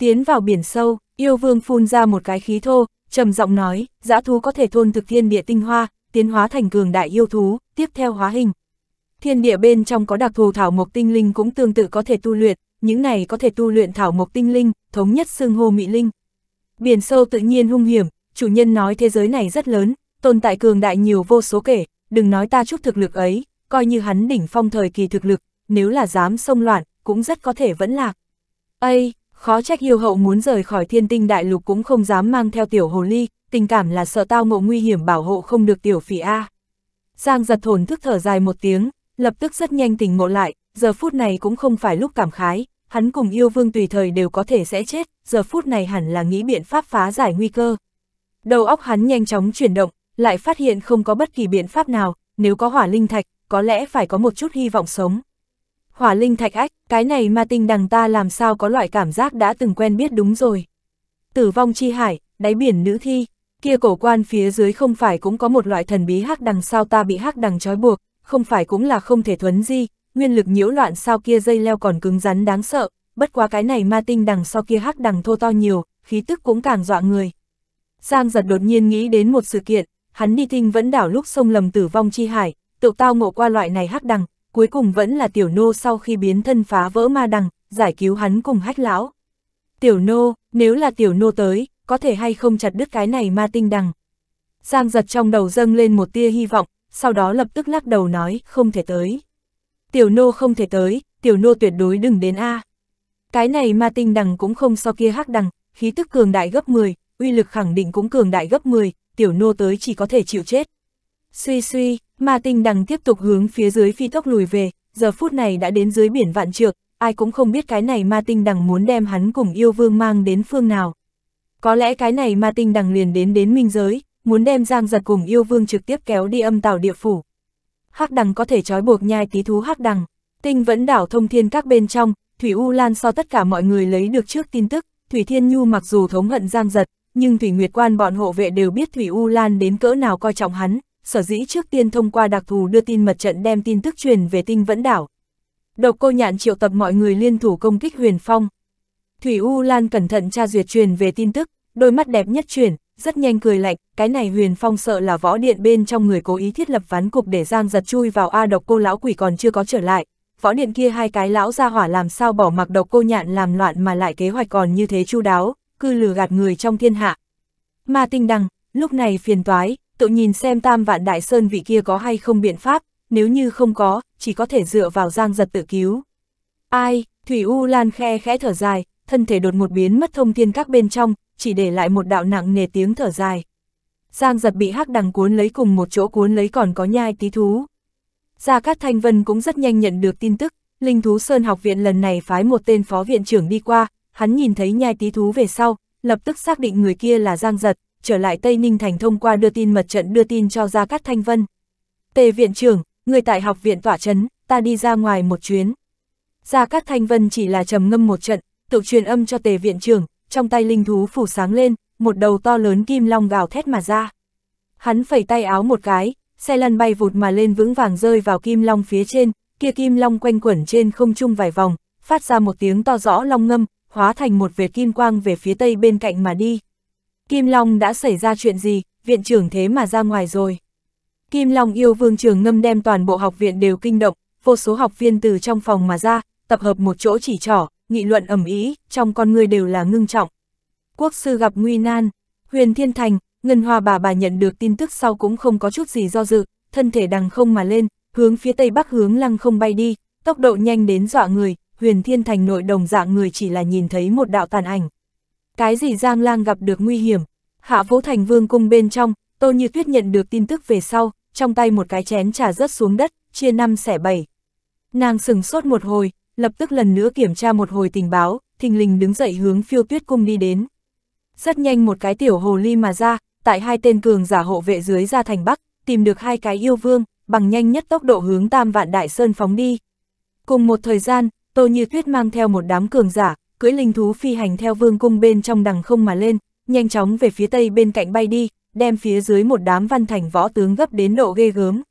Tiến vào biển sâu, yêu vương phun ra một cái khí thô, trầm giọng nói, dã thú có thể thôn thực thiên địa tinh hoa, tiến hóa thành cường đại yêu thú, tiếp theo hóa hình. Thiên địa bên trong có đặc thù thảo mộc tinh linh cũng tương tự có thể tu luyện, những này có thể tu luyện thảo mộc tinh linh, thống nhất xương hô mỹ linh. Biển sâu tự nhiên hung hiểm, chủ nhân nói thế giới này rất lớn, tồn tại cường đại nhiều vô số kể, đừng nói ta chút thực lực ấy, coi như hắn đỉnh phong thời kỳ thực lực, nếu là dám xông loạn, cũng rất có thể vẫn lạc. Ây, Khó trách yêu hậu muốn rời khỏi thiên tinh đại lục cũng không dám mang theo tiểu hồ ly, tình cảm là sợ tao ngộ nguy hiểm bảo hộ không được tiểu phỉ A. Giang giật thổn thức thở dài một tiếng, lập tức rất nhanh tỉnh ngộ lại, giờ phút này cũng không phải lúc cảm khái, hắn cùng yêu vương tùy thời đều có thể sẽ chết, giờ phút này hẳn là nghĩ biện pháp phá giải nguy cơ. Đầu óc hắn nhanh chóng chuyển động, lại phát hiện không có bất kỳ biện pháp nào, nếu có hỏa linh thạch, có lẽ phải có một chút hy vọng sống hỏa linh thạch ách, cái này ma tinh đằng ta làm sao có loại cảm giác đã từng quen biết đúng rồi. Tử vong chi hải, đáy biển nữ thi, kia cổ quan phía dưới không phải cũng có một loại thần bí hắc đằng sao ta bị hắc đằng trói buộc, không phải cũng là không thể thuấn di, nguyên lực nhiễu loạn sao kia dây leo còn cứng rắn đáng sợ, bất quá cái này ma tinh đằng sau kia hắc đằng thô to nhiều, khí tức cũng càng dọa người. Giang giật đột nhiên nghĩ đến một sự kiện, hắn đi tinh vẫn đảo lúc sông lầm tử vong chi hải, tự tao ngộ qua loại này hắc đằng, cuối cùng vẫn là tiểu nô sau khi biến thân phá vỡ ma đằng, giải cứu hắn cùng hách lão. Tiểu nô, nếu là tiểu nô tới, có thể hay không chặt đứt cái này ma tinh đằng. Giang giật trong đầu dâng lên một tia hy vọng, sau đó lập tức lắc đầu nói, không thể tới. Tiểu nô không thể tới, tiểu nô tuyệt đối đừng đến A. Cái này ma tinh đằng cũng không so kia hắc đằng, khí tức cường đại gấp 10, uy lực khẳng định cũng cường đại gấp 10, tiểu nô tới chỉ có thể chịu chết. Suy suy, Ma tinh đằng tiếp tục hướng phía dưới phi tốc lùi về, giờ phút này đã đến dưới biển vạn trượng, ai cũng không biết cái này ma tinh đằng muốn đem hắn cùng yêu vương mang đến phương nào. Có lẽ cái này ma tinh đằng liền đến đến minh giới, muốn đem giang giật cùng yêu vương trực tiếp kéo đi âm tào địa phủ. Hắc đằng có thể trói buộc nhai tí thú hắc đằng, tinh vẫn đảo thông thiên các bên trong, Thủy U Lan so tất cả mọi người lấy được trước tin tức, Thủy Thiên Nhu mặc dù thống hận giang giật, nhưng Thủy Nguyệt Quan bọn hộ vệ đều biết Thủy U Lan đến cỡ nào coi trọng hắn, sở dĩ trước tiên thông qua đặc thù đưa tin mật trận đem tin tức truyền về tinh vẫn đảo. Độc cô nhạn triệu tập mọi người liên thủ công kích huyền phong. Thủy U Lan cẩn thận tra duyệt truyền về tin tức, đôi mắt đẹp nhất truyền rất nhanh cười lạnh, cái này huyền phong sợ là võ điện bên trong người cố ý thiết lập ván cục để giang giật chui vào A độc cô lão quỷ còn chưa có trở lại. Võ điện kia hai cái lão ra hỏa làm sao bỏ mặc độc cô nhạn làm loạn mà lại kế hoạch còn như thế chu đáo, cứ lừa gạt người trong thiên hạ. Ma tinh đằng, lúc này phiền toái, tự nhìn xem tam vạn đại sơn vị kia có hay không biện pháp, nếu như không có, chỉ có thể dựa vào giang giật tự cứu. Ai, Thủy U Lan khe khẽ thở dài, thân thể đột một biến mất thông thiên các bên trong, chỉ để lại một đạo nặng nề tiếng thở dài. Giang giật bị hắc đằng cuốn lấy cùng một chỗ cuốn lấy còn có nhai tí thú. Gia Cát Thanh Vân cũng rất nhanh nhận được tin tức, Linh Thú Sơn học viện lần này phái một tên phó viện trưởng đi qua, hắn nhìn thấy nhai tí thú về sau, lập tức xác định người kia là Giang Giật, trở lại Tây Ninh Thành thông qua đưa tin mật trận đưa tin cho Gia Cát Thanh Vân. Tề viện trưởng, người tại học viện tỏa chấn, ta đi ra ngoài một chuyến. Gia Cát Thanh Vân chỉ là trầm ngâm một trận, tự truyền âm cho tề viện trưởng, trong tay linh thú phủ sáng lên, một đầu to lớn kim long gào thét mà ra. Hắn phẩy tay áo một cái, xe lăn bay vụt mà lên vững vàng rơi vào kim long phía trên, kia kim long quanh quẩn trên không trung vài vòng, phát ra một tiếng to rõ long ngâm, hóa thành một vệt kim quang về phía tây bên cạnh mà đi. Kim Long đã xảy ra chuyện gì, viện trưởng thế mà ra ngoài rồi. Kim Long yêu vương trường ngâm đem toàn bộ học viện đều kinh động, vô số học viên từ trong phòng mà ra, tập hợp một chỗ chỉ trỏ, nghị luận ẩm ý, trong con người đều là ngưng trọng. Quốc sư gặp nguy nan, huyền thiên thành, Ngân Hoa bà bà nhận được tin tức sau cũng không có chút gì do dự, thân thể đằng không mà lên, hướng phía tây bắc hướng lăng không bay đi, tốc độ nhanh đến dọa người, huyền thiên thành nội đồng dạng người chỉ là nhìn thấy một đạo tàn ảnh, cái gì Giang Lang gặp được nguy hiểm? Hạ Vũ Thành Vương cung bên trong, Tô Như Tuyết nhận được tin tức về sau, trong tay một cái chén trà rớt xuống đất, chia năm xẻ bảy. Nàng sừng sốt một hồi, lập tức lần nữa kiểm tra một hồi tình báo, thình lình đứng dậy hướng phiêu tuyết cung đi đến. Rất nhanh một cái tiểu hồ ly mà ra, tại hai tên cường giả hộ vệ dưới ra thành Bắc, tìm được hai cái yêu vương, bằng nhanh nhất tốc độ hướng tam vạn đại sơn phóng đi. Cùng một thời gian, Tô Như Tuyết mang theo một đám cường giả, cưỡi linh thú phi hành theo vương cung bên trong đằng không mà lên, nhanh chóng về phía tây bên cạnh bay đi, đem phía dưới một đám văn thành võ tướng gấp đến độ ghê gớm.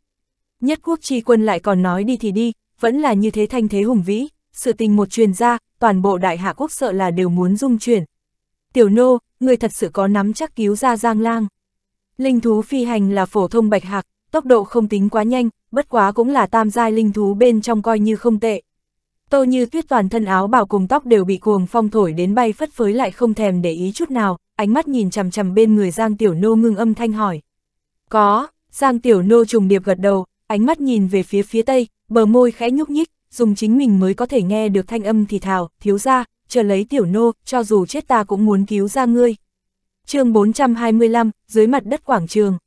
Nhất quốc tri quân lại còn nói đi thì đi, vẫn là như thế thanh thế hùng vĩ, sự tình một truyền ra, toàn bộ đại hạ quốc sợ là đều muốn dung chuyển. Tiểu nô, người thật sự có nắm chắc cứu ra giang lang. Linh thú phi hành là phổ thông bạch hạc, tốc độ không tính quá nhanh, bất quá cũng là tam giai linh thú bên trong coi như không tệ. Tô Như Tuyết toàn thân áo bào cùng tóc đều bị cuồng phong thổi đến bay phất phới lại không thèm để ý chút nào, ánh mắt nhìn chằm chằm bên người Giang Tiểu Nô ngưng âm thanh hỏi. Có, Giang Tiểu Nô trùng điệp gật đầu, ánh mắt nhìn về phía phía tây, bờ môi khẽ nhúc nhích, dùng chính mình mới có thể nghe được thanh âm thì thào, thiếu ra, chờ lấy Tiểu Nô, cho dù chết ta cũng muốn cứu ra ngươi. chương 425, dưới mặt đất quảng trường.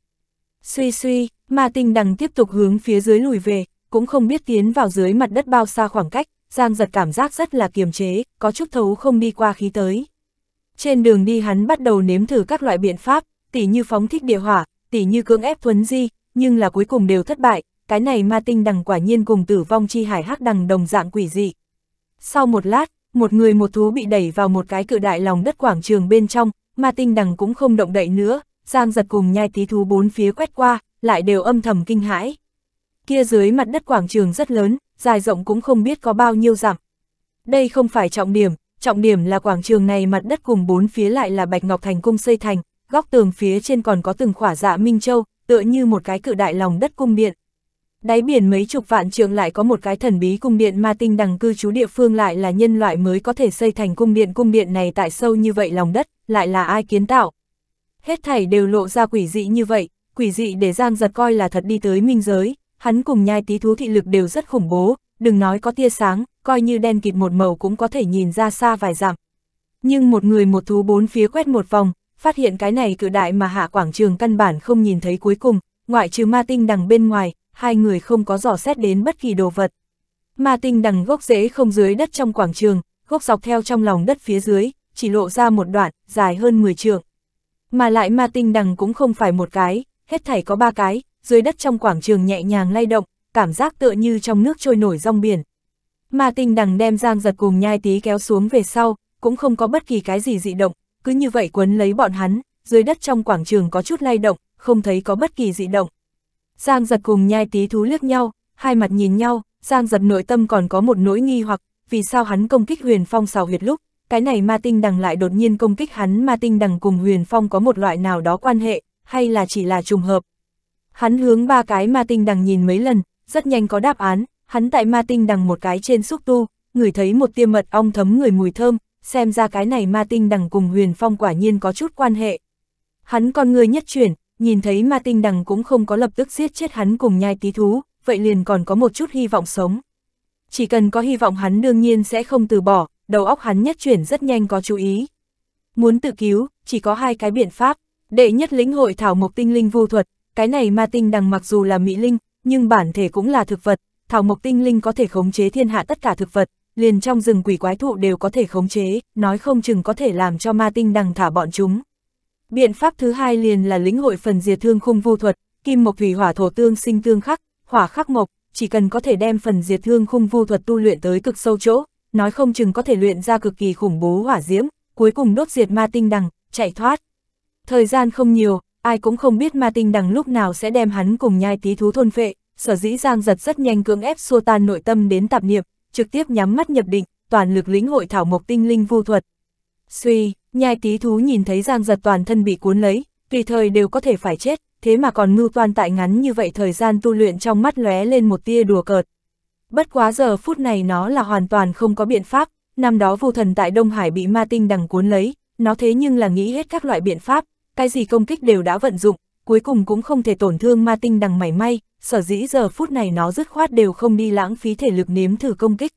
Suy suy, ma tinh đằng tiếp tục hướng phía dưới lùi về, cũng không biết tiến vào dưới mặt đất bao xa khoảng cách, Giang giật cảm giác rất là kiềm chế, có chút thấu không đi qua khí tới. Trên đường đi hắn bắt đầu nếm thử các loại biện pháp, tỉ như phóng thích địa hỏa, tỉ như cưỡng ép thuấn di, nhưng là cuối cùng đều thất bại, cái này ma tinh đằng quả nhiên cùng tử vong chi hải hắc đằng đồng dạng quỷ dị. Sau một lát, một người một thú bị đẩy vào một cái cự đại lòng đất quảng trường bên trong, ma tinh đằng cũng không động đậy nữa, giang giật cùng nhai tí thú bốn phía quét qua, lại đều âm thầm kinh hãi. Kia dưới mặt đất quảng trường rất lớn, dài rộng cũng không biết có bao nhiêu dặm. Đây không phải trọng điểm, trọng điểm là quảng trường này mặt đất cùng bốn phía lại là Bạch Ngọc Thành cung xây thành, góc tường phía trên còn có từng khỏa dạ Minh Châu, tựa như một cái cự đại lòng đất cung điện. Đáy biển mấy chục vạn trường lại có một cái thần bí cung điện ma tinh đằng cư trú địa phương lại là nhân loại mới có thể xây thành cung điện cung điện này tại sâu như vậy lòng đất, lại là ai kiến tạo. Hết thảy đều lộ ra quỷ dị như vậy, quỷ dị để Giang giật coi là thật đi tới minh giới, hắn cùng nhai tí thú thị lực đều rất khủng bố, đừng nói có tia sáng, coi như đen kịt một màu cũng có thể nhìn ra xa vài dặm. Nhưng một người một thú bốn phía quét một vòng, phát hiện cái này cự đại mà hạ quảng trường căn bản không nhìn thấy cuối cùng, ngoại trừ ma tinh đằng bên ngoài, hai người không có dò xét đến bất kỳ đồ vật. Ma tinh đằng gốc rễ không dưới đất trong quảng trường, gốc dọc theo trong lòng đất phía dưới, chỉ lộ ra một đoạn, dài hơn 10 trượng. Mà lại ma tinh đằng cũng không phải một cái, hết thảy có ba cái, dưới đất trong quảng trường nhẹ nhàng lay động, cảm giác tựa như trong nước trôi nổi rong biển. Mà tinh đằng đem giang giật cùng nhai tí kéo xuống về sau, cũng không có bất kỳ cái gì dị động, cứ như vậy quấn lấy bọn hắn, dưới đất trong quảng trường có chút lay động, không thấy có bất kỳ dị động. Giang giật cùng nhai tí thú liếc nhau, hai mặt nhìn nhau, giang giật nội tâm còn có một nỗi nghi hoặc, vì sao hắn công kích huyền phong xào huyệt lúc, cái này ma tinh đằng lại đột nhiên công kích hắn ma tinh đằng cùng huyền phong có một loại nào đó quan hệ, hay là chỉ là trùng hợp, Hắn hướng ba cái ma tinh đằng nhìn mấy lần, rất nhanh có đáp án, hắn tại ma tinh đằng một cái trên xúc tu, người thấy một tia mật ong thấm người mùi thơm, xem ra cái này ma tinh đằng cùng huyền phong quả nhiên có chút quan hệ. Hắn con người nhất chuyển, nhìn thấy ma tinh đằng cũng không có lập tức giết chết hắn cùng nhai tí thú, vậy liền còn có một chút hy vọng sống. Chỉ cần có hy vọng hắn đương nhiên sẽ không từ bỏ, đầu óc hắn nhất chuyển rất nhanh có chú ý. Muốn tự cứu, chỉ có hai cái biện pháp. Đệ nhất lĩnh hội thảo mộc tinh linh vu thuật, cái này ma tinh đằng mặc dù là mỹ linh, nhưng bản thể cũng là thực vật, thảo mộc tinh linh có thể khống chế thiên hạ tất cả thực vật, liền trong rừng quỷ quái thụ đều có thể khống chế, nói không chừng có thể làm cho ma tinh đằng thả bọn chúng. Biện pháp thứ hai liền là lĩnh hội phần diệt thương khung vu thuật, kim mộc thủy hỏa thổ tương sinh tương khắc, hỏa khắc mộc, chỉ cần có thể đem phần diệt thương khung vu thuật tu luyện tới cực sâu chỗ, nói không chừng có thể luyện ra cực kỳ khủng bố hỏa diễm, cuối cùng đốt diệt ma tinh đằng, chạy thoát. Thời gian không nhiều, ai cũng không biết ma tinh đằng lúc nào sẽ đem hắn cùng nhai tí thú thôn phệ, sở dĩ giang giật rất nhanh cưỡng ép xua tan nội tâm đến tạp niệm, trực tiếp nhắm mắt nhập định, toàn lực lĩnh hội thảo mộc tinh linh vu thuật. Suy, nhai tí thú nhìn thấy giang giật toàn thân bị cuốn lấy, tùy thời đều có thể phải chết, thế mà còn ngư toàn tại ngắn như vậy thời gian tu luyện trong mắt lóe lên một tia đùa cợt. Bất quá giờ phút này nó là hoàn toàn không có biện pháp, năm đó vu thần tại Đông Hải bị ma tinh đằng cuốn lấy, nó thế nhưng là nghĩ hết các loại biện pháp, cái gì công kích đều đã vận dụng, cuối cùng cũng không thể tổn thương ma tinh đằng mảy may, sở dĩ giờ phút này nó dứt khoát đều không đi lãng phí thể lực nếm thử công kích.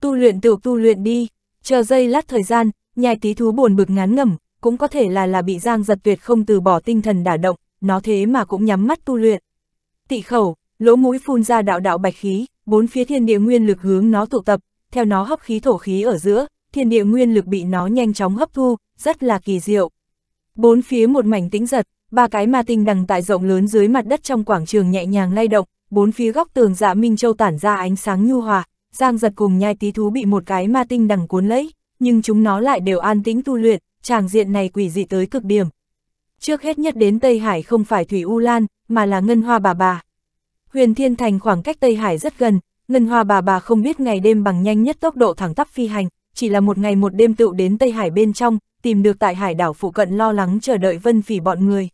Tu luyện tự tu luyện đi, chờ giây lát thời gian, nhai tí thú buồn bực ngán ngẩm, cũng có thể là là bị giang giật tuyệt không từ bỏ tinh thần đả động, nó thế mà cũng nhắm mắt tu luyện. Tị khẩu, lỗ mũi phun ra đạo đạo bạch khí, bốn phía thiên địa nguyên lực hướng nó tụ tập, theo nó hấp khí thổ khí ở giữa, thiên địa nguyên lực bị nó nhanh chóng hấp thu, rất là kỳ diệu. Bốn phía một mảnh tĩnh giật, ba cái ma tinh đằng tại rộng lớn dưới mặt đất trong quảng trường nhẹ nhàng lay động, bốn phía góc tường dạ Minh Châu tản ra ánh sáng nhu hòa, Giang giật cùng nhai tí thú bị một cái ma tinh đằng cuốn lấy, nhưng chúng nó lại đều an tĩnh tu luyện, tràng diện này quỷ dị tới cực điểm. Trước hết nhất đến Tây Hải không phải Thủy U Lan, mà là Ngân Hoa Bà Bà. Huyền Thiên Thành khoảng cách Tây Hải rất gần, Ngân Hoa Bà Bà không biết ngày đêm bằng nhanh nhất tốc độ thẳng tắp phi hành, chỉ là một ngày một đêm tựu đến Tây Hải bên trong, tìm được tại hải đảo phụ cận lo lắng chờ đợi Vân Phỉ bọn người.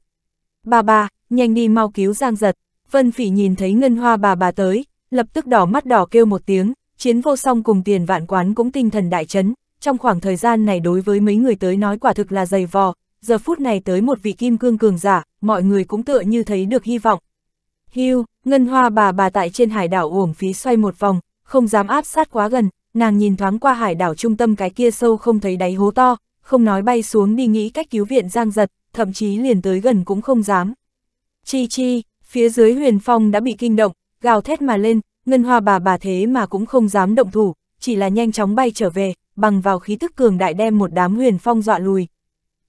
Bà bà, nhanh đi mau cứu Giang Giật. Vân Phỉ nhìn thấy ngân hoa bà bà tới, lập tức đỏ mắt đỏ kêu một tiếng, chiến vô song cùng tiền vạn quán cũng tinh thần đại chấn. Trong khoảng thời gian này đối với mấy người tới nói quả thực là dày vò, giờ phút này tới một vị kim cương cường giả, mọi người cũng tựa như thấy được hy vọng. Hưu, ngân hoa bà bà tại trên hải đảo uổng phí xoay một vòng, không dám áp sát quá gần, nàng nhìn thoáng qua hải đảo trung tâm cái kia sâu không thấy đáy hố to, không nói bay xuống đi nghĩ cách cứu viện Giang Giật, thậm chí liền tới gần cũng không dám. Chi chi, phía dưới huyền phong đã bị kinh động, gào thét mà lên, ngân hoa bà bà thế mà cũng không dám động thủ, chỉ là nhanh chóng bay trở về, bằng vào khí tức cường đại đem một đám huyền phong dọa lùi.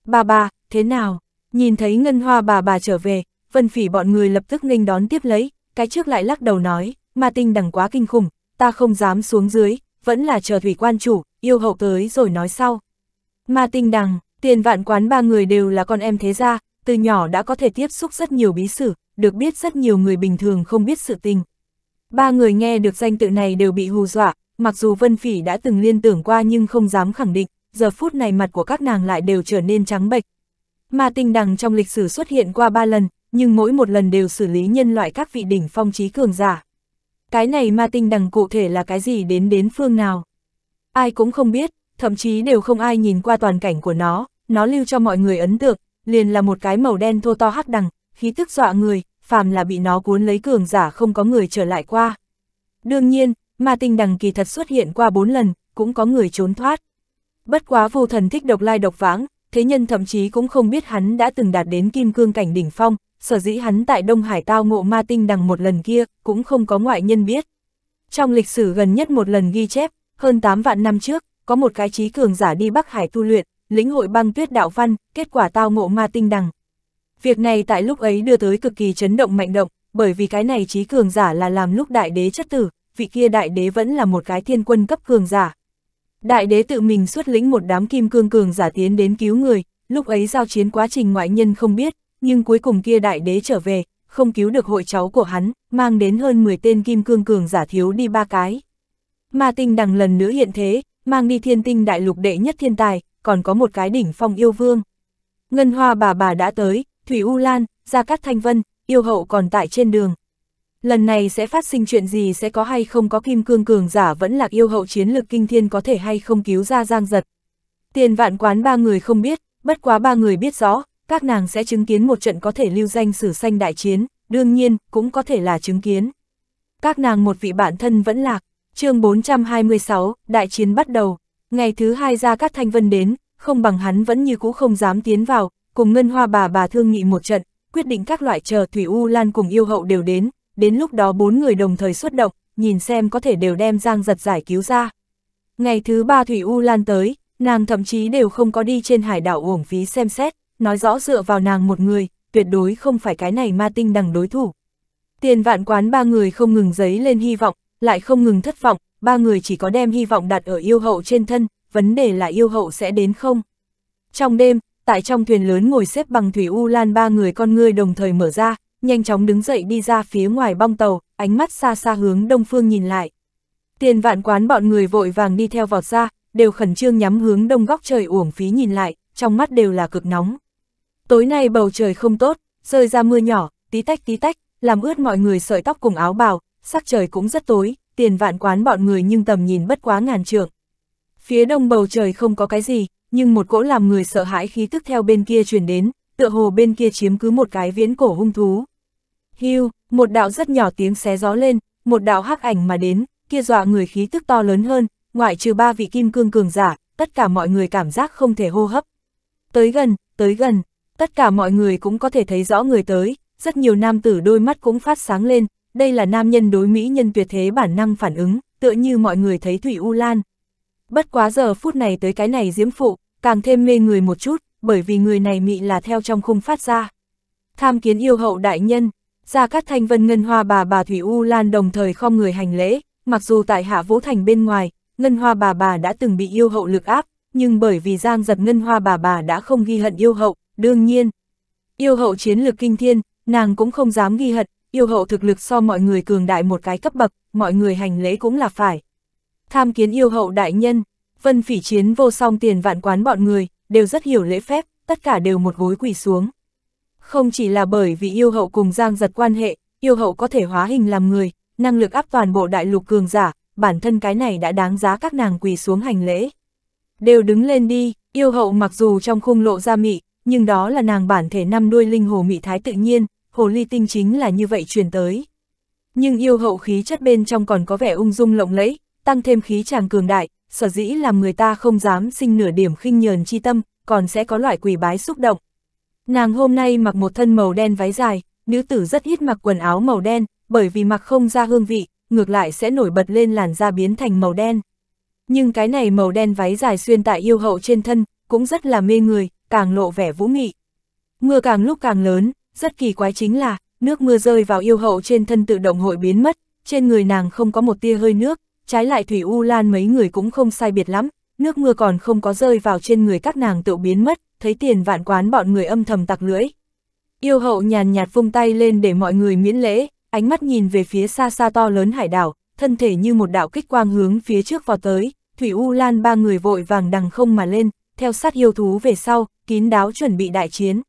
Bà bà, thế nào? Nhìn thấy ngân hoa bà bà trở về, vân phỉ bọn người lập tức nghênh đón tiếp lấy, cái trước lại lắc đầu nói, ma tinh đẳng quá kinh khủng, ta không dám xuống dưới, vẫn là chờ thủy quan chủ, yêu hậu tới rồi nói sau. Ma tinh đằng, tiền vạn quán ba người đều là con em thế gia, từ nhỏ đã có thể tiếp xúc rất nhiều bí sử, được biết rất nhiều người bình thường không biết sự tình. Ba người nghe được danh tự này đều bị hù dọa, mặc dù Vân Phỉ đã từng liên tưởng qua nhưng không dám khẳng định, giờ phút này mặt của các nàng lại đều trở nên trắng bệch. Ma tinh đằng trong lịch sử xuất hiện qua ba lần, nhưng mỗi một lần đều xử lý nhân loại các vị đỉnh phong trí cường giả. Cái này ma tinh đằng cụ thể là cái gì đến đến phương nào? Ai cũng không biết, thậm chí đều không ai nhìn qua toàn cảnh của nó, nó lưu cho mọi người ấn tượng, liền là một cái màu đen thô to hắc đằng, khí tức dọa người, phàm là bị nó cuốn lấy cường giả không có người trở lại qua. Đương nhiên, ma tinh đằng kỳ thật xuất hiện qua bốn lần, cũng có người trốn thoát. Bất quá vô thần thích độc lai độc vãng, thế nhân thậm chí cũng không biết hắn đã từng đạt đến kim cương cảnh đỉnh phong, sở dĩ hắn tại Đông Hải tao ngộ ma tinh đằng một lần kia, cũng không có ngoại nhân biết. Trong lịch sử gần nhất một lần ghi chép, hơn 8 vạn năm trước, có một cái trí cường giả đi Bắc Hải tu luyện, lĩnh hội băng tuyết đạo văn, kết quả tao ngộ ma tinh đằng. Việc này tại lúc ấy đưa tới cực kỳ chấn động mạnh động, bởi vì cái này trí cường giả là làm lúc đại đế chất tử, vị kia đại đế vẫn là một cái thiên quân cấp cường giả. Đại đế tự mình xuất lĩnh một đám kim cương cường giả tiến đến cứu người, lúc ấy giao chiến quá trình ngoại nhân không biết, nhưng cuối cùng kia đại đế trở về, không cứu được hội cháu của hắn, mang đến hơn 10 tên kim cương cường giả thiếu đi ba cái. Ma tinh đằng lần nữa hiện thế, mang đi thiên tinh đại lục đệ nhất thiên tài, còn có một cái đỉnh phong yêu vương. Ngân hoa bà bà đã tới, Thủy U Lan, Gia Cát Thanh Vân, yêu hậu còn tại trên đường. Lần này sẽ phát sinh chuyện gì sẽ có hay không có kim cương cường giả vẫn là yêu hậu chiến lược kinh thiên có thể hay không cứu ra giang giật. Tiền vạn quán ba người không biết, bất quá ba người biết rõ, các nàng sẽ chứng kiến một trận có thể lưu danh sử sanh đại chiến, đương nhiên, cũng có thể là chứng kiến. Các nàng một vị bạn thân vẫn lạc, chương 426, đại chiến bắt đầu. Ngày thứ hai ra các thanh vân đến, không bằng hắn vẫn như cũ không dám tiến vào, cùng ngân hoa bà bà thương nghị một trận, quyết định các loại chờ Thủy U Lan cùng yêu hậu đều đến, đến lúc đó bốn người đồng thời xuất động, nhìn xem có thể đều đem Giang giật giải cứu ra. Ngày thứ ba Thủy U Lan tới, nàng thậm chí đều không có đi trên hải đảo uổng phí xem xét, nói rõ dựa vào nàng một người, tuyệt đối không phải cái này ma tinh đằng đối thủ. Tiền vạn quán ba người không ngừng giấy lên hy vọng, lại không ngừng thất vọng, ba người chỉ có đem hy vọng đặt ở yêu hậu trên thân, vấn đề là yêu hậu sẽ đến không. Trong đêm, tại trong thuyền lớn ngồi xếp bằng thủy u lan ba người con ngươi đồng thời mở ra, nhanh chóng đứng dậy đi ra phía ngoài bong tàu, ánh mắt xa xa hướng đông phương nhìn lại. Tiền vạn quán bọn người vội vàng đi theo vọt ra, đều khẩn trương nhắm hướng đông góc trời uổng phí nhìn lại, trong mắt đều là cực nóng. Tối nay bầu trời không tốt, rơi ra mưa nhỏ, tí tách tí tách, làm ướt mọi người sợi tóc cùng áo bào, sắc trời cũng rất tối, tiền vạn quán bọn người nhưng tầm nhìn bất quá ngàn trượng. Phía đông bầu trời không có cái gì, nhưng một cỗ làm người sợ hãi khí tức theo bên kia truyền đến, tựa hồ bên kia chiếm cứ một cái viễn cổ hung thú. Hưu, một đạo rất nhỏ tiếng xé gió lên, một đạo hắc ảnh mà đến, kia dọa người khí tức to lớn hơn, ngoại trừ ba vị kim cương cường giả, tất cả mọi người cảm giác không thể hô hấp. Tới gần, tới gần, tất cả mọi người cũng có thể thấy rõ người tới, rất nhiều nam tử đôi mắt cũng phát sáng lên, đây là nam nhân đối mỹ nhân tuyệt thế bản năng phản ứng, tựa như mọi người thấy Thủy U Lan. Bất quá giờ phút này tới cái này diễm phụ, càng thêm mê người một chút, bởi vì người này mị là theo trong khung phát ra. Tham kiến yêu hậu đại nhân, ra các thanh vân ngân hoa bà bà Thủy U Lan đồng thời không người hành lễ, mặc dù tại hạ vũ thành bên ngoài, ngân hoa bà bà đã từng bị yêu hậu lực áp, nhưng bởi vì giang giật ngân hoa bà bà đã không ghi hận yêu hậu, đương nhiên. Yêu hậu chiến lược kinh thiên, nàng cũng không dám ghi hận, yêu hậu thực lực so mọi người cường đại một cái cấp bậc, mọi người hành lễ cũng là phải. Tham kiến yêu hậu đại nhân, vân phỉ chiến vô song tiền vạn quán bọn người, đều rất hiểu lễ phép, tất cả đều một gối quỳ xuống. Không chỉ là bởi vì yêu hậu cùng giang giật quan hệ, yêu hậu có thể hóa hình làm người, năng lực áp toàn bộ đại lục cường giả, bản thân cái này đã đáng giá các nàng quỳ xuống hành lễ. Đều đứng lên đi, yêu hậu mặc dù trong khung lộ ra mị, nhưng đó là nàng bản thể năm đuôi linh hồ mị thái tự nhiên, hồ ly tinh chính là như vậy truyền tới. Nhưng yêu hậu khí chất bên trong còn có vẻ ung dung lộng lẫy, tăng thêm khí chàng cường đại, sở dĩ làm người ta không dám sinh nửa điểm khinh nhờn chi tâm, còn sẽ có loại quỷ bái xúc động. Nàng hôm nay mặc một thân màu đen váy dài, nữ tử rất ít mặc quần áo màu đen, bởi vì mặc không ra hương vị, ngược lại sẽ nổi bật lên làn da biến thành màu đen. Nhưng cái này màu đen váy dài xuyên tại yêu hậu trên thân, cũng rất là mê người, càng lộ vẻ vũ mị. Mưa càng lúc càng lớn, rất kỳ quái chính là, nước mưa rơi vào yêu hậu trên thân tự động hội biến mất, trên người nàng không có một tia hơi nước, trái lại Thủy U Lan mấy người cũng không sai biệt lắm, nước mưa còn không có rơi vào trên người các nàng tự biến mất, thấy tiền vạn quán bọn người âm thầm tặc lưỡi. Yêu hậu nhàn nhạt vung tay lên để mọi người miễn lễ, ánh mắt nhìn về phía xa xa to lớn hải đảo, thân thể như một đạo kích quang hướng phía trước vào tới, Thủy U Lan ba người vội vàng đằng không mà lên, theo sát yêu thú về sau, kín đáo chuẩn bị đại chiến.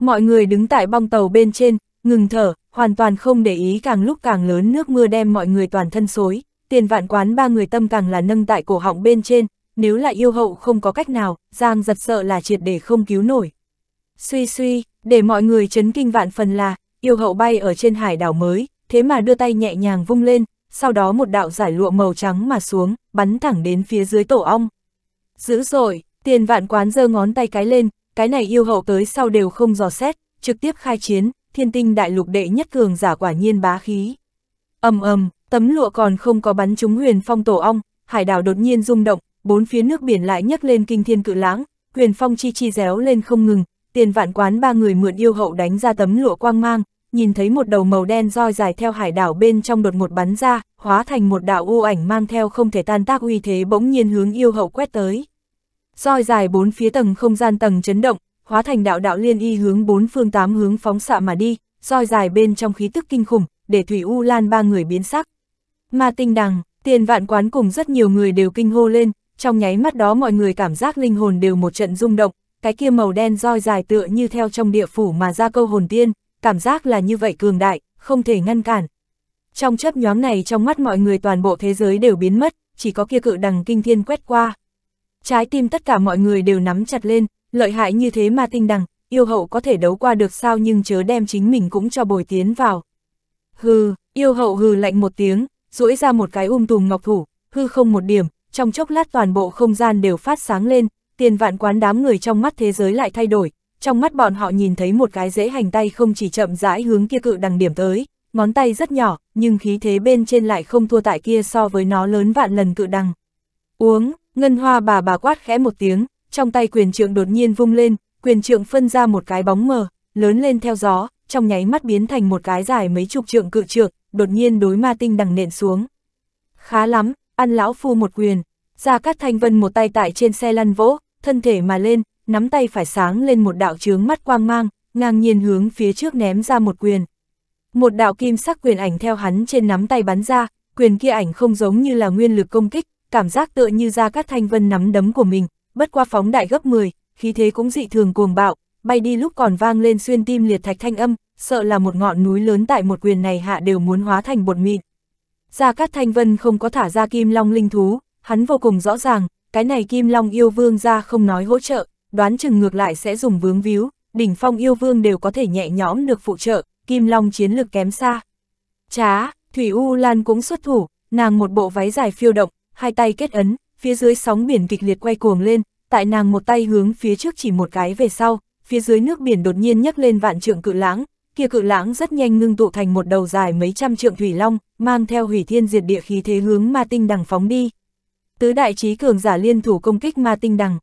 Mọi người đứng tại bong tàu bên trên, ngừng thở, hoàn toàn không để ý càng lúc càng lớn nước mưa đem mọi người toàn thân xối, tiền vạn quán ba người tâm càng là nâng tại cổ họng bên trên, nếu là yêu hậu không có cách nào, Giang giật sợ là triệt để không cứu nổi. Suy suy, để mọi người chấn kinh vạn phần là, yêu hậu bay ở trên hải đảo mới, thế mà đưa tay nhẹ nhàng vung lên, sau đó một đạo giải lụa màu trắng mà xuống, bắn thẳng đến phía dưới tổ ong. Dữ dội, tiền vạn quán giơ ngón tay cái lên, cái này yêu hậu tới sau đều không dò xét, trực tiếp khai chiến, thiên tinh đại lục đệ nhất cường giả quả nhiên bá khí. ầm ầm, tấm lụa còn không có bắn trúng huyền phong tổ ong, hải đảo đột nhiên rung động, bốn phía nước biển lại nhấc lên kinh thiên cự lãng, huyền phong chi chi réo lên không ngừng, tiền vạn quán ba người mượn yêu hậu đánh ra tấm lụa quang mang, nhìn thấy một đầu màu đen roi dài theo hải đảo bên trong đột một bắn ra, hóa thành một đạo u ảnh mang theo không thể tan tác uy thế bỗng nhiên hướng yêu hậu quét tới roi dài bốn phía tầng không gian tầng chấn động, hóa thành đạo đạo liên y hướng bốn phương tám hướng phóng xạ mà đi, roi dài bên trong khí tức kinh khủng, để Thủy U Lan ba người biến sắc. Ma tinh đằng, tiền vạn quán cùng rất nhiều người đều kinh hô lên, trong nháy mắt đó mọi người cảm giác linh hồn đều một trận rung động, cái kia màu đen roi dài tựa như theo trong địa phủ mà ra câu hồn tiên, cảm giác là như vậy cường đại, không thể ngăn cản. Trong chấp nhoáng này trong mắt mọi người toàn bộ thế giới đều biến mất, chỉ có kia cự đằng kinh thiên quét qua trái tim tất cả mọi người đều nắm chặt lên, lợi hại như thế mà tinh đằng, yêu hậu có thể đấu qua được sao nhưng chớ đem chính mình cũng cho bồi tiến vào. Hừ, yêu hậu hừ lạnh một tiếng, duỗi ra một cái um tùm ngọc thủ, hư không một điểm, trong chốc lát toàn bộ không gian đều phát sáng lên, tiền vạn quán đám người trong mắt thế giới lại thay đổi, trong mắt bọn họ nhìn thấy một cái dễ hành tay không chỉ chậm rãi hướng kia cự đằng điểm tới, ngón tay rất nhỏ, nhưng khí thế bên trên lại không thua tại kia so với nó lớn vạn lần cự đằng. Uống, Ngân hoa bà bà quát khẽ một tiếng, trong tay quyền trượng đột nhiên vung lên, quyền trượng phân ra một cái bóng mờ, lớn lên theo gió, trong nháy mắt biến thành một cái dài mấy chục trượng cự trượng, đột nhiên đối ma tinh đằng nện xuống. Khá lắm, ăn lão phu một quyền. ra Cát Thanh Vân một tay tại trên xe lăn vỗ, thân thể mà lên, nắm tay phải sáng lên một đạo chướng mắt quang mang, ngang nhiên hướng phía trước ném ra một quyền. Một đạo kim sắc quyền ảnh theo hắn trên nắm tay bắn ra, quyền kia ảnh không giống như là nguyên lực công kích, cảm giác tựa như ra các thanh vân nắm đấm của mình, bất qua phóng đại gấp 10, khí thế cũng dị thường cuồng bạo, bay đi lúc còn vang lên xuyên tim liệt thạch thanh âm, sợ là một ngọn núi lớn tại một quyền này hạ đều muốn hóa thành bột mịn. Gia Cát Thanh Vân không có thả ra Kim Long linh thú, hắn vô cùng rõ ràng, cái này Kim Long yêu vương ra không nói hỗ trợ, đoán chừng ngược lại sẽ dùng vướng víu, đỉnh phong yêu vương đều có thể nhẹ nhõm được phụ trợ, Kim Long chiến lược kém xa. Chá, Thủy U Lan cũng xuất thủ, nàng một bộ váy dài phiêu động, hai tay kết ấn, phía dưới sóng biển kịch liệt quay cuồng lên, tại nàng một tay hướng phía trước chỉ một cái về sau, phía dưới nước biển đột nhiên nhấc lên vạn trượng cự lãng, kia cự lãng rất nhanh ngưng tụ thành một đầu dài mấy trăm trượng thủy long, mang theo hủy thiên diệt địa khí thế hướng ma tinh đằng phóng đi. Tứ đại trí cường giả liên thủ công kích ma tinh đằng.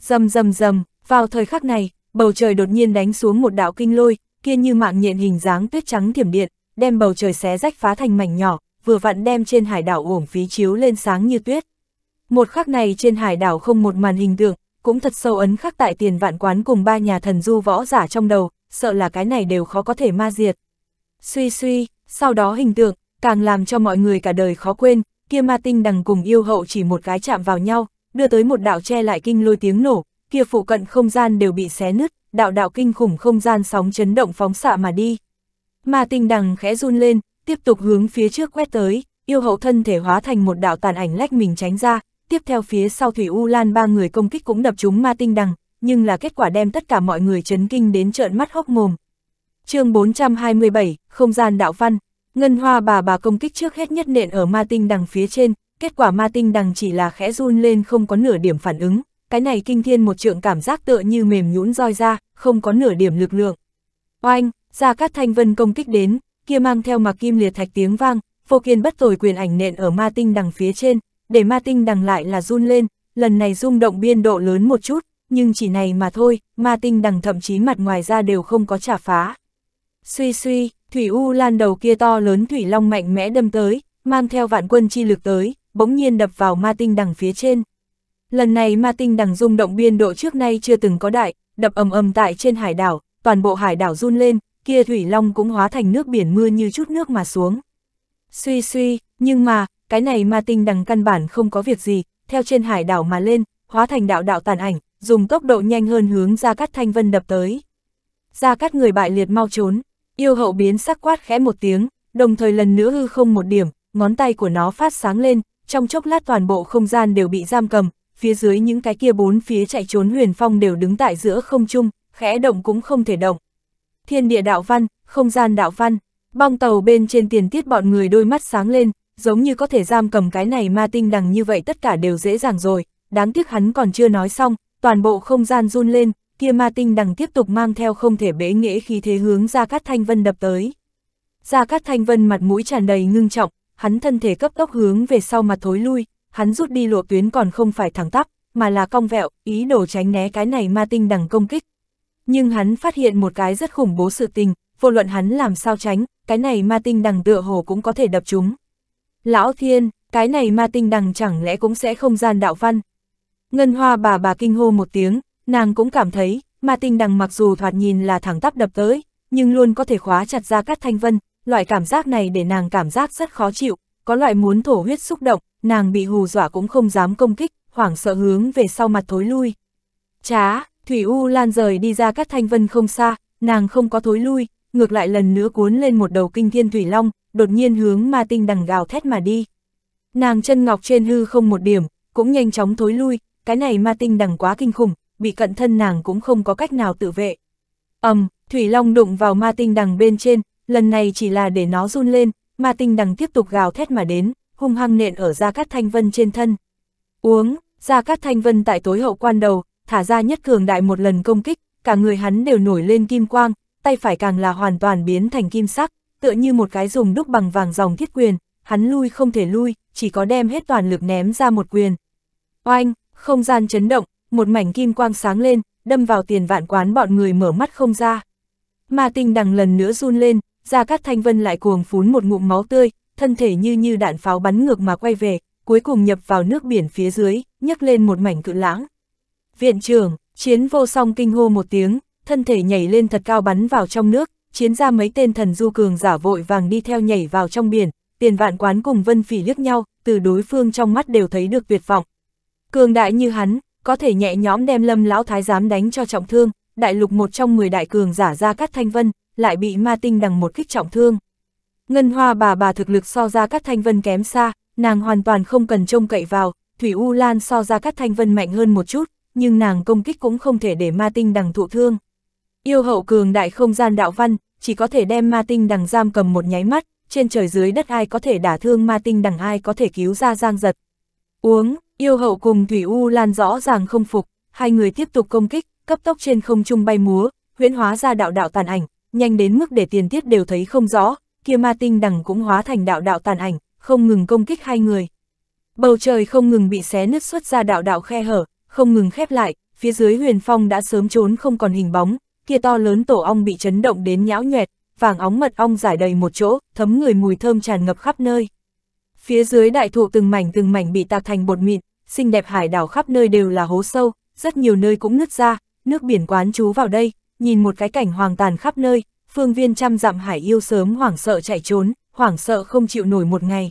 Dầm dầm dầm, vào thời khắc này, bầu trời đột nhiên đánh xuống một đạo kinh lôi, kia như mạng nhện hình dáng tuyết trắng thiểm điện, đem bầu trời xé rách phá thành mảnh nhỏ, vừa vặn đem trên hải đảo uổng phí chiếu lên sáng như tuyết. Một khắc này trên hải đảo không một màn hình tượng, cũng thật sâu ấn khắc tại tiền vạn quán cùng ba nhà thần du võ giả trong đầu, sợ là cái này đều khó có thể ma diệt. Suy suy, sau đó hình tượng, càng làm cho mọi người cả đời khó quên, kia ma tinh đằng cùng yêu hậu chỉ một cái chạm vào nhau, đưa tới một đạo che lại kinh lôi tiếng nổ, kia phụ cận không gian đều bị xé nứt, đạo đạo kinh khủng không gian sóng chấn động phóng xạ mà đi. Ma tinh đằng khẽ run lên, tiếp tục hướng phía trước quét tới, yêu hậu thân thể hóa thành một đạo tàn ảnh lách mình tránh ra, tiếp theo phía sau Thủy U Lan ba người công kích cũng đập trúng ma tinh đằng, nhưng là kết quả đem tất cả mọi người chấn kinh đến trợn mắt hốc mồm. chương 427, không gian đạo văn, ngân hoa bà bà công kích trước hết nhất nện ở ma tinh đằng phía trên, kết quả ma tinh đằng chỉ là khẽ run lên không có nửa điểm phản ứng, cái này kinh thiên một trượng cảm giác tựa như mềm nhũn roi ra, không có nửa điểm lực lượng. Oanh, ra các thanh vân công kích đến, kia mang theo mà kim liệt thạch tiếng vang, vô kiên bất tồi quyền ảnh nện ở ma tinh đằng phía trên, để ma tinh đằng lại là run lên, lần này rung động biên độ lớn một chút, nhưng chỉ này mà thôi, ma tinh đằng thậm chí mặt ngoài ra đều không có trả phá. Suy suy, thủy u lan đầu kia to lớn thủy long mạnh mẽ đâm tới, mang theo vạn quân chi lực tới, bỗng nhiên đập vào ma tinh đằng phía trên. Lần này ma tinh đằng rung động biên độ trước nay chưa từng có đại, đập ầm ầm tại trên hải đảo, toàn bộ hải đảo run lên, kia thủy long cũng hóa thành nước biển mưa như chút nước mà xuống. Suy suy, nhưng mà, cái này ma tinh đằng căn bản không có việc gì, theo trên hải đảo mà lên, hóa thành đạo đạo tàn ảnh, dùng tốc độ nhanh hơn hướng ra cắt thanh vân đập tới. Ra cắt người bại liệt mau trốn, yêu hậu biến sắc quát khẽ một tiếng, đồng thời lần nữa hư không một điểm, ngón tay của nó phát sáng lên, trong chốc lát toàn bộ không gian đều bị giam cầm, phía dưới những cái kia bốn phía chạy trốn huyền phong đều đứng tại giữa không trung, khẽ động cũng không thể động thiên địa đạo văn, không gian đạo văn. Bong tàu bên trên tiền tiết bọn người đôi mắt sáng lên, giống như có thể giam cầm cái này ma tinh đằng như vậy tất cả đều dễ dàng rồi. Đáng tiếc hắn còn chưa nói xong, toàn bộ không gian run lên, kia ma tinh đằng tiếp tục mang theo không thể bế nghĩa khi thế hướng ra cát thanh vân đập tới. Ra cát thanh vân mặt mũi tràn đầy ngưng trọng, hắn thân thể cấp tốc hướng về sau mặt thối lui, hắn rút đi lộ tuyến còn không phải thẳng tắp, mà là cong vẹo, ý đồ tránh né cái này ma tinh đằng công kích, nhưng hắn phát hiện một cái rất khủng bố sự tình, vô luận hắn làm sao tránh, cái này ma tinh đằng tựa hồ cũng có thể đập chúng. Lão thiên, cái này ma tinh đằng chẳng lẽ cũng sẽ không gian đạo văn. Ngân hoa bà bà kinh hô một tiếng, nàng cũng cảm thấy, ma tinh đằng mặc dù thoạt nhìn là thẳng tắp đập tới, nhưng luôn có thể khóa chặt ra các thanh vân, loại cảm giác này để nàng cảm giác rất khó chịu, có loại muốn thổ huyết xúc động, nàng bị hù dọa cũng không dám công kích, hoảng sợ hướng về sau mặt thối lui. Chá, Thủy U Lan rời đi ra các thanh vân không xa, nàng không có thối lui, ngược lại lần nữa cuốn lên một đầu kinh thiên thủy long, đột nhiên hướng ma tinh đằng gào thét mà đi. Nàng chân ngọc trên hư không một điểm, cũng nhanh chóng thối lui, cái này ma tinh đằng quá kinh khủng, bị cận thân nàng cũng không có cách nào tự vệ. ầm, um, thủy long đụng vào ma tinh đằng bên trên, lần này chỉ là để nó run lên, ma tinh đằng tiếp tục gào thét mà đến, hung hăng nện ở ra các Thanh Vân trên thân. Uống, ra các Thanh Vân tại tối hậu quan đầu, thả ra nhất cường đại một lần công kích, cả người hắn đều nổi lên kim quang, tay phải càng là hoàn toàn biến thành kim sắc, tựa như một cái dùng đúc bằng vàng dòng thiết quyền, hắn lui không thể lui, chỉ có đem hết toàn lực ném ra một quyền. Oanh, không gian chấn động, một mảnh kim quang sáng lên, đâm vào tiền vạn quán bọn người mở mắt không ra. ma tinh đằng lần nữa run lên, ra các thanh vân lại cuồng phún một ngụm máu tươi, thân thể như như đạn pháo bắn ngược mà quay về, cuối cùng nhập vào nước biển phía dưới, nhấc lên một mảnh cự lãng viện trưởng, chiến vô song kinh hô một tiếng, thân thể nhảy lên thật cao bắn vào trong nước, chiến ra mấy tên thần du cường giả vội vàng đi theo nhảy vào trong biển, tiền vạn quán cùng vân phỉ liếc nhau, từ đối phương trong mắt đều thấy được tuyệt vọng. Cường đại như hắn, có thể nhẹ nhõm đem lâm lão thái giám đánh cho trọng thương, đại lục một trong 10 đại cường giả ra cắt thanh vân, lại bị ma tinh đằng một kích trọng thương. Ngân hoa bà bà thực lực so ra cắt thanh vân kém xa, nàng hoàn toàn không cần trông cậy vào, Thủy U Lan so ra cắt thanh vân mạnh hơn một chút, nhưng nàng công kích cũng không thể để ma tinh đằng thụ thương. Yêu hậu cường đại không gian đạo văn, chỉ có thể đem ma tinh đằng giam cầm một nháy mắt, trên trời dưới đất ai có thể đả thương ma tinh đằng ai có thể cứu ra giang giật. Uống, yêu hậu cùng Thủy U Lan rõ ràng không phục, hai người tiếp tục công kích, cấp tốc trên không trung bay múa, huyễn hóa ra đạo đạo tàn ảnh, nhanh đến mức để tiền tiết đều thấy không rõ, kia ma tinh đằng cũng hóa thành đạo đạo tàn ảnh, không ngừng công kích hai người. Bầu trời không ngừng bị xé nứt xuất ra đạo đạo khe hở, không ngừng khép lại, phía dưới huyền phong đã sớm trốn không còn hình bóng, kia to lớn tổ ong bị chấn động đến nhão nhoẹt, vàng óng mật ong giải đầy một chỗ, thấm người mùi thơm tràn ngập khắp nơi. Phía dưới đại thụ từng mảnh từng mảnh bị tạc thành bột mịn, xinh đẹp hải đảo khắp nơi đều là hố sâu, rất nhiều nơi cũng nứt ra, nước biển quán trú vào đây, nhìn một cái cảnh hoàng tàn khắp nơi, phương viên trăm dặm hải yêu sớm hoảng sợ chạy trốn, hoảng sợ không chịu nổi một ngày.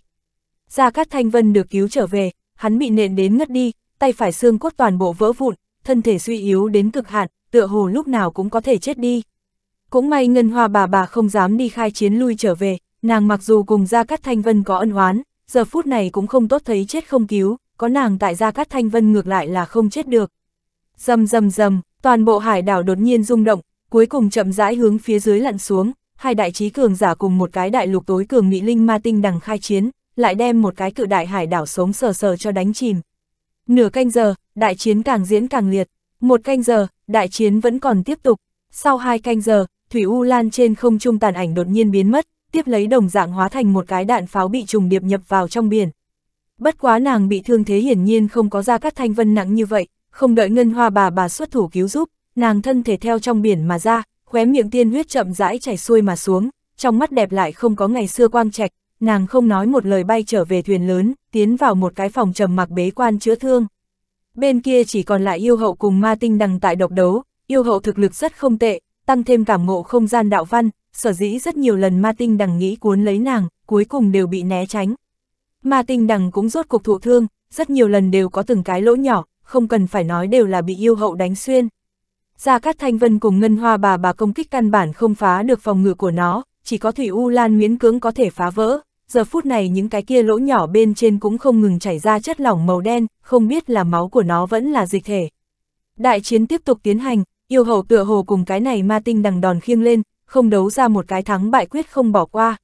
Gia Cát Thanh Vân được cứu trở về, hắn bị nện đến ngất đi, tay phải xương cốt toàn bộ vỡ vụn, thân thể suy yếu đến cực hạn, tựa hồ lúc nào cũng có thể chết đi. Cũng may Ngân Hoa bà bà không dám đi khai chiến lui trở về, nàng mặc dù cùng Gia Cát Thanh Vân có ân oán, giờ phút này cũng không tốt thấy chết không cứu, có nàng tại Gia Cát Thanh Vân ngược lại là không chết được. Dầm dầm dầm, toàn bộ hải đảo đột nhiên rung động, cuối cùng chậm rãi hướng phía dưới lặn xuống, hai đại trí cường giả cùng một cái đại lục tối cường Mỹ Linh Ma Tinh đằng khai chiến, lại đem một cái cự đại hải đảo sống sờ sờ cho đánh chìm. Nửa canh giờ, đại chiến càng diễn càng liệt. Một canh giờ, đại chiến vẫn còn tiếp tục. Sau hai canh giờ, Thủy U Lan trên không trung tàn ảnh đột nhiên biến mất, tiếp lấy đồng dạng hóa thành một cái đạn pháo bị trùng điệp nhập vào trong biển. Bất quá nàng bị thương thế hiển nhiên không có ra các thanh vân nặng như vậy, không đợi ngân hoa bà bà xuất thủ cứu giúp, nàng thân thể theo trong biển mà ra, khóe miệng tiên huyết chậm rãi chảy xuôi mà xuống, trong mắt đẹp lại không có ngày xưa quang trạch, nàng không nói một lời bay trở về thuyền lớn, tiến vào một cái phòng trầm mặc bế quan chữa thương. Bên kia chỉ còn lại yêu hậu cùng ma tinh đằng tại độc đấu, yêu hậu thực lực rất không tệ, tăng thêm cảm ngộ không gian đạo văn, sở dĩ rất nhiều lần ma tinh đằng nghĩ cuốn lấy nàng, cuối cùng đều bị né tránh. Ma tinh đằng cũng rốt cục thụ thương, rất nhiều lần đều có từng cái lỗ nhỏ, không cần phải nói đều là bị yêu hậu đánh xuyên. Gia Cát Thanh Vân cùng Ngân Hoa bà bà công kích căn bản không phá được phòng ngự của nó, chỉ có Thủy U Lan miễn cưỡng có thể phá vỡ, giờ phút này những cái kia lỗ nhỏ bên trên cũng không ngừng chảy ra chất lỏng màu đen, không biết là máu của nó vẫn là dịch thể. Đại chiến tiếp tục tiến hành, yêu hầu tựa hồ cùng cái này ma tinh đằng đòn khiêng lên, không đấu ra một cái thắng bại quyết không bỏ qua.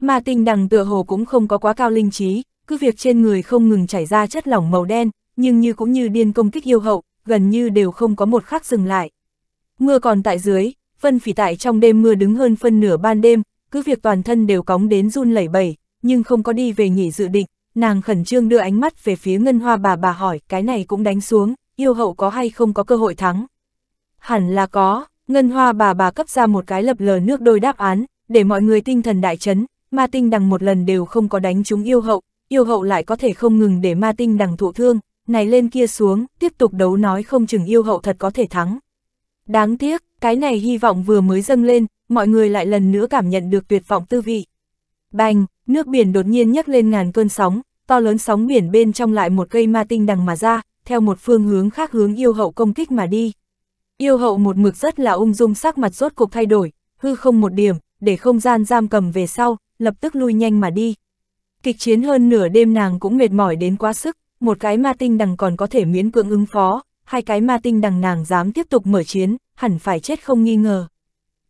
Ma tinh đằng tựa hồ cũng không có quá cao linh trí, cứ việc trên người không ngừng chảy ra chất lỏng màu đen, nhưng như cũng như điên công kích yêu hậu, gần như đều không có một khắc dừng lại. Mưa còn tại dưới, phân phỉ tại trong đêm mưa đứng hơn phân nửa ban đêm, cứ việc toàn thân đều cóng đến run lẩy bẩy, nhưng không có đi về nghỉ dự định, nàng khẩn trương đưa ánh mắt về phía ngân hoa bà bà hỏi cái này cũng đánh xuống, yêu hậu có hay không có cơ hội thắng. Hẳn là có, ngân hoa bà bà cấp ra một cái lập lờ nước đôi đáp án, để mọi người tinh thần đại chấn, ma tinh đằng một lần đều không có đánh chúng yêu hậu, yêu hậu lại có thể không ngừng để ma tinh đằng thụ thương, này lên kia xuống, tiếp tục đấu nói không chừng yêu hậu thật có thể thắng. Đáng tiếc, cái này hy vọng vừa mới dâng lên, mọi người lại lần nữa cảm nhận được tuyệt vọng tư vị. Bành, nước biển đột nhiên nhấc lên ngàn cơn sóng, to lớn sóng biển bên trong lại một cây ma tinh đằng mà ra, theo một phương hướng khác hướng yêu hậu công kích mà đi. Yêu hậu một mực rất là ung dung sắc mặt rốt cục thay đổi, hư không một điểm, để không gian giam cầm về sau, lập tức lui nhanh mà đi. Kịch chiến hơn nửa đêm nàng cũng mệt mỏi đến quá sức, một cái ma tinh đằng còn có thể miễn cưỡng ứng phó, hai cái ma tinh đằng nàng dám tiếp tục mở chiến, hẳn phải chết không nghi ngờ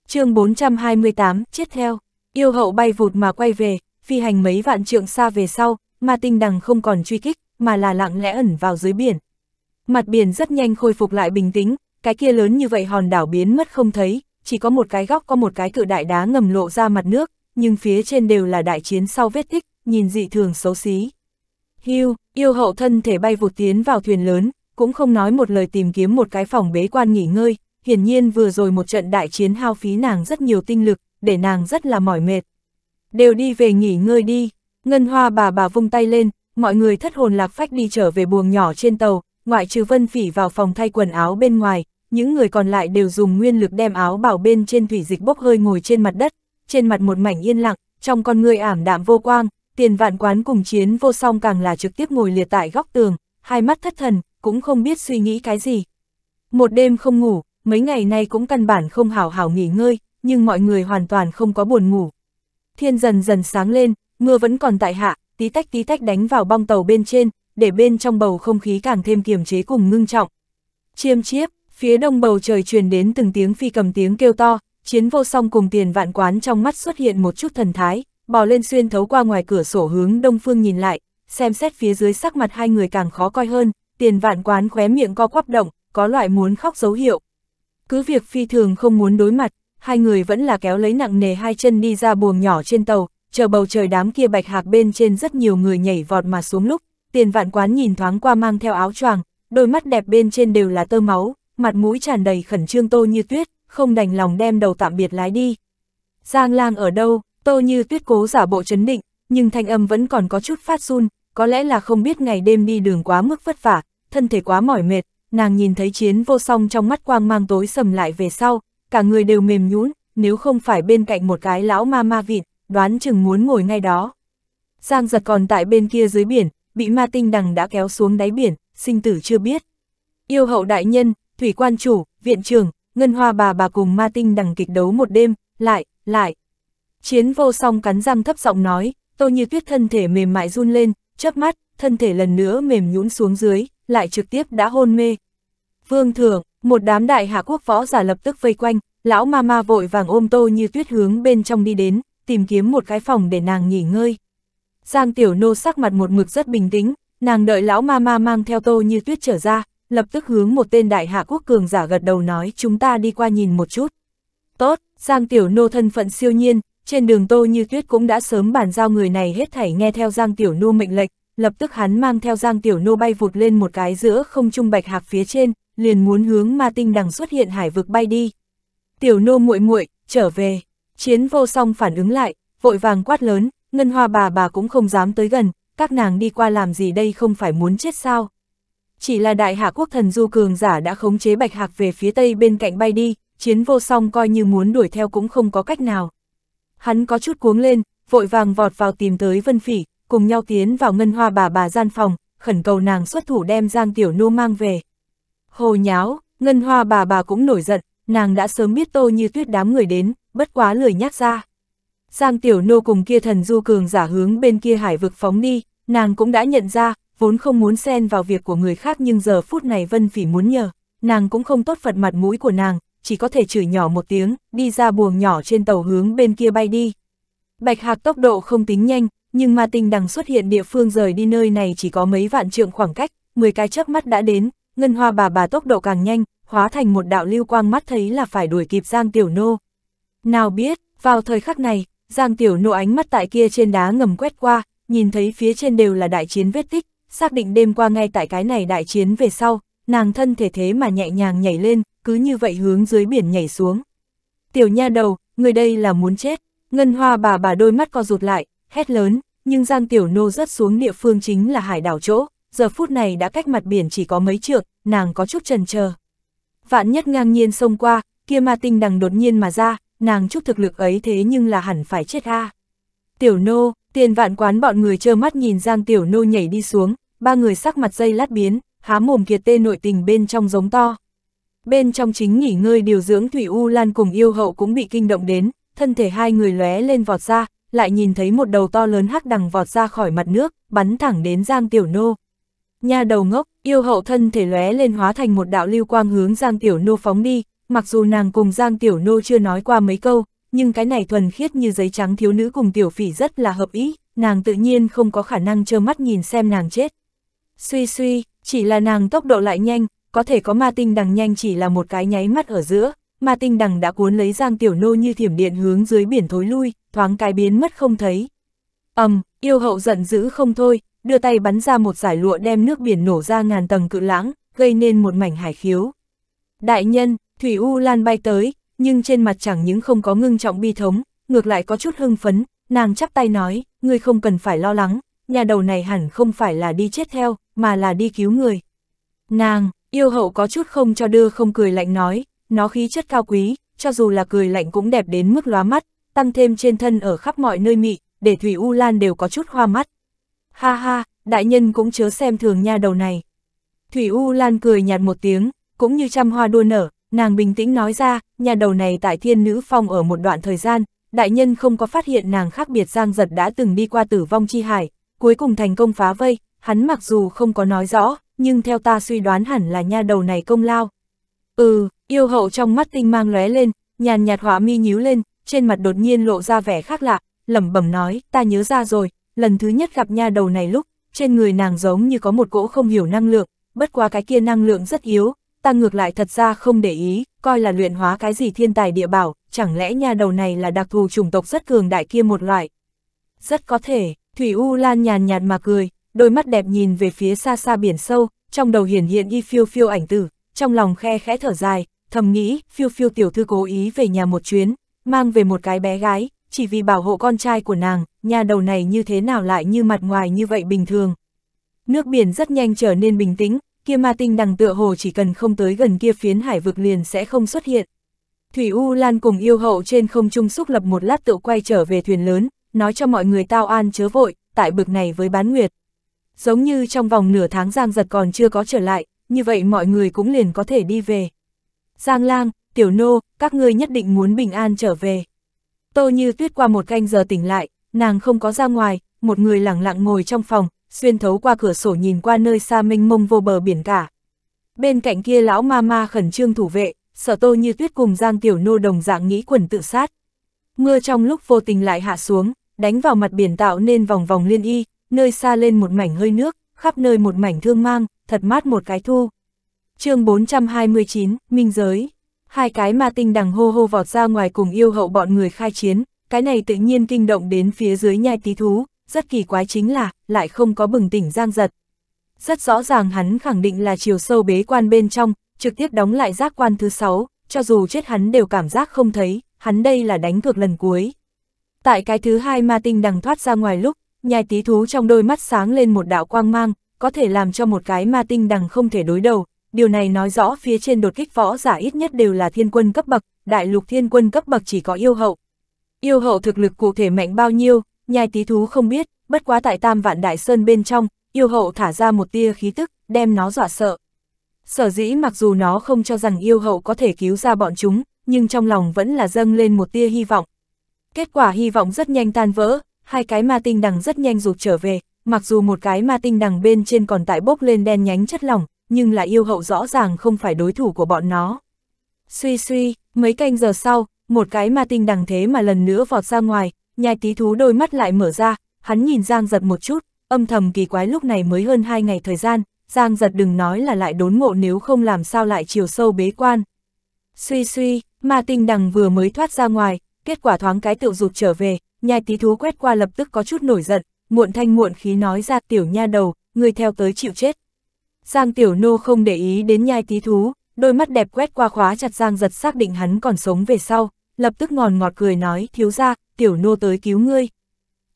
chương 428, chết theo, yêu hậu bay vụt mà quay về, phi hành mấy vạn trượng xa về sau, mà tinh đằng không còn truy kích, mà là lặng lẽ ẩn vào dưới biển. Mặt biển rất nhanh khôi phục lại bình tĩnh, cái kia lớn như vậy hòn đảo biến mất không thấy, chỉ có một cái góc có một cái cự đại đá ngầm lộ ra mặt nước, nhưng phía trên đều là đại chiến sau vết tích, nhìn dị thường xấu xí. Hưu, yêu hậu thân thể bay vụt tiến vào thuyền lớn, cũng không nói một lời tìm kiếm một cái phòng bế quan nghỉ ngơi, hiển nhiên vừa rồi một trận đại chiến hao phí nàng rất nhiều tinh lực, để nàng rất là mỏi mệt. Đều đi về nghỉ ngơi đi, ngân hoa bà bà vung tay lên, mọi người thất hồn lạc phách đi trở về buồng nhỏ trên tàu, ngoại trừ vân phỉ vào phòng thay quần áo bên ngoài, những người còn lại đều dùng nguyên lực đem áo bảo bên trên thủy dịch bốc hơi ngồi trên mặt đất, trên mặt một mảnh yên lặng, trong con người ảm đạm vô quang, tiền vạn quán cùng chiến vô song càng là trực tiếp ngồi liệt tại góc tường, hai mắt thất thần, cũng không biết suy nghĩ cái gì. Một đêm không ngủ, mấy ngày nay cũng căn bản không hảo hảo nghỉ ngơi, nhưng mọi người hoàn toàn không có buồn ngủ. Thiên dần dần sáng lên, mưa vẫn còn tại hạ, tí tách tí tách đánh vào bong tàu bên trên, để bên trong bầu không khí càng thêm kiềm chế cùng ngưng trọng. Chiêm chiếp, phía đông bầu trời truyền đến từng tiếng phi cầm tiếng kêu to, chiến vô song cùng tiền vạn quán trong mắt xuất hiện một chút thần thái, bò lên xuyên thấu qua ngoài cửa sổ hướng đông phương nhìn lại, xem xét phía dưới sắc mặt hai người càng khó coi hơn, tiền vạn quán khóe miệng co quắp động, có loại muốn khóc dấu hiệu, cứ việc phi thường không muốn đối mặt, hai người vẫn là kéo lấy nặng nề hai chân đi ra buồng nhỏ trên tàu, chờ bầu trời đám kia bạch hạc bên trên rất nhiều người nhảy vọt mà xuống lúc, tiền vạn quán nhìn thoáng qua mang theo áo choàng, đôi mắt đẹp bên trên đều là tơ máu, mặt mũi tràn đầy khẩn trương tô như tuyết, không đành lòng đem đầu tạm biệt lái đi. Giang lang ở đâu, tô như tuyết cố giả bộ chấn định, nhưng thanh âm vẫn còn có chút phát run, có lẽ là không biết ngày đêm đi đường quá mức vất vả, thân thể quá mỏi mệt, nàng nhìn thấy chiến vô song trong mắt quang mang tối sầm lại về sau, cả người đều mềm nhũn, nếu không phải bên cạnh một cái lão ma ma vịt, đoán chừng muốn ngồi ngay đó. Giang giật còn tại bên kia dưới biển, bị ma tinh đằng đã kéo xuống đáy biển, sinh tử chưa biết. Yêu hậu đại nhân, thủy quan chủ, viện trưởng, ngân hoa bà bà cùng ma tinh đằng kịch đấu một đêm, lại, lại. Chiến vô song cắn răng thấp giọng nói, tôi như tuyết thân thể mềm mại run lên, chớp mắt, thân thể lần nữa mềm nhũn xuống dưới, lại trực tiếp đã hôn mê. Vương thưởng, một đám đại hạ quốc võ giả lập tức vây quanh, lão ma ma vội vàng ôm tô như tuyết hướng bên trong đi đến, tìm kiếm một cái phòng để nàng nghỉ ngơi. Giang tiểu nô sắc mặt một mực rất bình tĩnh, nàng đợi lão ma ma mang theo tô như tuyết trở ra, lập tức hướng một tên đại hạ quốc cường giả gật đầu nói chúng ta đi qua nhìn một chút. Tốt, Giang Tiểu Nô thân phận siêu nhiên, trên đường Tô Như Tuyết cũng đã sớm bàn giao người này hết thảy nghe theo Giang Tiểu Nô mệnh lệnh, lập tức hắn mang theo Giang Tiểu Nô bay vụt lên một cái giữa không trung bạch hạc phía trên, liền muốn hướng ma tinh đằng xuất hiện hải vực bay đi. Tiểu Nô muội muội trở về, chiến vô song phản ứng lại, vội vàng quát lớn, ngân hoa bà bà cũng không dám tới gần, các nàng đi qua làm gì đây không phải muốn chết sao. Chỉ là đại hạ quốc thần du cường giả đã khống chế bạch hạc về phía tây bên cạnh bay đi, chiến vô song coi như muốn đuổi theo cũng không có cách nào. Hắn có chút cuống lên, vội vàng vọt vào tìm tới Vân Phỉ, cùng nhau tiến vào ngân hoa bà bà gian phòng, khẩn cầu nàng xuất thủ đem Giang Tiểu Nô mang về. Hồ nháo, ngân hoa bà bà cũng nổi giận, nàng đã sớm biết tô như tuyết đám người đến, bất quá lười nhắc ra. Giang Tiểu Nô cùng kia thần du cường giả hướng bên kia hải vực phóng đi, nàng cũng đã nhận ra, vốn không muốn xen vào việc của người khác nhưng giờ phút này Vân Phỉ muốn nhờ, nàng cũng không tốt phật mặt mũi của nàng, chỉ có thể chửi nhỏ một tiếng, đi ra buồng nhỏ trên tàu hướng bên kia bay đi. Bạch Hạc tốc độ không tính nhanh, nhưng ma tinh đằng xuất hiện địa phương rời đi nơi này chỉ có mấy vạn trượng khoảng cách, 10 cái chớp mắt đã đến, ngân hoa bà bà tốc độ càng nhanh, hóa thành một đạo lưu quang mắt thấy là phải đuổi kịp Giang Tiểu Nô. Nào biết, vào thời khắc này, Giang Tiểu Nô ánh mắt tại kia trên đá ngầm quét qua, nhìn thấy phía trên đều là đại chiến vết tích, xác định đêm qua ngay tại cái này đại chiến về sau, nàng thân thể thế mà nhẹ nhàng nhảy lên, cứ như vậy hướng dưới biển nhảy xuống. Tiểu nha đầu, người đây là muốn chết, ngân hoa bà bà đôi mắt co rụt lại, hét lớn, nhưng Giang Tiểu Nô rớt xuống địa phương chính là hải đảo chỗ, giờ phút này đã cách mặt biển chỉ có mấy trượng, nàng có chút trần chờ. Vạn nhất ngang nhiên xông qua, kia ma tinh đằng đột nhiên mà ra, nàng chút thực lực ấy thế nhưng là hẳn phải chết a. Tiểu Nô, tiền vạn quán bọn người trơ mắt nhìn Giang Tiểu Nô nhảy đi xuống, ba người sắc mặt dây lát biến, há mồm kiệt tê nội tình bên trong giống to. Bên trong chính nghỉ ngơi điều dưỡng Thủy U Lan cùng yêu hậu cũng bị kinh động đến, thân thể hai người lóe lên vọt ra, lại nhìn thấy một đầu to lớn hắc đằng vọt ra khỏi mặt nước, bắn thẳng đến Giang Tiểu Nô. nha đầu ngốc, yêu hậu thân thể lóe lên hóa thành một đạo lưu quang hướng Giang Tiểu Nô phóng đi, mặc dù nàng cùng Giang Tiểu Nô chưa nói qua mấy câu, nhưng cái này thuần khiết như giấy trắng thiếu nữ cùng Tiểu Phỉ rất là hợp ý, nàng tự nhiên không có khả năng trơ mắt nhìn xem nàng chết. Suy suy, chỉ là nàng tốc độ lại nhanh, có thể có ma tinh đằng nhanh chỉ là một cái nháy mắt ở giữa, ma tinh đằng đã cuốn lấy Giang Tiểu Nô như thiểm điện hướng dưới biển thối lui, thoáng cái biến mất không thấy. ầm, um, yêu hậu giận dữ không thôi, đưa tay bắn ra một giải lụa đem nước biển nổ ra ngàn tầng cự lãng, gây nên một mảnh hải khiếu. Đại nhân, Thủy U Lan bay tới, nhưng trên mặt chẳng những không có ngưng trọng bi thống, ngược lại có chút hưng phấn, nàng chắp tay nói, ngươi không cần phải lo lắng, nhà đầu này hẳn không phải là đi chết theo, mà là đi cứu người. Nàng, yêu hậu có chút không cho đưa không cười lạnh nói, nó khí chất cao quý, cho dù là cười lạnh cũng đẹp đến mức lóa mắt, tăng thêm trên thân ở khắp mọi nơi mị, để Thủy U Lan đều có chút hoa mắt. Ha ha, đại nhân cũng chớ xem thường nha đầu này. Thủy U Lan cười nhạt một tiếng, cũng như trăm hoa đua nở, nàng bình tĩnh nói ra, nhà đầu này tại thiên nữ phong ở một đoạn thời gian, đại nhân không có phát hiện nàng khác biệt giang giật đã từng đi qua tử vong chi hải, cuối cùng thành công phá vây, hắn mặc dù không có nói rõ, nhưng theo ta suy đoán hẳn là nha đầu này công lao. Ừ, yêu hậu trong mắt tinh mang lóe lên, nhàn nhạt hỏa mi nhíu lên, trên mặt đột nhiên lộ ra vẻ khác lạ, lẩm bẩm nói, ta nhớ ra rồi, lần thứ nhất gặp nha đầu này lúc, trên người nàng giống như có một cỗ không hiểu năng lượng, bất quá cái kia năng lượng rất yếu, ta ngược lại thật ra không để ý, coi là luyện hóa cái gì thiên tài địa bảo, chẳng lẽ nha đầu này là đặc thù chủng tộc rất cường đại kia một loại. Rất có thể, Thủy U Lan nhàn nhạt mà cười, đôi mắt đẹp nhìn về phía xa xa biển sâu, trong đầu hiển hiện y phiêu phiêu ảnh tử, trong lòng khe khẽ thở dài, thầm nghĩ, phiêu phiêu tiểu thư cố ý về nhà một chuyến, mang về một cái bé gái, chỉ vì bảo hộ con trai của nàng, nhà đầu này như thế nào lại như mặt ngoài như vậy bình thường. Nước biển rất nhanh trở nên bình tĩnh, kia ma tinh đằng tựa hồ chỉ cần không tới gần kia phiến hải vực liền sẽ không xuất hiện. Thủy U Lan cùng yêu hậu trên không trung xúc lập một lát tự quay trở về thuyền lớn, nói cho mọi người tao an chớ vội, tại bực này với bán nguyệt. Giống như trong vòng nửa tháng Giang giật còn chưa có trở lại, như vậy mọi người cũng liền có thể đi về. Giang lang, tiểu nô, các ngươi nhất định muốn bình an trở về. Tô như tuyết qua một canh giờ tỉnh lại, nàng không có ra ngoài, một người lặng lặng ngồi trong phòng, xuyên thấu qua cửa sổ nhìn qua nơi xa mênh mông vô bờ biển cả. Bên cạnh kia lão ma ma khẩn trương thủ vệ, sở tô như tuyết cùng giang tiểu nô đồng dạng nghĩ quần tự sát. Mưa trong lúc vô tình lại hạ xuống, đánh vào mặt biển tạo nên vòng vòng liên y, nơi xa lên một mảnh hơi nước, khắp nơi một mảnh thương mang, thật mát một cái thu. chương 429, Minh Giới hai cái ma tinh đằng hô hô vọt ra ngoài cùng yêu hậu bọn người khai chiến, cái này tự nhiên kinh động đến phía dưới nhai tí thú, rất kỳ quái chính là, lại không có bừng tỉnh giang giật. Rất rõ ràng hắn khẳng định là chiều sâu bế quan bên trong, trực tiếp đóng lại giác quan thứ sáu, cho dù chết hắn đều cảm giác không thấy, hắn đây là đánh cược lần cuối. Tại cái thứ hai ma tinh đằng thoát ra ngoài lúc, nhai tí thú trong đôi mắt sáng lên một đạo quang mang, có thể làm cho một cái ma tinh đằng không thể đối đầu, điều này nói rõ phía trên đột kích võ giả ít nhất đều là thiên quân cấp bậc, đại lục thiên quân cấp bậc chỉ có yêu hậu. Yêu hậu thực lực cụ thể mạnh bao nhiêu, nhai tí thú không biết, bất quá tại tam vạn đại sơn bên trong, yêu hậu thả ra một tia khí tức, đem nó dọa sợ. Sở dĩ mặc dù nó không cho rằng yêu hậu có thể cứu ra bọn chúng, nhưng trong lòng vẫn là dâng lên một tia hy vọng. Kết quả hy vọng rất nhanh tan vỡ, hai cái ma tinh đằng rất nhanh rụt trở về, mặc dù một cái ma tinh đằng bên trên còn tại bốc lên đen nhánh chất lỏng, nhưng là yêu hậu rõ ràng không phải đối thủ của bọn nó. Suy suy, mấy canh giờ sau, một cái ma tinh đằng thế mà lần nữa vọt ra ngoài, nhai tí thú đôi mắt lại mở ra, hắn nhìn Giang giật một chút, âm thầm kỳ quái lúc này mới hơn hai ngày thời gian, Giang giật đừng nói là lại đốn ngộ nếu không làm sao lại chiều sâu bế quan. Suy suy, ma tinh đằng vừa mới thoát ra ngoài, kết quả thoáng cái tự rụt trở về, nhai tí thú quét qua lập tức có chút nổi giận, muộn thanh muộn khí nói ra tiểu nha đầu, người theo tới chịu chết. Giang Tiểu Nô không để ý đến nhai tí thú, đôi mắt đẹp quét qua khóa chặt Giang giật xác định hắn còn sống về sau, lập tức ngòn ngọt cười nói thiếu ra, Tiểu Nô tới cứu ngươi.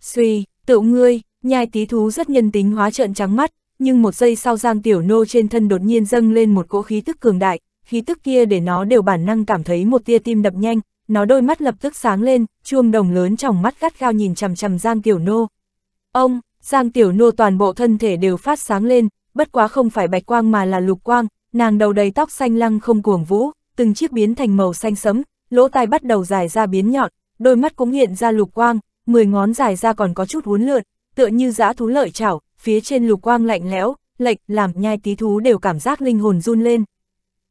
Suy, tự ngươi, nhai tí thú rất nhân tính hóa trợn trắng mắt, nhưng một giây sau Giang Tiểu Nô trên thân đột nhiên dâng lên một cỗ khí tức cường đại, khí tức kia để nó đều bản năng cảm thấy một tia tim đập nhanh, nó đôi mắt lập tức sáng lên, chuông đồng lớn trong mắt gắt gao nhìn chằm chằm Giang Tiểu Nô. Ông, Giang Tiểu Nô toàn bộ thân thể đều phát sáng lên, bất quá không phải bạch quang mà là lục quang, nàng đầu đầy tóc xanh lăng không cuồng vũ, từng chiếc biến thành màu xanh sẫm, lỗ tai bắt đầu dài ra biến nhọn, đôi mắt cũng hiện ra lục quang, mười ngón dài ra còn có chút uốn lượn, tựa như dã thú lợi chảo, phía trên lục quang lạnh lẽo, lệch làm nhai tí thú đều cảm giác linh hồn run lên.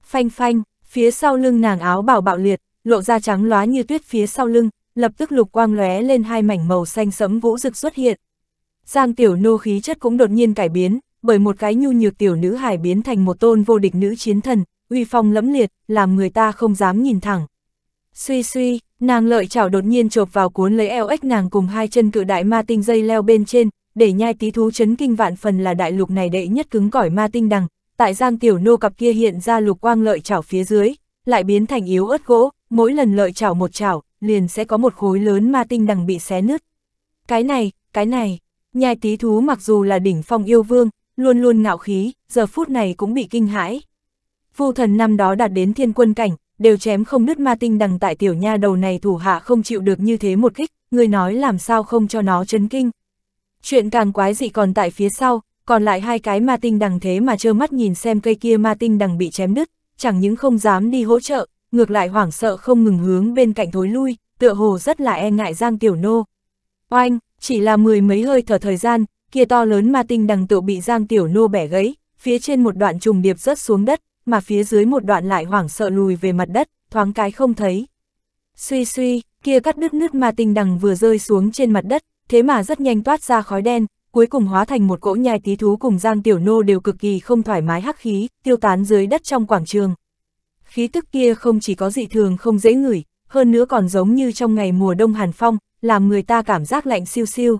Phanh phanh, phía sau lưng nàng áo bảo bạo liệt, lộ ra trắng lóa như tuyết phía sau lưng, lập tức lục quang lóe lên hai mảnh màu xanh sẫm vũ rực xuất hiện. Giang tiểu nô khí chất cũng đột nhiên cải biến, bởi một cái nhu nhược tiểu nữ hải biến thành một tôn vô địch nữ chiến thần, uy phong lẫm liệt, làm người ta không dám nhìn thẳng. Suy suy, nàng lợi chảo đột nhiên chộp vào cuốn lấy eo ếch nàng cùng hai chân cự đại ma tinh dây leo bên trên, để nhai tí thú chấn kinh vạn phần là đại lục này đệ nhất cứng cỏi ma tinh đằng, tại giang tiểu nô cặp kia hiện ra lục quang lợi chảo phía dưới, lại biến thành yếu ớt gỗ, mỗi lần lợi chảo một chảo, liền sẽ có một khối lớn ma tinh đằng bị xé nứt. Cái này, cái này, nhai tí thú mặc dù là đỉnh phong yêu vương, luôn luôn ngạo khí, giờ phút này cũng bị kinh hãi. Vu thần năm đó đạt đến thiên quân cảnh, đều chém không nứt ma tinh đằng tại tiểu nha đầu này thủ hạ không chịu được như thế một kích, người nói làm sao không cho nó chấn kinh. Chuyện càng quái dị còn tại phía sau, còn lại hai cái ma tinh đằng thế mà trơ mắt nhìn xem cây kia ma tinh đằng bị chém đứt, chẳng những không dám đi hỗ trợ, ngược lại hoảng sợ không ngừng hướng bên cạnh thối lui, tựa hồ rất là e ngại Giang Tiểu Nô. Oanh, chỉ là mười mấy hơi thở thời gian, kia to lớn ma tinh đằng tựu bị Giang Tiểu Nô bẻ gãy, phía trên một đoạn trùng điệp rớt xuống đất, mà phía dưới một đoạn lại hoảng sợ lùi về mặt đất, thoáng cái không thấy. Suy suy, kia cắt đứt nứt ma tinh đằng vừa rơi xuống trên mặt đất, thế mà rất nhanh toát ra khói đen, cuối cùng hóa thành một cỗ nhai tí thú cùng Giang Tiểu Nô đều cực kỳ không thoải mái hắc khí, tiêu tán dưới đất trong quảng trường. Khí tức kia không chỉ có dị thường không dễ ngửi, hơn nữa còn giống như trong ngày mùa đông hàn phong, làm người ta cảm giác lạnh siêu siêu.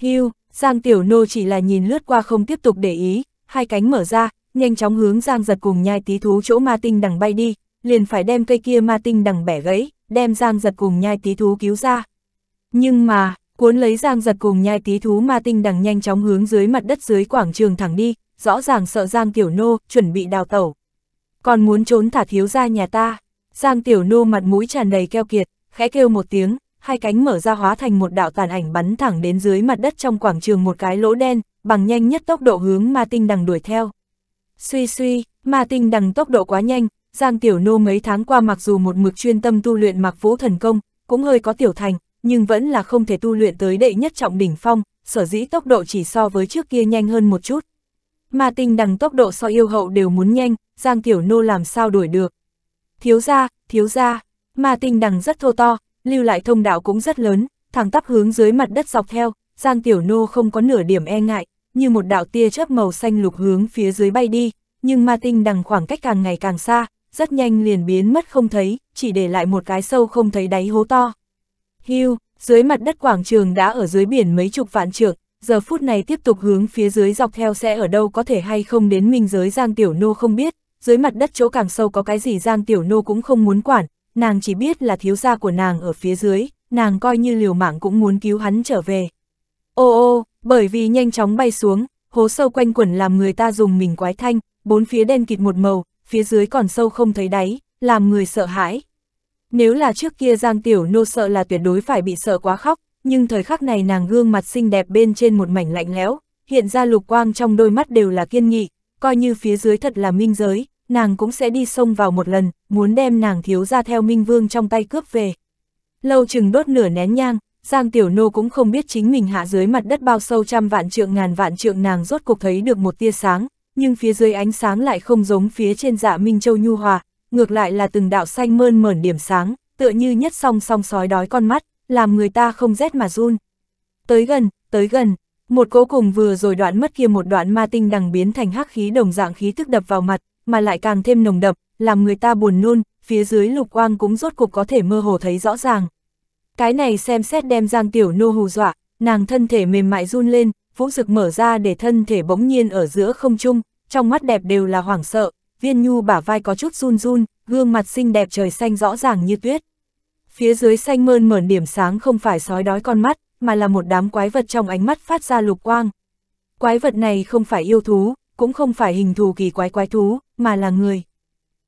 Hưu, Giang Tiểu Nô chỉ là nhìn lướt qua không tiếp tục để ý, hai cánh mở ra, nhanh chóng hướng Giang giật cùng nhai tí thú chỗ ma tinh đằng bay đi, liền phải đem cây kia ma tinh đằng bẻ gãy, đem Giang giật cùng nhai tí thú cứu ra. Nhưng mà, cuốn lấy Giang giật cùng nhai tí thú ma tinh đằng nhanh chóng hướng dưới mặt đất dưới quảng trường thẳng đi, rõ ràng sợ Giang Tiểu Nô chuẩn bị đào tẩu. Còn muốn trốn thả thiếu ra nhà ta, Giang Tiểu Nô mặt mũi tràn đầy keo kiệt, khẽ kêu một tiếng, hai cánh mở ra hóa thành một đạo tàn ảnh bắn thẳng đến dưới mặt đất trong quảng trường một cái lỗ đen, bằng nhanh nhất tốc độ hướng ma tinh đằng đuổi theo. Suy suy, ma tinh đằng tốc độ quá nhanh, Giang Tiểu Nô mấy tháng qua mặc dù một mực chuyên tâm tu luyện mặc vũ thần công, cũng hơi có tiểu thành, nhưng vẫn là không thể tu luyện tới đệ nhất trọng đỉnh phong, sở dĩ tốc độ chỉ so với trước kia nhanh hơn một chút. Ma tinh đằng tốc độ so yêu hậu đều muốn nhanh, Giang Tiểu Nô làm sao đuổi được. Thiếu ra, thiếu ra, ma tinh đằng rất thô to, lưu lại thông đạo cũng rất lớn, thẳng tắp hướng dưới mặt đất dọc theo, Giang Tiểu Nô không có nửa điểm e ngại, như một đạo tia chớp màu xanh lục hướng phía dưới bay đi, nhưng ma tinh đằng khoảng cách càng ngày càng xa, rất nhanh liền biến mất không thấy, chỉ để lại một cái sâu không thấy đáy hố to. Hưu, dưới mặt đất quảng trường đã ở dưới biển mấy chục vạn trượng, giờ phút này tiếp tục hướng phía dưới dọc theo sẽ ở đâu có thể hay không đến minh giới Giang Tiểu Nô không biết, dưới mặt đất chỗ càng sâu có cái gì Giang Tiểu Nô cũng không muốn quản, nàng chỉ biết là thiếu gia của nàng ở phía dưới, nàng coi như liều mạng cũng muốn cứu hắn trở về. Ô ô, bởi vì nhanh chóng bay xuống, hố sâu quanh quẩn làm người ta dùng mình quái thanh, bốn phía đen kịt một màu, phía dưới còn sâu không thấy đáy, làm người sợ hãi. Nếu là trước kia Giang Tiểu Nô sợ là tuyệt đối phải bị sợ quá khóc, nhưng thời khắc này nàng gương mặt xinh đẹp bên trên một mảnh lạnh lẽo, hiện ra lục quang trong đôi mắt đều là kiên nghị, coi như phía dưới thật là minh giới, nàng cũng sẽ đi sông vào một lần, muốn đem nàng thiếu ra theo Minh Vương trong tay cướp về. Lâu chừng đốt nửa nén nhang, Giang Tiểu Nô cũng không biết chính mình hạ dưới mặt đất bao sâu trăm vạn trượng ngàn vạn trượng nàng rốt cục thấy được một tia sáng, nhưng phía dưới ánh sáng lại không giống phía trên dạ Minh Châu Nhu Hòa, ngược lại là từng đạo xanh mơn mởn điểm sáng, tựa như nhất song song sói đói con mắt, làm người ta không rét mà run. Tới gần, tới gần, một cố cùng vừa rồi đoạn mất kia một đoạn ma tinh đằng biến thành hắc khí đồng dạng khí tức đập vào mặt, mà lại càng thêm nồng đậm, làm người ta buồn nôn, phía dưới lục quang cũng rốt cuộc có thể mơ hồ thấy rõ ràng. Cái này xem xét đem Giang Tiểu Nô hù dọa, nàng thân thể mềm mại run lên, vũ rực mở ra để thân thể bỗng nhiên ở giữa không trung, trong mắt đẹp đều là hoảng sợ, viên nhu bả vai có chút run run, gương mặt xinh đẹp trời xanh rõ ràng như tuyết. Phía dưới xanh mơn mởn điểm sáng không phải sói đói con mắt, mà là một đám quái vật trong ánh mắt phát ra lục quang. Quái vật này không phải yêu thú, cũng không phải hình thù kỳ quái quái thú, mà là người.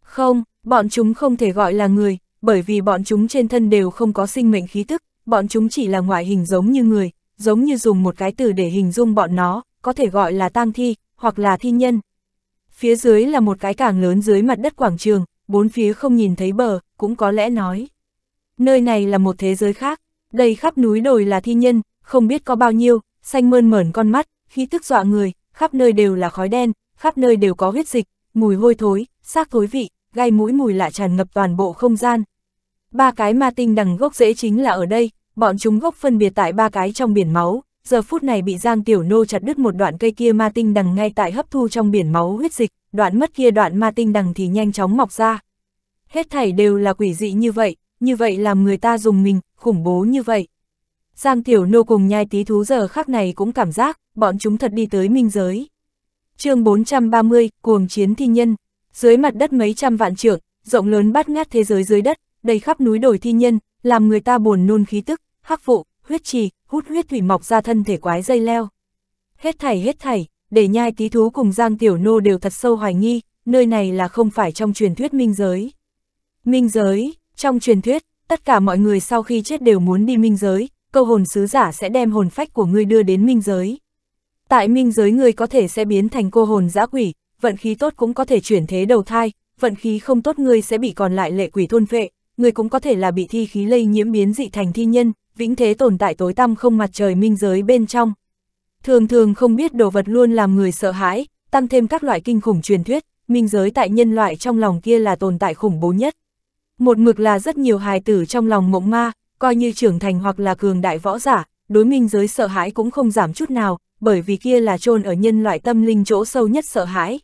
Không, bọn chúng không thể gọi là người, bởi vì bọn chúng trên thân đều không có sinh mệnh khí tức, bọn chúng chỉ là ngoại hình giống như người, giống như dùng một cái từ để hình dung bọn nó, có thể gọi là tang thi, hoặc là thi nhân. Phía dưới là một cái cảng lớn dưới mặt đất quảng trường, bốn phía không nhìn thấy bờ, cũng có lẽ nói. Nơi này là một thế giới khác, đầy khắp núi đồi là thi nhân, không biết có bao nhiêu, xanh mơn mởn con mắt, khí tức dọa người, khắp nơi đều là khói đen, khắp nơi đều có huyết dịch, mùi hôi thối, xác thối vị, gai mũi mùi lạ tràn ngập toàn bộ không gian. Ba cái ma tinh đằng gốc rễ chính là ở đây, bọn chúng gốc phân biệt tại ba cái trong biển máu, giờ phút này bị Giang Tiểu Nô chặt đứt một đoạn cây kia ma tinh đằng ngay tại hấp thu trong biển máu huyết dịch, đoạn mất kia đoạn ma tinh đằng thì nhanh chóng mọc ra. Hết thảy đều là quỷ dị như vậy, như vậy làm người ta dùng mình, khủng bố như vậy. Giang Tiểu Nô cùng nhai tí thú giờ khác này cũng cảm giác, bọn chúng thật đi tới minh giới. chương 430, cuồng chiến thi nhân, dưới mặt đất mấy trăm vạn trưởng rộng lớn bát ngát thế giới dưới đất, đầy khắp núi đồi thi nhân, làm người ta buồn nôn khí tức, hắc vụ, huyết trì, hút huyết thủy mọc ra thân thể quái dây leo. Hết thảy hết thảy, để nhai tí thú cùng Giang Tiểu Nô đều thật sâu hoài nghi, nơi này là không phải trong truyền thuyết minh giới. Minh giới, trong truyền thuyết, tất cả mọi người sau khi chết đều muốn đi minh giới, câu hồn sứ giả sẽ đem hồn phách của ngươi đưa đến minh giới. Tại minh giới ngươi có thể sẽ biến thành cô hồn giã quỷ, vận khí tốt cũng có thể chuyển thế đầu thai, vận khí không tốt ngươi sẽ bị còn lại lệ quỷ thôn phệ, ngươi cũng có thể là bị thi khí lây nhiễm biến dị thành thi nhân, vĩnh thế tồn tại tối tăm không mặt trời minh giới bên trong. Thường thường không biết đồ vật luôn làm người sợ hãi, tăng thêm các loại kinh khủng truyền thuyết, minh giới tại nhân loại trong lòng kia là tồn tại khủng bố nhất. Một mực là rất nhiều hài tử trong lòng mộng ma, coi như trưởng thành hoặc là cường đại võ giả, đối minh giới sợ hãi cũng không giảm chút nào, bởi vì kia là chôn ở nhân loại tâm linh chỗ sâu nhất sợ hãi.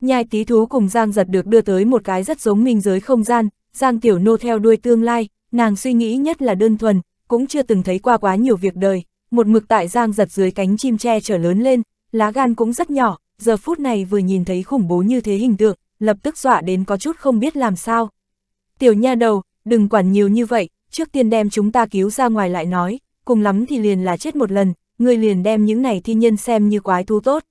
Nhai tí thú cùng Giang giật được đưa tới một cái rất giống minh giới không gian, Giang tiểu nô theo đuôi tương lai, nàng suy nghĩ nhất là đơn thuần, cũng chưa từng thấy qua quá nhiều việc đời, một mực tại Giang giật dưới cánh chim tre trở lớn lên, lá gan cũng rất nhỏ, giờ phút này vừa nhìn thấy khủng bố như thế hình tượng, lập tức dọa đến có chút không biết làm sao. Tiểu nha đầu, đừng quản nhiều như vậy, trước tiên đem chúng ta cứu ra ngoài lại nói, cùng lắm thì liền là chết một lần, người liền đem những này thi nhân xem như quái thú tốt.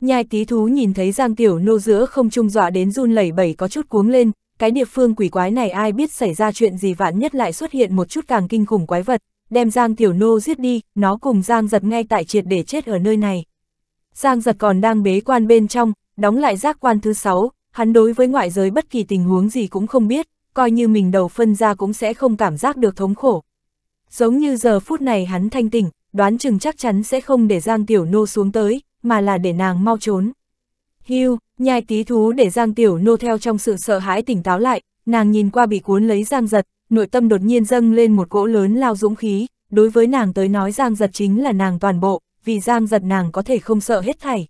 Nhai tí thú nhìn thấy Giang Tiểu Nô giữa không trung dọa đến run lẩy bẩy có chút cuống lên, cái địa phương quỷ quái này ai biết xảy ra chuyện gì vạn nhất lại xuất hiện một chút càng kinh khủng quái vật, đem Giang Tiểu Nô giết đi, nó cùng Giang giật ngay tại triệt để chết ở nơi này. Giang giật còn đang bế quan bên trong, đóng lại giác quan thứ sáu hắn đối với ngoại giới bất kỳ tình huống gì cũng không biết, coi như mình đầu phân ra cũng sẽ không cảm giác được thống khổ. Giống như giờ phút này hắn thanh tỉnh, đoán chừng chắc chắn sẽ không để Giang Tiểu Nô xuống tới, mà là để nàng mau trốn. Hưu, nhai tí thú để Giang Tiểu Nô theo trong sự sợ hãi tỉnh táo lại, nàng nhìn qua bị cuốn lấy Giang Giật, nội tâm đột nhiên dâng lên một cỗ lớn lao dũng khí, đối với nàng tới nói Giang Giật chính là nàng toàn bộ, vì Giang Giật nàng có thể không sợ hết thảy.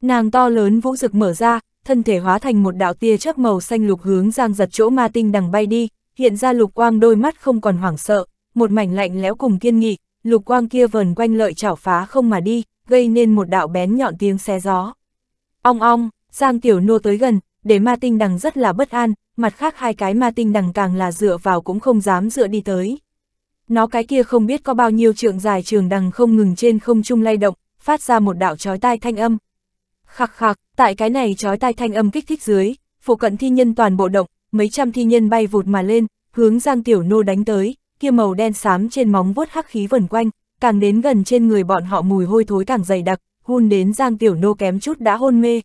Nàng to lớn vũ rực mở ra, thân thể hóa thành một đạo tia chớp màu xanh lục hướng giang giật chỗ ma tinh đằng bay đi, hiện ra lục quang đôi mắt không còn hoảng sợ, một mảnh lạnh lẽo cùng kiên nghị, lục quang kia vờn quanh lợi chảo phá không mà đi, gây nên một đạo bén nhọn tiếng xé gió. Ong ong, giang tiểu nô tới gần, để ma tinh đằng rất là bất an, mặt khác hai cái ma tinh đằng càng là dựa vào cũng không dám dựa đi tới. Nó cái kia không biết có bao nhiêu trượng dài trường đằng không ngừng trên không trung lay động, phát ra một đạo chói tai thanh âm, Khắc khắc, tại cái này trói tai thanh âm kích thích dưới, phụ cận thi nhân toàn bộ động, mấy trăm thi nhân bay vụt mà lên, hướng Giang Tiểu Nô đánh tới, kia màu đen xám trên móng vuốt hắc khí vần quanh, càng đến gần trên người bọn họ mùi hôi thối càng dày đặc, hun đến Giang Tiểu Nô kém chút đã hôn mê.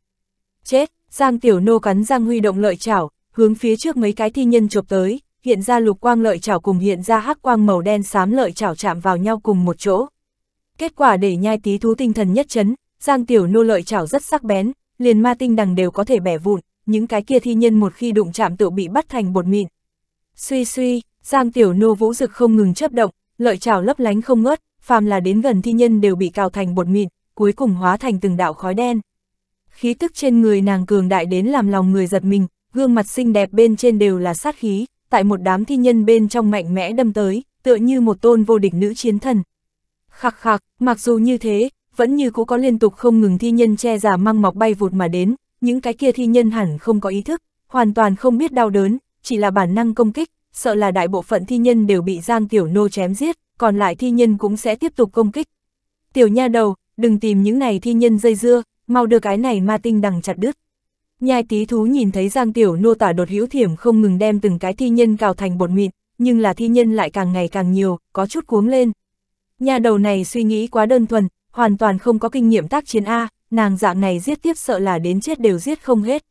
Chết, Giang Tiểu Nô cắn răng Huy động lợi chảo, hướng phía trước mấy cái thi nhân chụp tới, hiện ra lục quang lợi chảo cùng hiện ra hắc quang màu đen xám lợi chảo chạm vào nhau cùng một chỗ. Kết quả để nhai tí thú tinh thần nhất chấn, Giang tiểu nô lợi chảo rất sắc bén, liền ma tinh đằng đều có thể bẻ vụn, những cái kia thi nhân một khi đụng chạm tự bị bắt thành bột mịn. Suy suy, Giang tiểu nô vũ rực không ngừng chấp động, lợi chảo lấp lánh không ngớt, phàm là đến gần thi nhân đều bị cào thành bột mịn, cuối cùng hóa thành từng đạo khói đen. Khí tức trên người nàng cường đại đến làm lòng người giật mình, gương mặt xinh đẹp bên trên đều là sát khí, tại một đám thi nhân bên trong mạnh mẽ đâm tới, tựa như một tôn vô địch nữ chiến thần. Khắc khắc, mặc dù như thế, vẫn như cũ có liên tục không ngừng thi nhân che giả mang mọc bay vụt mà đến, những cái kia thi nhân hẳn không có ý thức, hoàn toàn không biết đau đớn, chỉ là bản năng công kích, sợ là đại bộ phận thi nhân đều bị Giang Tiểu Nô chém giết, còn lại thi nhân cũng sẽ tiếp tục công kích. Tiểu nha đầu, đừng tìm những này thi nhân dây dưa, mau đưa cái này ma tinh đằng chặt đứt. Nhai tí thú nhìn thấy Giang Tiểu Nô tả đột hữu thiểm không ngừng đem từng cái thi nhân cào thành bột mịn, nhưng là thi nhân lại càng ngày càng nhiều, có chút cuống lên. Nhà đầu này suy nghĩ quá đơn thuần, hoàn toàn không có kinh nghiệm tác chiến A, nàng dạng này giết tiếp sợ là đến chết đều giết không hết.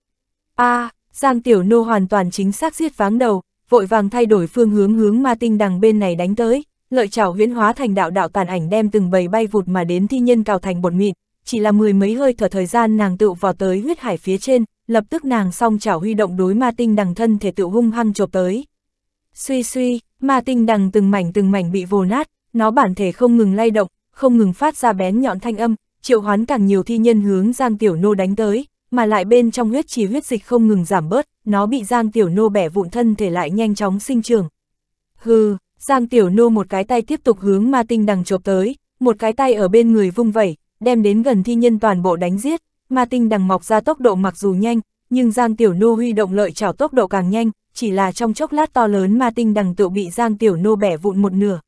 A, Giang Tiểu Nô hoàn toàn chính xác giết váng đầu, vội vàng thay đổi phương hướng hướng ma tinh đằng bên này đánh tới, lợi chảo huyễn hóa thành đạo đạo tàn ảnh đem từng bầy bay vụt mà đến thi nhân cào thành bột mịn, chỉ là mười mấy hơi thở thời gian nàng tựu vào tới huyết hải phía trên, lập tức nàng song chảo huy động đối ma tinh đằng thân thể tựu hung hăng chộp tới. Suy suy, ma tinh đằng từng mảnh từng mảnh bị vồ nát, nó bản thể không ngừng lay động, không ngừng phát ra bén nhọn thanh âm, triệu hoán càng nhiều thi nhân hướng Giang Tiểu Nô đánh tới, mà lại bên trong huyết trì huyết dịch không ngừng giảm bớt, nó bị Giang Tiểu Nô bẻ vụn thân thể lại nhanh chóng sinh trưởng. Hừ, Giang Tiểu Nô một cái tay tiếp tục hướng ma tinh đằng chộp tới, một cái tay ở bên người vung vẩy, đem đến gần thi nhân toàn bộ đánh giết, ma tinh đằng mọc ra tốc độ mặc dù nhanh, nhưng Giang Tiểu Nô huy động lợi chảo tốc độ càng nhanh, chỉ là trong chốc lát to lớn ma tinh đằng tự bị Giang Tiểu Nô bẻ vụn một nửa.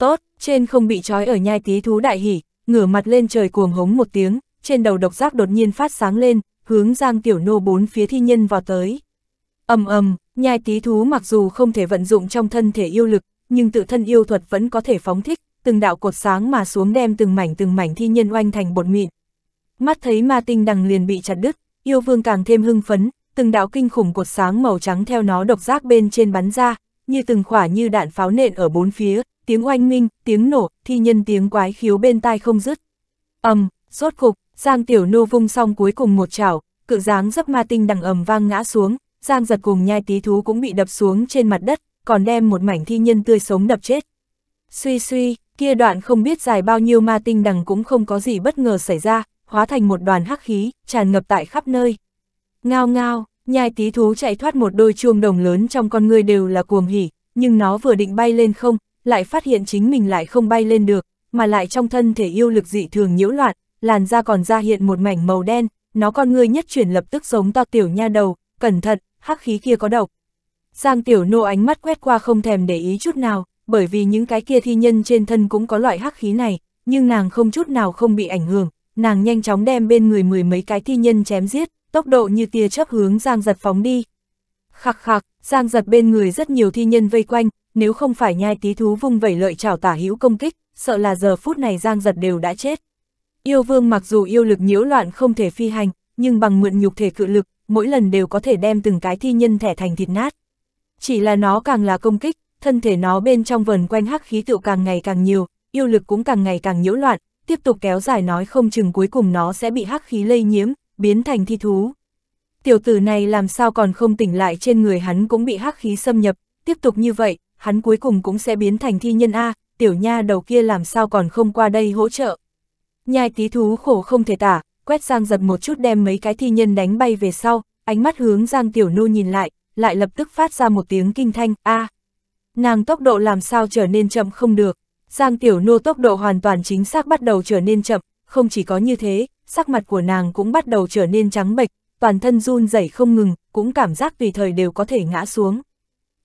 Tốt, trên không bị trói ở nhai tí thú đại hỉ, ngửa mặt lên trời cuồng hống một tiếng, trên đầu độc giác đột nhiên phát sáng lên, hướng Giang Tiểu Nô bốn phía thi nhân vào tới. Ầm ầm, nhai tí thú mặc dù không thể vận dụng trong thân thể yêu lực, nhưng tự thân yêu thuật vẫn có thể phóng thích, từng đạo cột sáng mà xuống đem từng mảnh từng mảnh thi nhân oanh thành bột mịn. Mắt thấy ma tinh đằng liền bị chặt đứt, yêu vương càng thêm hưng phấn, từng đạo kinh khủng cột sáng màu trắng theo nó độc giác bên trên bắn ra, như từng khỏa như đạn pháo nện ở bốn phía, tiếng oanh minh, tiếng nổ, thi nhân tiếng quái khiếu bên tai không dứt. ầm, rốt cục, Giang Tiểu Nô vung xong cuối cùng một chảo, cự dáng dấp ma tinh đằng ầm vang ngã xuống, Giang giật cùng nhai tí thú cũng bị đập xuống trên mặt đất, còn đem một mảnh thi nhân tươi sống đập chết. Suy suy, kia đoạn không biết dài bao nhiêu ma tinh đằng cũng không có gì bất ngờ xảy ra, hóa thành một đoàn hắc khí, tràn ngập tại khắp nơi. Ngao ngao, nhai tí thú chạy thoát một đôi chuông đồng lớn trong con người đều là cuồng hỉ, nhưng nó vừa định bay lên không, lại phát hiện chính mình lại không bay lên được, mà lại trong thân thể yêu lực dị thường nhiễu loạn, làn da còn ra hiện một mảnh màu đen, nó con người nhất chuyển lập tức giống to tiểu nha đầu, cẩn thận, hắc khí kia có độc. Giang tiểu nô ánh mắt quét qua không thèm để ý chút nào, bởi vì những cái kia thi nhân trên thân cũng có loại hắc khí này, nhưng nàng không chút nào không bị ảnh hưởng, nàng nhanh chóng đem bên người mười mấy cái thi nhân chém giết, tốc độ như tia chớp hướng Giang giật phóng đi. Khạc khạc, Giang giật bên người rất nhiều thi nhân vây quanh, nếu không phải nhai tí thú vung vẩy lợi chảo tả hữu công kích, sợ là giờ phút này Giang Giật đều đã chết. Yêu vương mặc dù yêu lực nhiễu loạn không thể phi hành, nhưng bằng mượn nhục thể cự lực, mỗi lần đều có thể đem từng cái thi nhân thẻ thành thịt nát. Chỉ là nó càng là công kích, thân thể nó bên trong vần quanh hắc khí tựu càng ngày càng nhiều, yêu lực cũng càng ngày càng nhiễu loạn, tiếp tục kéo dài nói không chừng cuối cùng nó sẽ bị hắc khí lây nhiễm, biến thành thi thú. Tiểu tử này làm sao còn không tỉnh lại trên người hắn cũng bị hắc khí xâm nhập, tiếp tục như vậy, hắn cuối cùng cũng sẽ biến thành thi nhân A, tiểu nha đầu kia làm sao còn không qua đây hỗ trợ. Nhai tí thú khổ không thể tả, quét sang giật một chút đem mấy cái thi nhân đánh bay về sau, ánh mắt hướng Giang Tiểu Nô nhìn lại, lại lập tức phát ra một tiếng kinh thanh, a Nàng tốc độ làm sao trở nên chậm không được, Giang Tiểu Nô tốc độ hoàn toàn chính xác bắt đầu trở nên chậm, không chỉ có như thế, sắc mặt của nàng cũng bắt đầu trở nên trắng bệch, toàn thân run rẩy không ngừng, cũng cảm giác tùy thời đều có thể ngã xuống.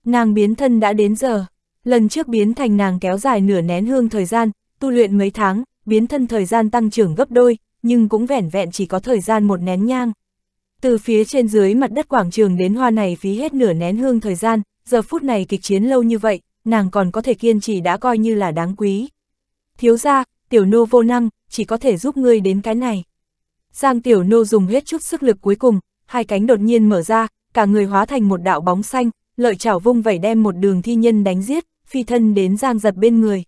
Nàng biến thân đã đến giờ, lần trước biến thành nàng kéo dài nửa nén hương thời gian, tu luyện mấy tháng, biến thân thời gian tăng trưởng gấp đôi, nhưng cũng vẻn vẹn chỉ có thời gian một nén nhang. Từ phía trên dưới mặt đất quảng trường đến hoa này phí hết nửa nén hương thời gian, giờ phút này kịch chiến lâu như vậy, nàng còn có thể kiên trì đã coi như là đáng quý. Thiếu ra, tiểu nô vô năng, chỉ có thể giúp ngươi đến cái này. Giang tiểu nô dùng hết chút sức lực cuối cùng, hai cánh đột nhiên mở ra, cả người hóa thành một đạo bóng xanh, lợi chảo vung vẩy đem một đường thi nhân đánh giết, phi thân đến Giang Giật bên người.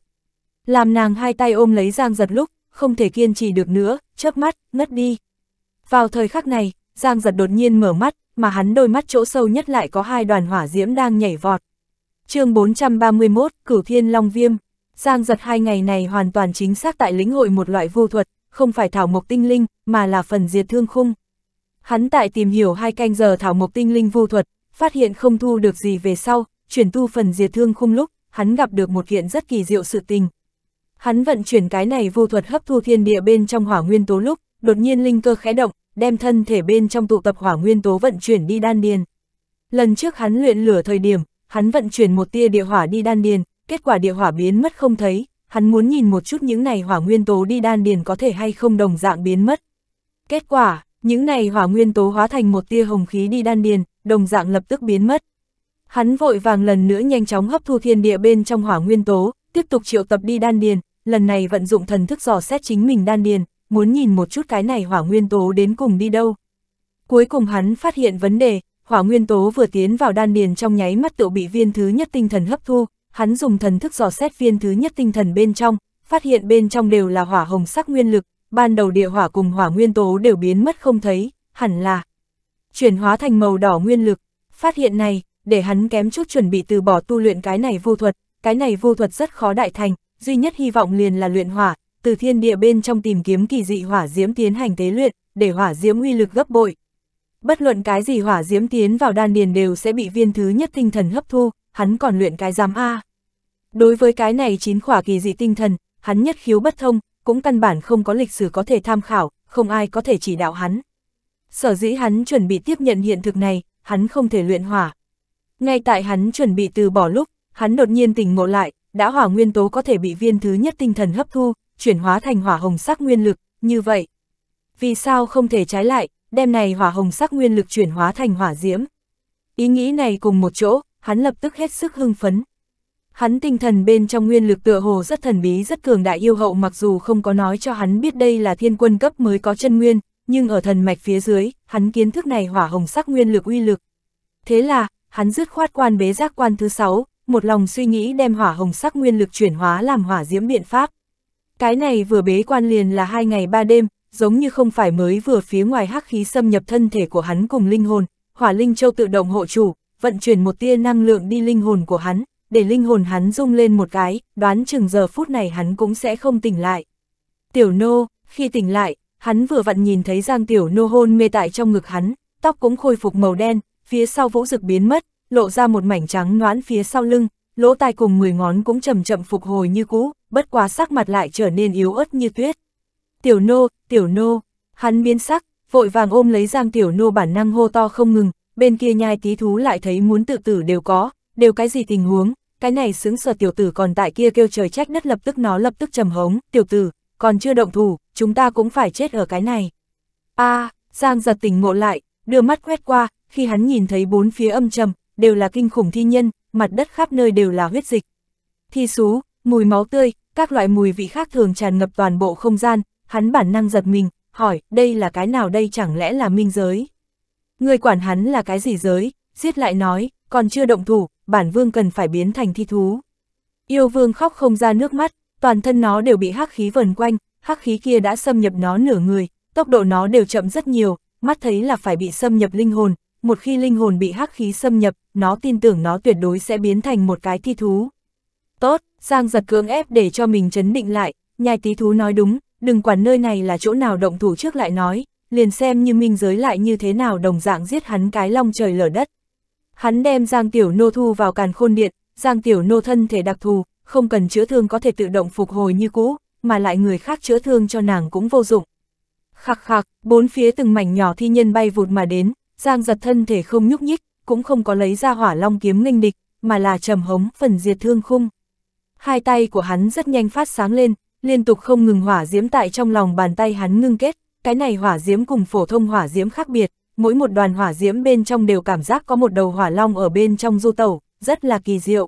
Làm nàng hai tay ôm lấy Giang Giật lúc, không thể kiên trì được nữa, chớp mắt, ngất đi. Vào thời khắc này, Giang Giật đột nhiên mở mắt, mà hắn đôi mắt chỗ sâu nhất lại có hai đoàn hỏa diễm đang nhảy vọt. chương 431, Cửu Thiên Long Viêm. Giang Giật hai ngày này hoàn toàn chính xác tại lĩnh hội một loại vu thuật, không phải thảo mộc tinh linh, mà là phần diệt thương khung. Hắn tại tìm hiểu hai canh giờ thảo mộc tinh linh vu thuật, phát hiện không thu được gì về sau, chuyển tu phần diệt thương khung lúc, hắn gặp được một kiện rất kỳ diệu sự tình. Hắn vận chuyển cái này vô thuật hấp thu thiên địa bên trong hỏa nguyên tố lúc, đột nhiên linh cơ khẽ động, đem thân thể bên trong tụ tập hỏa nguyên tố vận chuyển đi đan điền. Lần trước hắn luyện lửa thời điểm, hắn vận chuyển một tia địa hỏa đi đan điền, kết quả địa hỏa biến mất không thấy, hắn muốn nhìn một chút những này hỏa nguyên tố đi đan điền có thể hay không đồng dạng biến mất. Kết quả, những này hỏa nguyên tố hóa thành một tia hồng khí đi đan điền, đồng dạng lập tức biến mất. Hắn vội vàng lần nữa nhanh chóng hấp thu thiên địa bên trong hỏa nguyên tố, tiếp tục triệu tập đi đan điền, lần này vận dụng thần thức dò xét chính mình đan điền, muốn nhìn một chút cái này hỏa nguyên tố đến cùng đi đâu. Cuối cùng hắn phát hiện vấn đề, hỏa nguyên tố vừa tiến vào đan điền trong nháy mắt tự bị viên thứ nhất tinh thần hấp thu, hắn dùng thần thức dò xét viên thứ nhất tinh thần bên trong, phát hiện bên trong đều là hỏa hồng sắc nguyên lực, ban đầu địa hỏa cùng hỏa nguyên tố đều biến mất không thấy, hẳn là chuyển hóa thành màu đỏ nguyên lực. Phát hiện này, để hắn kém chút chuẩn bị từ bỏ tu luyện cái này vô thuật, cái này vô thuật rất khó đại thành, duy nhất hy vọng liền là luyện hỏa, từ thiên địa bên trong tìm kiếm kỳ dị hỏa diễm tiến hành tế luyện, để hỏa diễm uy lực gấp bội. Bất luận cái gì hỏa diễm tiến vào đan điền đều sẽ bị viên thứ nhất tinh thần hấp thu, hắn còn luyện cái giám A. Đối với cái này chín khỏa kỳ dị tinh thần, hắn nhất khiếu bất thông, cũng căn bản không có lịch sử có thể tham khảo, không ai có thể chỉ đạo hắn. Sở dĩ hắn chuẩn bị tiếp nhận hiện thực này, hắn không thể luyện hỏa. Ngay tại hắn chuẩn bị từ bỏ lúc, hắn đột nhiên tỉnh ngộ lại, đã hỏa nguyên tố có thể bị viên thứ nhất tinh thần hấp thu, chuyển hóa thành hỏa hồng sắc nguyên lực, như vậy. Vì sao không thể trái lại, đem này hỏa hồng sắc nguyên lực chuyển hóa thành hỏa diễm? Ý nghĩ này cùng một chỗ, hắn lập tức hết sức hưng phấn, Hắn tinh thần bên trong nguyên lực tựa hồ rất thần bí rất cường đại yêu hậu mặc dù không có nói cho hắn biết đây là thiên quân cấp mới có chân nguyên, nhưng ở thần mạch phía dưới, hắn kiến thức này hỏa hồng sắc nguyên lực uy lực. Thế là, hắn dứt khoát quan bế giác quan thứ sáu một lòng suy nghĩ đem hỏa hồng sắc nguyên lực chuyển hóa làm hỏa diễm biện pháp. Cái này vừa bế quan liền là hai ngày ba đêm, giống như không phải mới vừa phía ngoài hắc khí xâm nhập thân thể của hắn cùng linh hồn, hỏa linh châu tự động hộ chủ, vận chuyển một tia năng lượng đi linh hồn của hắn, để linh hồn hắn rung lên một cái, đoán chừng giờ phút này hắn cũng sẽ không tỉnh lại. Tiểu nô, khi tỉnh lại, hắn vừa vặn nhìn thấy Giang Tiểu nô hôn mê tại trong ngực hắn, tóc cũng khôi phục màu đen, phía sau vũ rực biến mất, lộ ra một mảnh trắng noãn phía sau lưng, lỗ tai cùng 10 ngón cũng chậm chậm phục hồi như cũ, bất quá sắc mặt lại trở nên yếu ớt như tuyết. Tiểu nô, tiểu nô, hắn biến sắc, vội vàng ôm lấy Giang Tiểu Nô bản năng hô to không ngừng, bên kia nhai tí thú lại thấy muốn tự tử đều có, đều cái gì tình huống, cái này xứng sở tiểu tử còn tại kia kêu trời trách đất lập tức nó lập tức trầm hống, tiểu tử, còn chưa động thủ, chúng ta cũng phải chết ở cái này. a à, Giang giật tỉnh ngộ lại, đưa mắt quét qua, khi hắn nhìn thấy bốn phía âm trầm, đều là kinh khủng thi nhân, mặt đất khắp nơi đều là huyết dịch. Thi xú mùi máu tươi, các loại mùi vị khác thường tràn ngập toàn bộ không gian, hắn bản năng giật mình, hỏi, đây là cái nào đây chẳng lẽ là minh giới? Người quản hắn là cái gì giới? Giết lại nói, còn chưa động thủ, bản vương cần phải biến thành thi thú. Yêu vương khóc không ra nước mắt, toàn thân nó đều bị hắc khí vần quanh, hắc khí kia đã xâm nhập nó nửa người, tốc độ nó đều chậm rất nhiều, mắt thấy là phải bị xâm nhập linh hồn, một khi linh hồn bị hắc khí xâm nhập, nó tin tưởng nó tuyệt đối sẽ biến thành một cái thi thú. Tốt, Giang giật cưỡng ép để cho mình chấn định lại, nhai tí thú nói đúng, đừng quản nơi này là chỗ nào động thủ trước lại nói, liền xem như minh giới lại như thế nào đồng dạng giết hắn cái long trời lở đất. Hắn đem Giang Tiểu Nô thu vào càn khôn điện, Giang Tiểu Nô thân thể đặc thù, không cần chữa thương có thể tự động phục hồi như cũ, mà lại người khác chữa thương cho nàng cũng vô dụng. Khắc khắc, bốn phía từng mảnh nhỏ thi nhân bay vụt mà đến, Giang giật thân thể không nhúc nhích, cũng không có lấy ra hỏa long kiếm nghênh địch, mà là trầm hống phần diệt thương khung. Hai tay của hắn rất nhanh phát sáng lên, liên tục không ngừng hỏa diễm tại trong lòng bàn tay hắn ngưng kết, cái này hỏa diễm cùng phổ thông hỏa diễm khác biệt, mỗi một đoàn hỏa diễm bên trong đều cảm giác có một đầu hỏa long ở bên trong du tẩu, rất là kỳ diệu.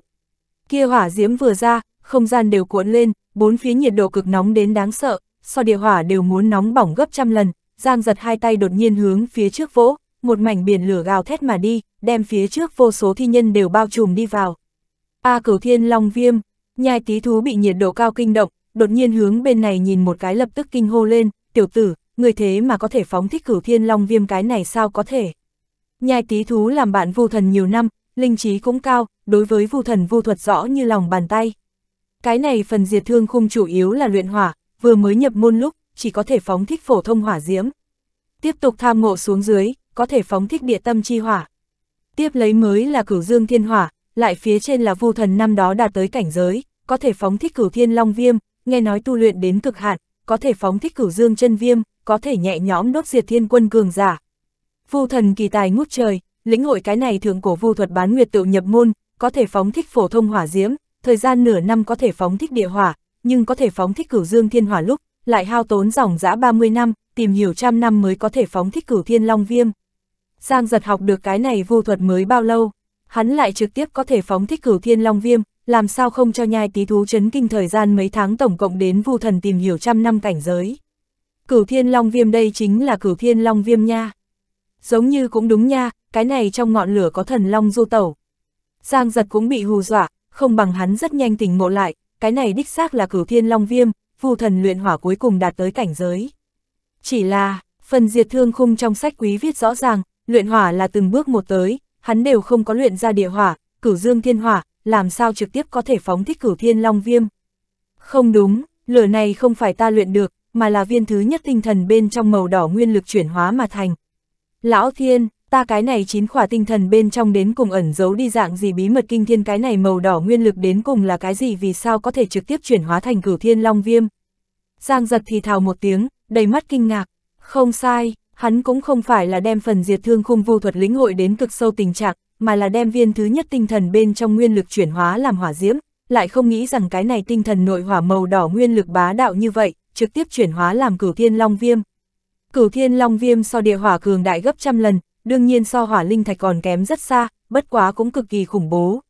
Kia hỏa diễm vừa ra, không gian đều cuộn lên, bốn phía nhiệt độ cực nóng đến đáng sợ, so địa hỏa đều muốn nóng bỏng gấp trăm lần, Giang giật hai tay đột nhiên hướng phía trước vỗ, một mảnh biển lửa gào thét mà đi, đem phía trước vô số thi nhân đều bao trùm đi vào. A cửu thiên long viêm, nhai tí thú bị nhiệt độ cao kinh động, đột nhiên hướng bên này nhìn một cái lập tức kinh hô lên, tiểu tử, người thế mà có thể phóng thích cửu thiên long viêm cái này sao có thể. Nhai tí thú làm bạn vu thần nhiều năm, linh trí cũng cao, đối với vu thần vu thuật rõ như lòng bàn tay. Cái này phần diệt thương khung chủ yếu là luyện hỏa, vừa mới nhập môn lúc, chỉ có thể phóng thích phổ thông hỏa diễm. Tiếp tục tham ngộ xuống dưới, có thể phóng thích địa tâm chi hỏa. Tiếp lấy mới là cửu dương thiên hỏa, lại phía trên là vu thần năm đó đạt tới cảnh giới, có thể phóng thích cửu thiên long viêm, nghe nói tu luyện đến cực hạn, có thể phóng thích cửu dương chân viêm, có thể nhẹ nhõm đốt diệt thiên quân cường giả. Vu thần kỳ tài ngút trời, lĩnh hội cái này thường cổ vu thuật bán nguyệt tự nhập môn, có thể phóng thích phổ thông hỏa diễm, thời gian nửa năm có thể phóng thích địa hỏa, nhưng có thể phóng thích cửu dương thiên hỏa lúc, lại hao tốn dòng dã 30 năm, tìm hiểu trăm năm mới có thể phóng thích cửu thiên long viêm. Giang giật học được cái này vu thuật mới bao lâu, hắn lại trực tiếp có thể phóng thích cửu thiên long viêm, làm sao không cho nhai tí thú chấn kinh thời gian mấy tháng tổng cộng đến vu thần tìm hiểu trăm năm cảnh giới. Cửu thiên long viêm đây chính là cửu thiên long viêm nha. Giống như cũng đúng nha, cái này trong ngọn lửa có thần long du tẩu. Giang giật cũng bị hù dọa, không bằng hắn rất nhanh tỉnh ngộ lại, cái này đích xác là cửu thiên long viêm, phù thần luyện hỏa cuối cùng đạt tới cảnh giới. Chỉ là, phần diệt thương khung trong sách quý viết rõ ràng, luyện hỏa là từng bước một tới, hắn đều không có luyện ra địa hỏa, cửu dương thiên hỏa, làm sao trực tiếp có thể phóng thích cửu thiên long viêm. Không đúng, lửa này không phải ta luyện được, mà là viên thứ nhất tinh thần bên trong màu đỏ nguyên lực chuyển hóa mà thành. Lão thiên, ta cái này chín khỏa tinh thần bên trong đến cùng ẩn giấu đi dạng gì bí mật kinh thiên cái này màu đỏ nguyên lực đến cùng là cái gì vì sao có thể trực tiếp chuyển hóa thành cửu thiên long viêm. Giang giật thì thào một tiếng, đầy mắt kinh ngạc, không sai, hắn cũng không phải là đem phần diệt thương khung vu thuật lĩnh hội đến cực sâu tình trạng, mà là đem viên thứ nhất tinh thần bên trong nguyên lực chuyển hóa làm hỏa diễm, lại không nghĩ rằng cái này tinh thần nội hỏa màu đỏ nguyên lực bá đạo như vậy, trực tiếp chuyển hóa làm cửu thiên long viêm. Cửu thiên long viêm so địa hỏa cường đại gấp trăm lần, đương nhiên so hỏa linh thạch còn kém rất xa, bất quá cũng cực kỳ khủng bố.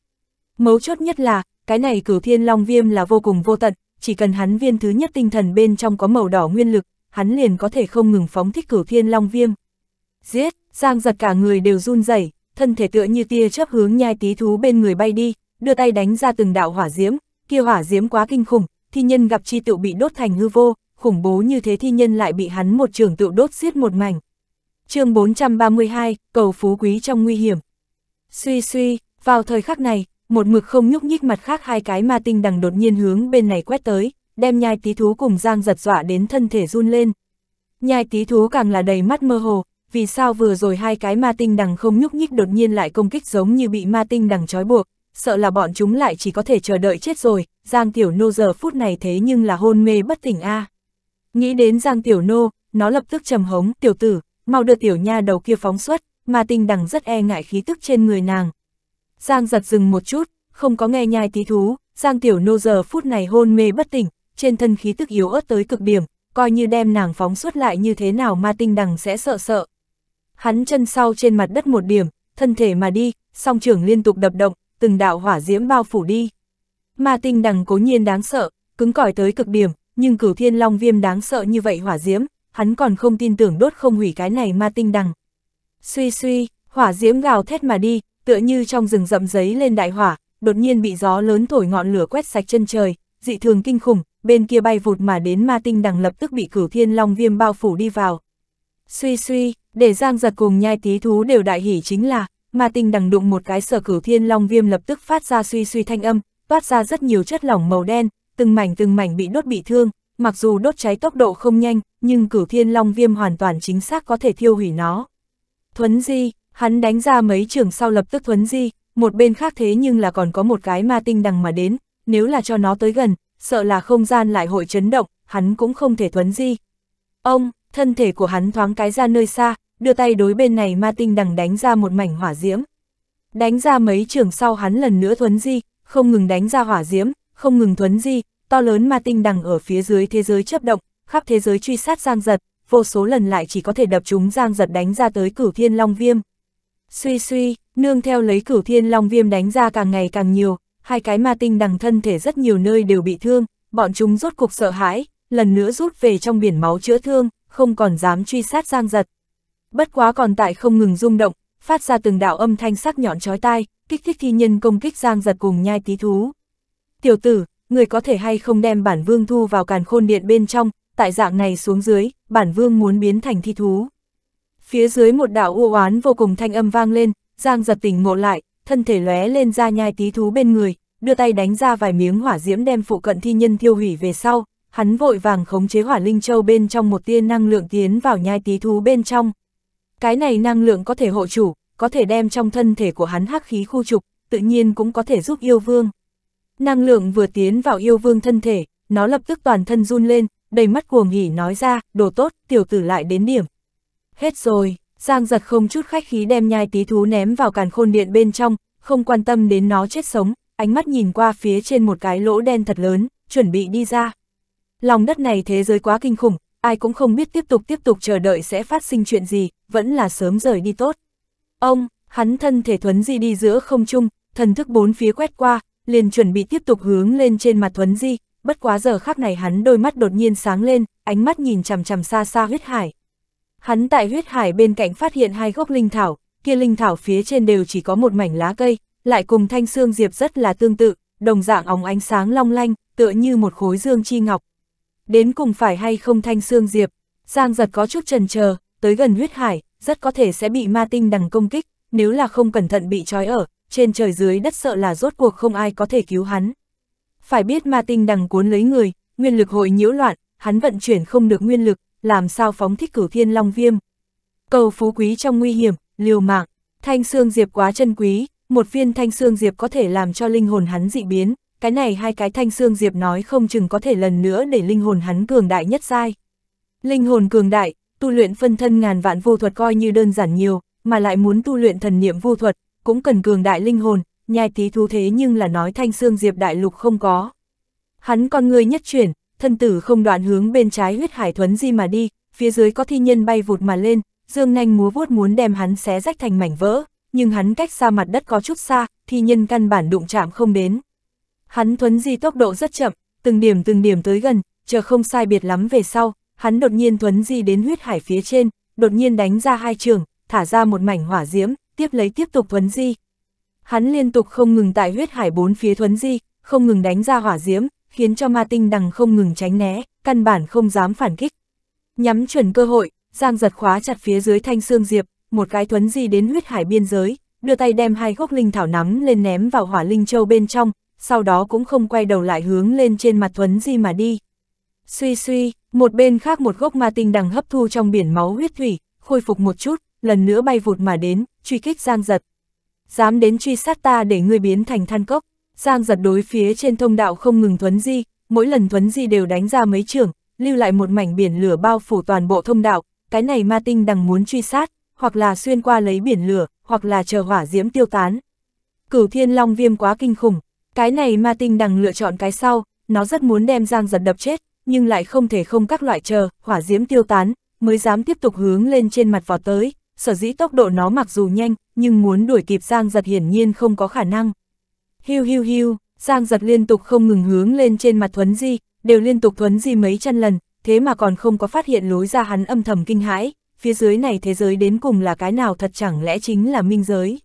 Mấu chốt nhất là, cái này cửu thiên long viêm là vô cùng vô tận, chỉ cần hắn viên thứ nhất tinh thần bên trong có màu đỏ nguyên lực, hắn liền có thể không ngừng phóng thích cửu thiên long viêm. Giết, Giang giật cả người đều run rẩy, thân thể tựa như tia chớp hướng nhai tí thú bên người bay đi, đưa tay đánh ra từng đạo hỏa diễm, kia hỏa diễm quá kinh khủng, thi nhân gặp chi tựu bị đốt thành hư vô, khủng bố như thế thi nhân lại bị hắn một trường tựu đốt xiết một mảnh. chương 432, cầu phú quý trong nguy hiểm. Suy suy, vào thời khắc này, một mực không nhúc nhích mặt khác hai cái ma tinh đằng đột nhiên hướng bên này quét tới, đem nhai tí thú cùng giang giật dọa đến thân thể run lên. Nhai tí thú càng là đầy mắt mơ hồ, vì sao vừa rồi hai cái ma tinh đằng không nhúc nhích đột nhiên lại công kích giống như bị ma tinh đằng trói buộc, sợ là bọn chúng lại chỉ có thể chờ đợi chết rồi, Giang Tiểu Nô giờ phút này thế nhưng là hôn mê bất tỉnh a. À. Nghĩ đến Giang Tiểu Nô, nó lập tức trầm hống, tiểu tử, mau đưa tiểu nha đầu kia phóng xuất, mà tình đằng rất e ngại khí tức trên người nàng. Giang giật dừng một chút, không có nghe nhai tí thú, Giang Tiểu Nô giờ phút này hôn mê bất tỉnh, trên thân khí tức yếu ớt tới cực điểm, coi như đem nàng phóng xuất lại như thế nào ma tinh đằng sẽ sợ sợ. Hắn chân sau trên mặt đất một điểm, thân thể mà đi, song trưởng liên tục đập động, từng đạo hỏa diễm bao phủ đi. ma tinh đằng cố nhiên đáng sợ, cứng cỏi tới cực điểm, nhưng cửu thiên long viêm đáng sợ như vậy hỏa diễm, hắn còn không tin tưởng đốt không hủy cái này ma tinh đằng. Suy suy, hỏa diễm gào thét mà đi, tựa như trong rừng rậm giấy lên đại hỏa, đột nhiên bị gió lớn thổi ngọn lửa quét sạch chân trời, dị thường kinh khủng, bên kia bay vụt mà đến ma tinh đằng lập tức bị cửu thiên long viêm bao phủ đi vào. Suy suy, để giang giật cùng nhai tí thú đều đại hỉ chính là, mà tình đằng đụng một cái sở cửu thiên long viêm lập tức phát ra suy suy thanh âm, toát ra rất nhiều chất lỏng màu đen, từng mảnh từng mảnh bị đốt bị thương, mặc dù đốt cháy tốc độ không nhanh, nhưng cửu thiên long viêm hoàn toàn chính xác có thể thiêu hủy nó. Thuấn di, hắn đánh ra mấy trường sau lập tức thuấn di, một bên khác thế nhưng là còn có một cái ma tinh đằng mà đến, nếu là cho nó tới gần, sợ là không gian lại hội chấn động, hắn cũng không thể thuấn di. Ông, thân thể của hắn thoáng cái ra nơi xa, đưa tay đối bên này ma tinh đằng đánh ra một mảnh hỏa diễm. Đánh ra mấy trường sau hắn lần nữa thuấn di, không ngừng đánh ra hỏa diễm, không ngừng thuấn di, to lớn ma tinh đằng ở phía dưới thế giới chấp động, khắp thế giới truy sát giang giật, vô số lần lại chỉ có thể đập chúng giang giật đánh ra tới cửu thiên long viêm. Suy suy, nương theo lấy cửu thiên long viêm đánh ra càng ngày càng nhiều, hai cái ma tinh đằng thân thể rất nhiều nơi đều bị thương, bọn chúng rốt cục sợ hãi, lần nữa rút về trong biển máu chữa thương, không còn dám truy sát giang giật bất quá còn tại không ngừng rung động, phát ra từng đạo âm thanh sắc nhọn chói tai, kích thích thi nhân công kích giang giật cùng nhai tí thú. Tiểu tử, người có thể hay không đem bản vương thu vào càn khôn điện bên trong, tại dạng này xuống dưới, bản vương muốn biến thành thi thú. Phía dưới một đạo u oán vô cùng thanh âm vang lên, giang giật tỉnh ngộ lại, thân thể lóe lên ra nhai tí thú bên người, đưa tay đánh ra vài miếng hỏa diễm đem phụ cận thi nhân thiêu hủy về sau, hắn vội vàng khống chế hỏa linh châu bên trong một tia năng lượng tiến vào nhai tí thú bên trong, cái này năng lượng có thể hộ chủ, có thể đem trong thân thể của hắn hắc khí khu trục, tự nhiên cũng có thể giúp yêu vương. Năng lượng vừa tiến vào yêu vương thân thể, nó lập tức toàn thân run lên, đầy mắt cuồng hỉ nói ra, đồ tốt, tiểu tử lại đến điểm. Hết rồi, Giang giật không chút khách khí đem nhai tí thú ném vào càn khôn điện bên trong, không quan tâm đến nó chết sống, ánh mắt nhìn qua phía trên một cái lỗ đen thật lớn, chuẩn bị đi ra. Lòng đất này thế giới quá kinh khủng, ai cũng không biết tiếp tục tiếp tục chờ đợi sẽ phát sinh chuyện gì, vẫn là sớm rời đi tốt. Ông, hắn thân thể thuấn di đi giữa không trung, thần thức bốn phía quét qua, liền chuẩn bị tiếp tục hướng lên trên mặt thuấn di, bất quá giờ khắc này hắn đôi mắt đột nhiên sáng lên, ánh mắt nhìn chằm chằm xa xa huyết hải. Hắn tại huyết hải bên cạnh phát hiện hai gốc linh thảo, kia linh thảo phía trên đều chỉ có một mảnh lá cây, lại cùng thanh xương diệp rất là tương tự, đồng dạng óng ánh sáng long lanh, tựa như một khối dương chi ngọc, đến cùng phải hay không thanh xương diệp. Giang giật có chút trần chờ tới gần huyết hải, rất có thể sẽ bị ma tinh đằng công kích, nếu là không cẩn thận bị trói ở, trên trời dưới đất sợ là rốt cuộc không ai có thể cứu hắn. Phải biết ma tinh đằng cuốn lấy người, nguyên lực hội nhiễu loạn, hắn vận chuyển không được nguyên lực, làm sao phóng thích cửu thiên long viêm. Cầu phú quý trong nguy hiểm, liều mạng, thanh xương diệp quá chân quý, một viên thanh xương diệp có thể làm cho linh hồn hắn dị biến, cái này hai cái thanh xương diệp nói không chừng có thể lần nữa để linh hồn hắn cường đại nhất sai. Linh hồn cường đại, tu luyện phân thân ngàn vạn vô thuật coi như đơn giản nhiều, mà lại muốn tu luyện thần niệm vô thuật, cũng cần cường đại linh hồn, nhai tí thú thế nhưng là nói thanh xương diệp đại lục không có. Hắn con người nhất chuyển, thân tử không đoạn hướng bên trái huyết hải thuấn di mà đi, phía dưới có thi nhân bay vụt mà lên, dương nhanh múa vuốt muốn đem hắn xé rách thành mảnh vỡ, nhưng hắn cách xa mặt đất có chút xa, thi nhân căn bản đụng chạm không đến. Hắn thuấn di tốc độ rất chậm, từng điểm từng điểm tới gần, chờ không sai biệt lắm về sau, hắn đột nhiên thuấn di đến huyết hải phía trên, đột nhiên đánh ra hai trường, thả ra một mảnh hỏa diễm, tiếp lấy tiếp tục thuấn di. Hắn liên tục không ngừng tại huyết hải bốn phía thuấn di, không ngừng đánh ra hỏa diễm, khiến cho ma tinh đằng không ngừng tránh né, căn bản không dám phản kích. Nhắm chuẩn cơ hội, Giang giật khóa chặt phía dưới thanh xương diệp, một cái thuấn di đến huyết hải biên giới, đưa tay đem hai gốc linh thảo nắm lên ném vào hỏa linh châu bên trong, sau đó cũng không quay đầu lại hướng lên trên mặt Thuấn Di mà đi. Suy suy, một bên khác một gốc ma tinh đằng hấp thu trong biển máu huyết thủy, khôi phục một chút, lần nữa bay vụt mà đến, truy kích Giang Giật. Dám đến truy sát ta để ngươi biến thành than cốc, Giang Giật đối phía trên thông đạo không ngừng Thuấn Di, mỗi lần Thuấn Di đều đánh ra mấy trường, lưu lại một mảnh biển lửa bao phủ toàn bộ thông đạo, cái này ma tinh đằng muốn truy sát, hoặc là xuyên qua lấy biển lửa, hoặc là chờ hỏa diễm tiêu tán. Cửu Thiên Long Viêm quá kinh khủng, cái này ma tinh đằng lựa chọn cái sau, nó rất muốn đem Giang giật đập chết, nhưng lại không thể không các loại chờ, hỏa diễm tiêu tán, mới dám tiếp tục hướng lên trên mặt vọt tới, sở dĩ tốc độ nó mặc dù nhanh, nhưng muốn đuổi kịp Giang giật hiển nhiên không có khả năng. Hiu hiu hiu, Giang giật liên tục không ngừng hướng lên trên mặt thuấn di, đều liên tục thuấn di mấy chân lần, thế mà còn không có phát hiện lối ra hắn âm thầm kinh hãi, phía dưới này thế giới đến cùng là cái nào thật chẳng lẽ chính là minh giới.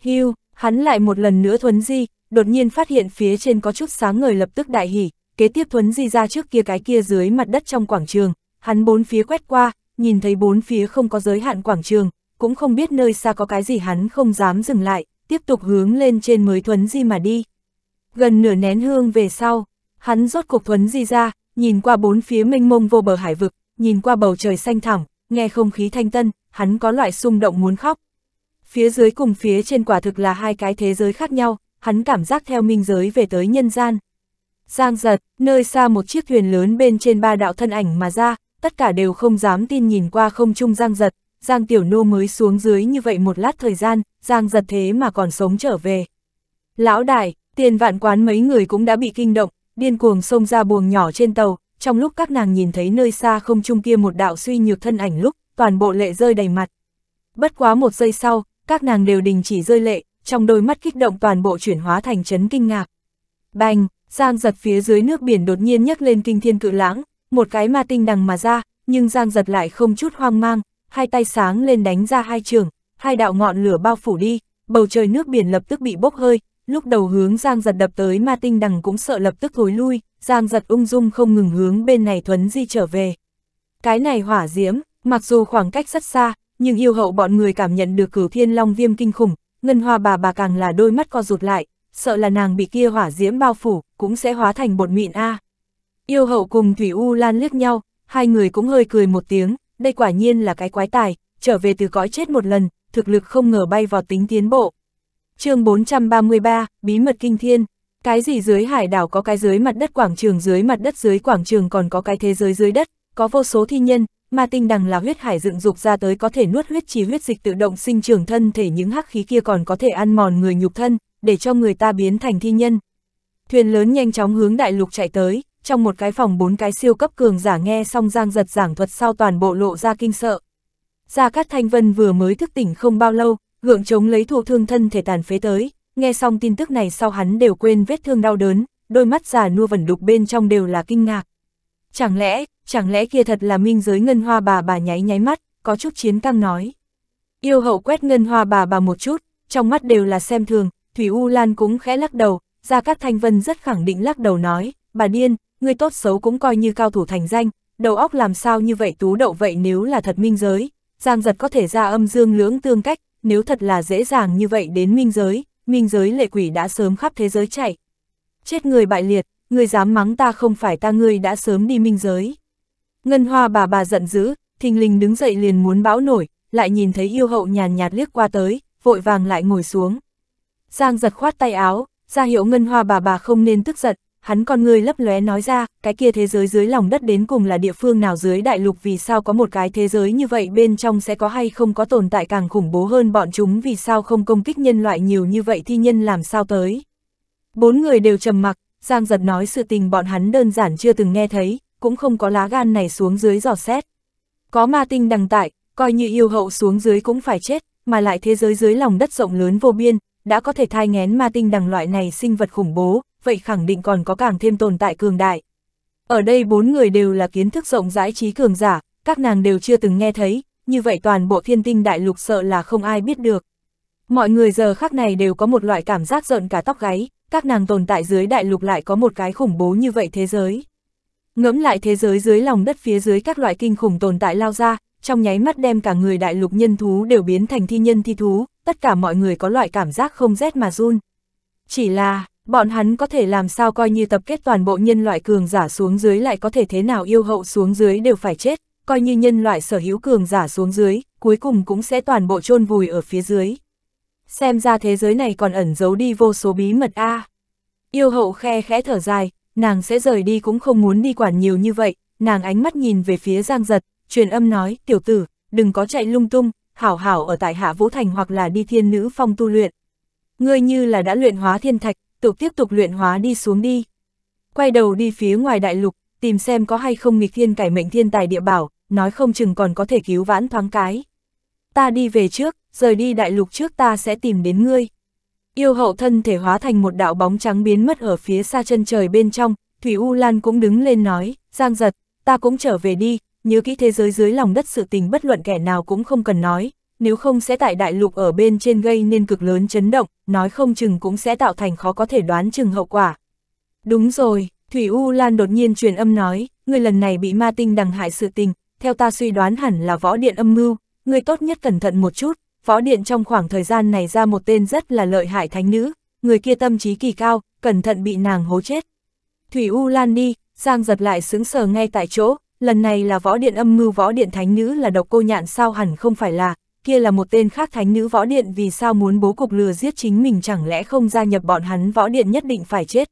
Hiu, hắn lại một lần nữa thuấn di, đột nhiên phát hiện phía trên có chút sáng ngời lập tức đại hỉ, kế tiếp thuấn di ra trước kia cái kia dưới mặt đất trong quảng trường, hắn bốn phía quét qua, nhìn thấy bốn phía không có giới hạn quảng trường, cũng không biết nơi xa có cái gì hắn không dám dừng lại, tiếp tục hướng lên trên mới thuấn di mà đi. Gần nửa nén hương về sau, hắn rốt cục thuấn di ra, nhìn qua bốn phía mênh mông vô bờ hải vực, nhìn qua bầu trời xanh thẳm, nghe không khí thanh tân, hắn có loại xung động muốn khóc. Phía dưới cùng phía trên quả thực là hai cái thế giới khác nhau, hắn cảm giác theo minh giới về tới nhân gian. Giang giật, nơi xa một chiếc thuyền lớn bên trên ba đạo thân ảnh mà ra, tất cả đều không dám tin nhìn qua không trung Giang giật, Giang Tiểu Nô mới xuống dưới như vậy một lát thời gian, Giang giật thế mà còn sống trở về. Lão đại, tiền vạn quán mấy người cũng đã bị kinh động, điên cuồng xông ra buồng nhỏ trên tàu, trong lúc các nàng nhìn thấy nơi xa không trung kia một đạo suy nhược thân ảnh lúc, toàn bộ lệ rơi đầy mặt. Bất quá một giây sau, các nàng đều đình chỉ rơi lệ, trong đôi mắt kích động toàn bộ chuyển hóa thành chấn kinh ngạc. Bành, giang giật phía dưới nước biển đột nhiên nhấc lên kinh thiên cự lãng, một cái ma tinh đằng mà ra, nhưng giang giật lại không chút hoang mang, hai tay sáng lên đánh ra hai trường, hai đạo ngọn lửa bao phủ đi, bầu trời nước biển lập tức bị bốc hơi, lúc đầu hướng giang giật đập tới ma tinh đằng cũng sợ lập tức thối lui, giang giật ung dung không ngừng hướng bên này thuấn di trở về. Cái này hỏa diễm, mặc dù khoảng cách rất xa, nhưng yêu hậu bọn người cảm nhận được cửu thiên long viêm kinh khủng, ngân hoa bà bà càng là đôi mắt co rụt lại, sợ là nàng bị kia hỏa diễm bao phủ, cũng sẽ hóa thành bột mịn a. À. Yêu hậu cùng Thủy U Lan liếc nhau, hai người cũng hơi cười một tiếng, đây quả nhiên là cái quái tài, trở về từ cõi chết một lần, thực lực không ngờ bay vào tính tiến bộ. chương 433, Bí mật kinh thiên, cái gì dưới hải đảo có cái dưới mặt đất quảng trường dưới mặt đất dưới quảng trường còn có cái thế giới dưới đất, có vô số thi nhân, ma tinh đằng là huyết hải dựng dục ra tới có thể nuốt huyết trì huyết dịch tự động sinh trưởng thân thể những hắc khí kia còn có thể ăn mòn người nhục thân, để cho người ta biến thành thi nhân. Thuyền lớn nhanh chóng hướng đại lục chạy tới, trong một cái phòng bốn cái siêu cấp cường giả nghe xong giang giật giảng thuật sau toàn bộ lộ ra kinh sợ. Gia Cát Thanh Vân vừa mới thức tỉnh không bao lâu, gượng chống lấy thụ thương thân thể tàn phế tới, nghe xong tin tức này sau hắn đều quên vết thương đau đớn, đôi mắt già nua vẩn đục bên trong đều là kinh ngạc. Chẳng lẽ, chẳng lẽ kia thật là minh giới ngân hoa bà bà nháy nháy mắt, có chút chiến tăng nói. Yêu hậu quét ngân hoa bà bà một chút, trong mắt đều là xem thường, Thủy U Lan cũng khẽ lắc đầu, ra các thanh vân rất khẳng định lắc đầu nói, bà điên, người tốt xấu cũng coi như cao thủ thành danh, đầu óc làm sao như vậy tú đậu vậy nếu là thật minh giới, giang giật có thể ra âm dương lưỡng tương cách, nếu thật là dễ dàng như vậy đến minh giới, minh giới lệ quỷ đã sớm khắp thế giới chạy. Chết người bại liệt, ngươi dám mắng ta không phải ta ngươi đã sớm đi minh giới. Ngân hoa bà bà giận dữ, thình lình đứng dậy liền muốn bão nổi, lại nhìn thấy yêu hậu nhàn nhạt liếc qua tới, vội vàng lại ngồi xuống. Giang giật khoát tay áo, ra hiệu ngân hoa bà bà không nên tức giận, hắn con ngươi lấp lóe nói ra, cái kia thế giới dưới lòng đất đến cùng là địa phương nào dưới đại lục vì sao có một cái thế giới như vậy bên trong sẽ có hay không có tồn tại càng khủng bố hơn bọn chúng vì sao không công kích nhân loại nhiều như vậy thi nhân làm sao tới. Bốn người đều trầm mặc, Giang giật nói sự tình bọn hắn đơn giản chưa từng nghe thấy, cũng không có lá gan này xuống dưới dò xét. Có ma tinh đằng tại, coi như yêu hậu xuống dưới cũng phải chết, mà lại thế giới dưới lòng đất rộng lớn vô biên, đã có thể thai ngén ma tinh đằng loại này sinh vật khủng bố, vậy khẳng định còn có càng thêm tồn tại cường đại. Ở đây bốn người đều là kiến thức rộng rãi trí cường giả, các nàng đều chưa từng nghe thấy, như vậy toàn bộ thiên tinh đại lục sợ là không ai biết được. Mọi người giờ khắc này đều có một loại cảm giác giận cả tóc gáy, các nàng tồn tại dưới đại lục lại có một cái khủng bố như vậy thế giới. Ngẫm lại thế giới dưới lòng đất phía dưới các loại kinh khủng tồn tại lao ra, trong nháy mắt đem cả người đại lục nhân thú đều biến thành thi nhân thi thú, tất cả mọi người có loại cảm giác không rét mà run. Chỉ là, bọn hắn có thể làm sao coi như tập kết toàn bộ nhân loại cường giả xuống dưới lại có thể thế nào yêu hậu xuống dưới đều phải chết, coi như nhân loại sở hữu cường giả xuống dưới, cuối cùng cũng sẽ toàn bộ chôn vùi ở phía dưới xem ra thế giới này còn ẩn giấu đi vô số bí mật a. À. Yêu hậu khe khẽ thở dài, nàng sẽ rời đi cũng không muốn đi quản nhiều như vậy, nàng ánh mắt nhìn về phía Giang Giật, truyền âm nói, tiểu tử, đừng có chạy lung tung, hảo hảo ở tại Hạ Vũ Thành hoặc là đi thiên nữ phong tu luyện. Ngươi như là đã luyện hóa thiên thạch, tự tiếp tục luyện hóa đi xuống đi. Quay đầu đi phía ngoài đại lục, tìm xem có hay không nghịch thiên cải mệnh thiên tài địa bảo, nói không chừng còn có thể cứu vãn thoáng cái. Ta đi về trước, rời đi đại lục trước ta sẽ tìm đến ngươi. Yêu hậu thân thể hóa thành một đạo bóng trắng biến mất ở phía xa chân trời bên trong, Thủy U Lan cũng đứng lên nói, Giang giật, ta cũng trở về đi, nhớ kỹ thế giới dưới lòng đất sự tình bất luận kẻ nào cũng không cần nói, nếu không sẽ tại đại lục ở bên trên gây nên cực lớn chấn động, nói không chừng cũng sẽ tạo thành khó có thể đoán chừng hậu quả. Đúng rồi, Thủy U Lan đột nhiên truyền âm nói, người lần này bị ma tinh đằng hại sự tình, theo ta suy đoán hẳn là võ điện âm mưu, người tốt nhất cẩn thận một chút, Phó Điện trong khoảng thời gian này ra một tên rất là lợi hại thánh nữ, người kia tâm trí kỳ cao, cẩn thận bị nàng hố chết. Thủy U Lan đi, Giang giật lại sững sờ ngay tại chỗ, lần này là võ điện âm mưu võ điện thánh nữ là độc cô nhạn sao hẳn không phải là, kia là một tên khác thánh nữ võ điện vì sao muốn bố cục lừa giết chính mình chẳng lẽ không gia nhập bọn hắn võ điện nhất định phải chết.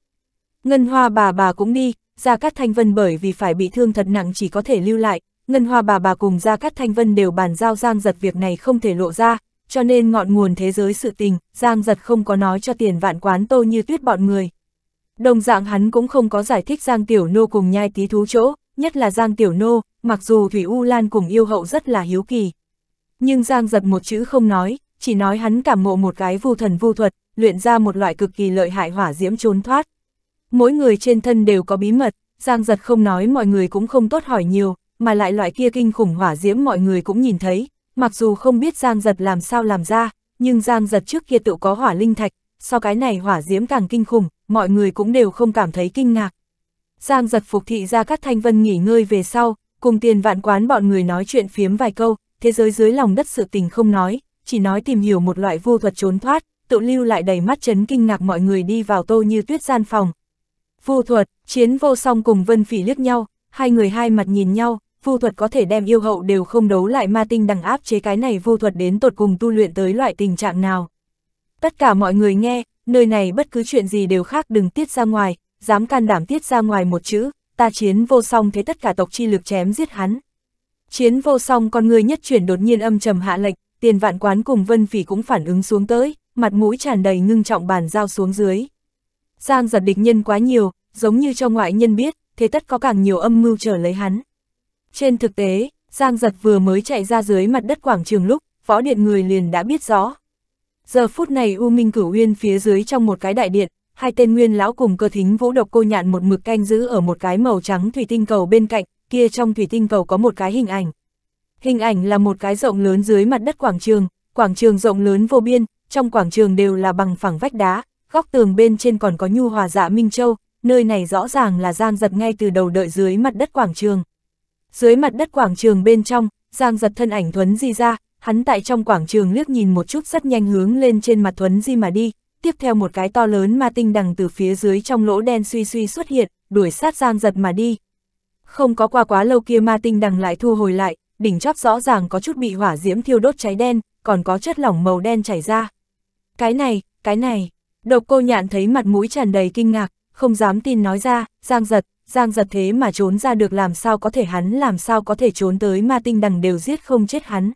Ngân hoa bà bà cũng đi, ra các thanh vân bởi vì phải bị thương thật nặng chỉ có thể lưu lại, Ngân Hoa bà bà cùng Gia Cát Thanh Vân đều bàn giao Giang Giật việc này không thể lộ ra, cho nên ngọn nguồn thế giới sự tình, Giang Giật không có nói cho tiền vạn quán tô như tuyết bọn người. Đồng dạng hắn cũng không có giải thích Giang Tiểu Nô cùng nhai tí thú chỗ, nhất là Giang Tiểu Nô, mặc dù Thủy U Lan cùng yêu hậu rất là hiếu kỳ. Nhưng Giang Giật một chữ không nói, chỉ nói hắn cảm mộ một cái vu thần vu thuật, luyện ra một loại cực kỳ lợi hại hỏa diễm trốn thoát. Mỗi người trên thân đều có bí mật, Giang Giật không nói mọi người cũng không tốt hỏi nhiều, mà lại loại kia kinh khủng hỏa diễm mọi người cũng nhìn thấy, mặc dù không biết Giang Giật làm sao làm ra, nhưng Giang Giật trước kia tự có hỏa linh thạch, sau cái này hỏa diễm càng kinh khủng, mọi người cũng đều không cảm thấy kinh ngạc. Giang Giật phục thị ra các thanh vân nghỉ ngơi về sau, cùng tiền vạn quán bọn người nói chuyện phiếm vài câu, thế giới dưới lòng đất sự tình không nói, chỉ nói tìm hiểu một loại vô thuật trốn thoát, tự lưu lại đầy mắt chấn kinh ngạc mọi người đi vào tô như tuyết gian phòng. Vô thuật, chiến vô song cùng vân phỉ liếc nhau, hai người hai mặt nhìn nhau, vu thuật có thể đem yêu hậu đều không đấu lại ma tinh đằng áp chế cái này vu thuật đến tột cùng tu luyện tới loại tình trạng nào. Tất cả mọi người nghe, nơi này bất cứ chuyện gì đều khác đừng tiết ra ngoài, dám can đảm tiết ra ngoài một chữ, ta chiến vô song thế tất cả tộc chi lực chém giết hắn. Chiến vô song con người nhất chuyển đột nhiên âm trầm hạ lệnh, tiền vạn quán cùng vân phỉ cũng phản ứng xuống tới, mặt mũi tràn đầy ngưng trọng bàn giao xuống dưới. Giang giật địch nhân quá nhiều, giống như cho ngoại nhân biết, thế tất có càng nhiều âm mưu trở lấy hắn. Trên thực tế, Giang Giật vừa mới chạy ra dưới mặt đất quảng trường lúc, võ điện người liền đã biết rõ. Giờ phút này U Minh Cửu Uyên phía dưới trong một cái đại điện, hai tên nguyên lão cùng cơ thính vũ độc cô nhạn một mực canh giữ ở một cái màu trắng thủy tinh cầu bên cạnh, kia trong thủy tinh cầu có một cái hình ảnh. Hình ảnh là một cái rộng lớn dưới mặt đất quảng trường, quảng trường rộng lớn vô biên, trong quảng trường đều là bằng phẳng vách đá, góc tường bên trên còn có nhu hòa dạ Minh Châu, nơi này rõ ràng là Giang Giật ngay từ đầu đợi dưới mặt đất quảng trường dưới mặt đất quảng trường bên trong, Giang giật thân ảnh Thuấn Di ra, hắn tại trong quảng trường liếc nhìn một chút rất nhanh hướng lên trên mặt Thuấn Di mà đi, tiếp theo một cái to lớn ma tinh đằng từ phía dưới trong lỗ đen suy suy xuất hiện, đuổi sát Giang giật mà đi. Không có qua quá lâu kia ma tinh đằng lại thu hồi lại, đỉnh chóp rõ ràng có chút bị hỏa diễm thiêu đốt cháy đen, còn có chất lỏng màu đen chảy ra. Cái này, cái này, độc cô nhạn thấy mặt mũi tràn đầy kinh ngạc, không dám tin nói ra, Giang giật, Giang giật thế mà trốn ra được làm sao có thể hắn làm sao có thể trốn tới ma tinh đằng đều giết không chết hắn.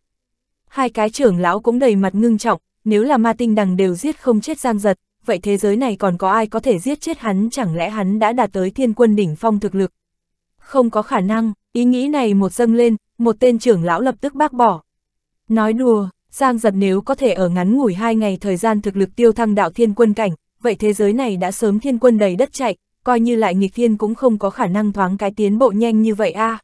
Hai cái trưởng lão cũng đầy mặt ngưng trọng, nếu là ma tinh đằng đều giết không chết giang giật, vậy thế giới này còn có ai có thể giết chết hắn chẳng lẽ hắn đã đạt tới thiên quân đỉnh phong thực lực. Không có khả năng, ý nghĩ này một dâng lên, một tên trưởng lão lập tức bác bỏ. Nói đùa, Giang giật nếu có thể ở ngắn ngủi hai ngày thời gian thực lực tiêu thăng đạo thiên quân cảnh, vậy thế giới này đã sớm thiên quân đầy đất chạy, coi như lại nghịch thiên cũng không có khả năng thoáng cái tiến bộ nhanh như vậy a. À.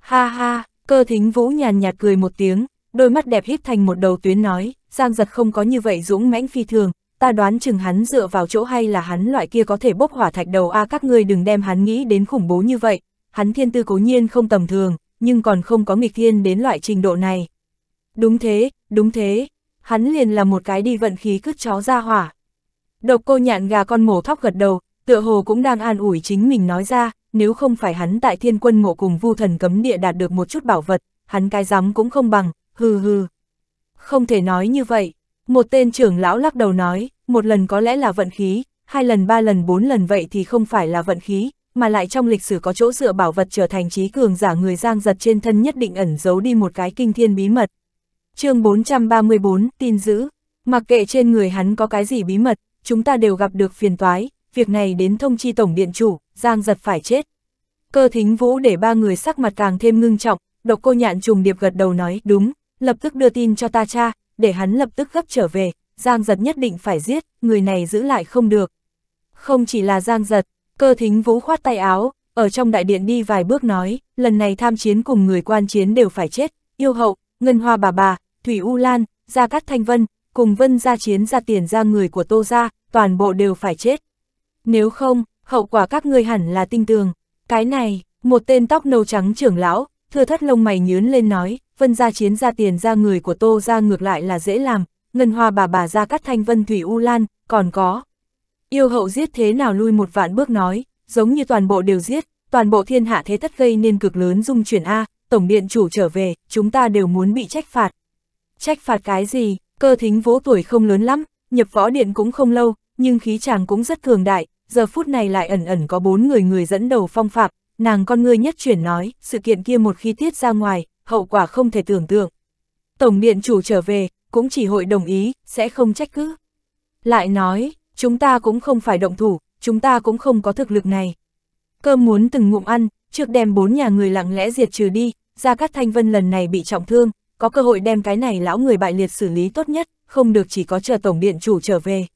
Ha ha, cơ thính vũ nhàn nhạt cười một tiếng, đôi mắt đẹp híp thành một đầu tuyến nói, Giang giật không có như vậy dũng mãnh phi thường, ta đoán chừng hắn dựa vào chỗ hay là hắn loại kia có thể bốc hỏa thạch đầu a à, các ngươi đừng đem hắn nghĩ đến khủng bố như vậy, hắn thiên tư cố nhiên không tầm thường, nhưng còn không có nghịch thiên đến loại trình độ này. Đúng thế, đúng thế, hắn liền là một cái đi vận khí cứt chó ra hỏa. Độc cô nhạn gà con mổ thóc gật đầu, tựa hồ cũng đang an ủi chính mình nói ra, nếu không phải hắn tại thiên quân ngộ cùng vu thần cấm địa đạt được một chút bảo vật, hắn cái rắm cũng không bằng, hừ hừ. Không thể nói như vậy, một tên trưởng lão lắc đầu nói, một lần có lẽ là vận khí, hai lần ba lần bốn lần vậy thì không phải là vận khí, mà lại trong lịch sử có chỗ dựa bảo vật trở thành trí cường giả người giang giật trên thân nhất định ẩn giấu đi một cái kinh thiên bí mật. chương 434, tin giữ, mặc kệ trên người hắn có cái gì bí mật, chúng ta đều gặp được phiền toái, việc này đến thông chi tổng điện chủ, Giang giật phải chết. Cơ thính vũ để ba người sắc mặt càng thêm ngưng trọng, độc cô nhạn trùng điệp gật đầu nói, đúng, lập tức đưa tin cho ta cha, để hắn lập tức gấp trở về, Giang giật nhất định phải giết, người này giữ lại không được. Không chỉ là Giang giật, cơ thính vũ khoát tay áo, ở trong đại điện đi vài bước nói, lần này tham chiến cùng người quan chiến đều phải chết, yêu hậu, ngân hoa bà bà, thủy u lan, gia cát thanh vân, cùng vân gia chiến ra tiền ra người của tô gia toàn bộ đều phải chết. Nếu không, hậu quả các ngươi hẳn là tinh tường. Cái này, một tên tóc nâu trắng trưởng lão, thưa thất lông mày nhướn lên nói, vân gia chiến ra tiền ra người của tô ra ngược lại là dễ làm, ngân hoa bà bà ra cắt thanh vân thủy u lan, còn có. Yêu hậu giết thế nào lui một vạn bước nói, giống như toàn bộ đều giết, toàn bộ thiên hạ thế thất gây nên cực lớn dung chuyển A, tổng điện chủ trở về, chúng ta đều muốn bị trách phạt. Trách phạt cái gì, cơ thính vỗ tuổi không lớn lắm, nhập võ điện cũng không lâu, nhưng khí chàng cũng rất cường đại, giờ phút này lại ẩn ẩn có bốn người người dẫn đầu phong phạm, nàng con ngươi nhất chuyển nói, sự kiện kia một khi tiết ra ngoài, hậu quả không thể tưởng tượng. Tổng điện chủ trở về, cũng chỉ hội đồng ý, sẽ không trách cứ. Lại nói, chúng ta cũng không phải động thủ, chúng ta cũng không có thực lực này. Cơm muốn từng ngụm ăn, trước đem bốn nhà người lặng lẽ diệt trừ đi, ra các thanh vân lần này bị trọng thương, có cơ hội đem cái này lão người bại liệt xử lý tốt nhất, không được chỉ có chờ tổng điện chủ trở về.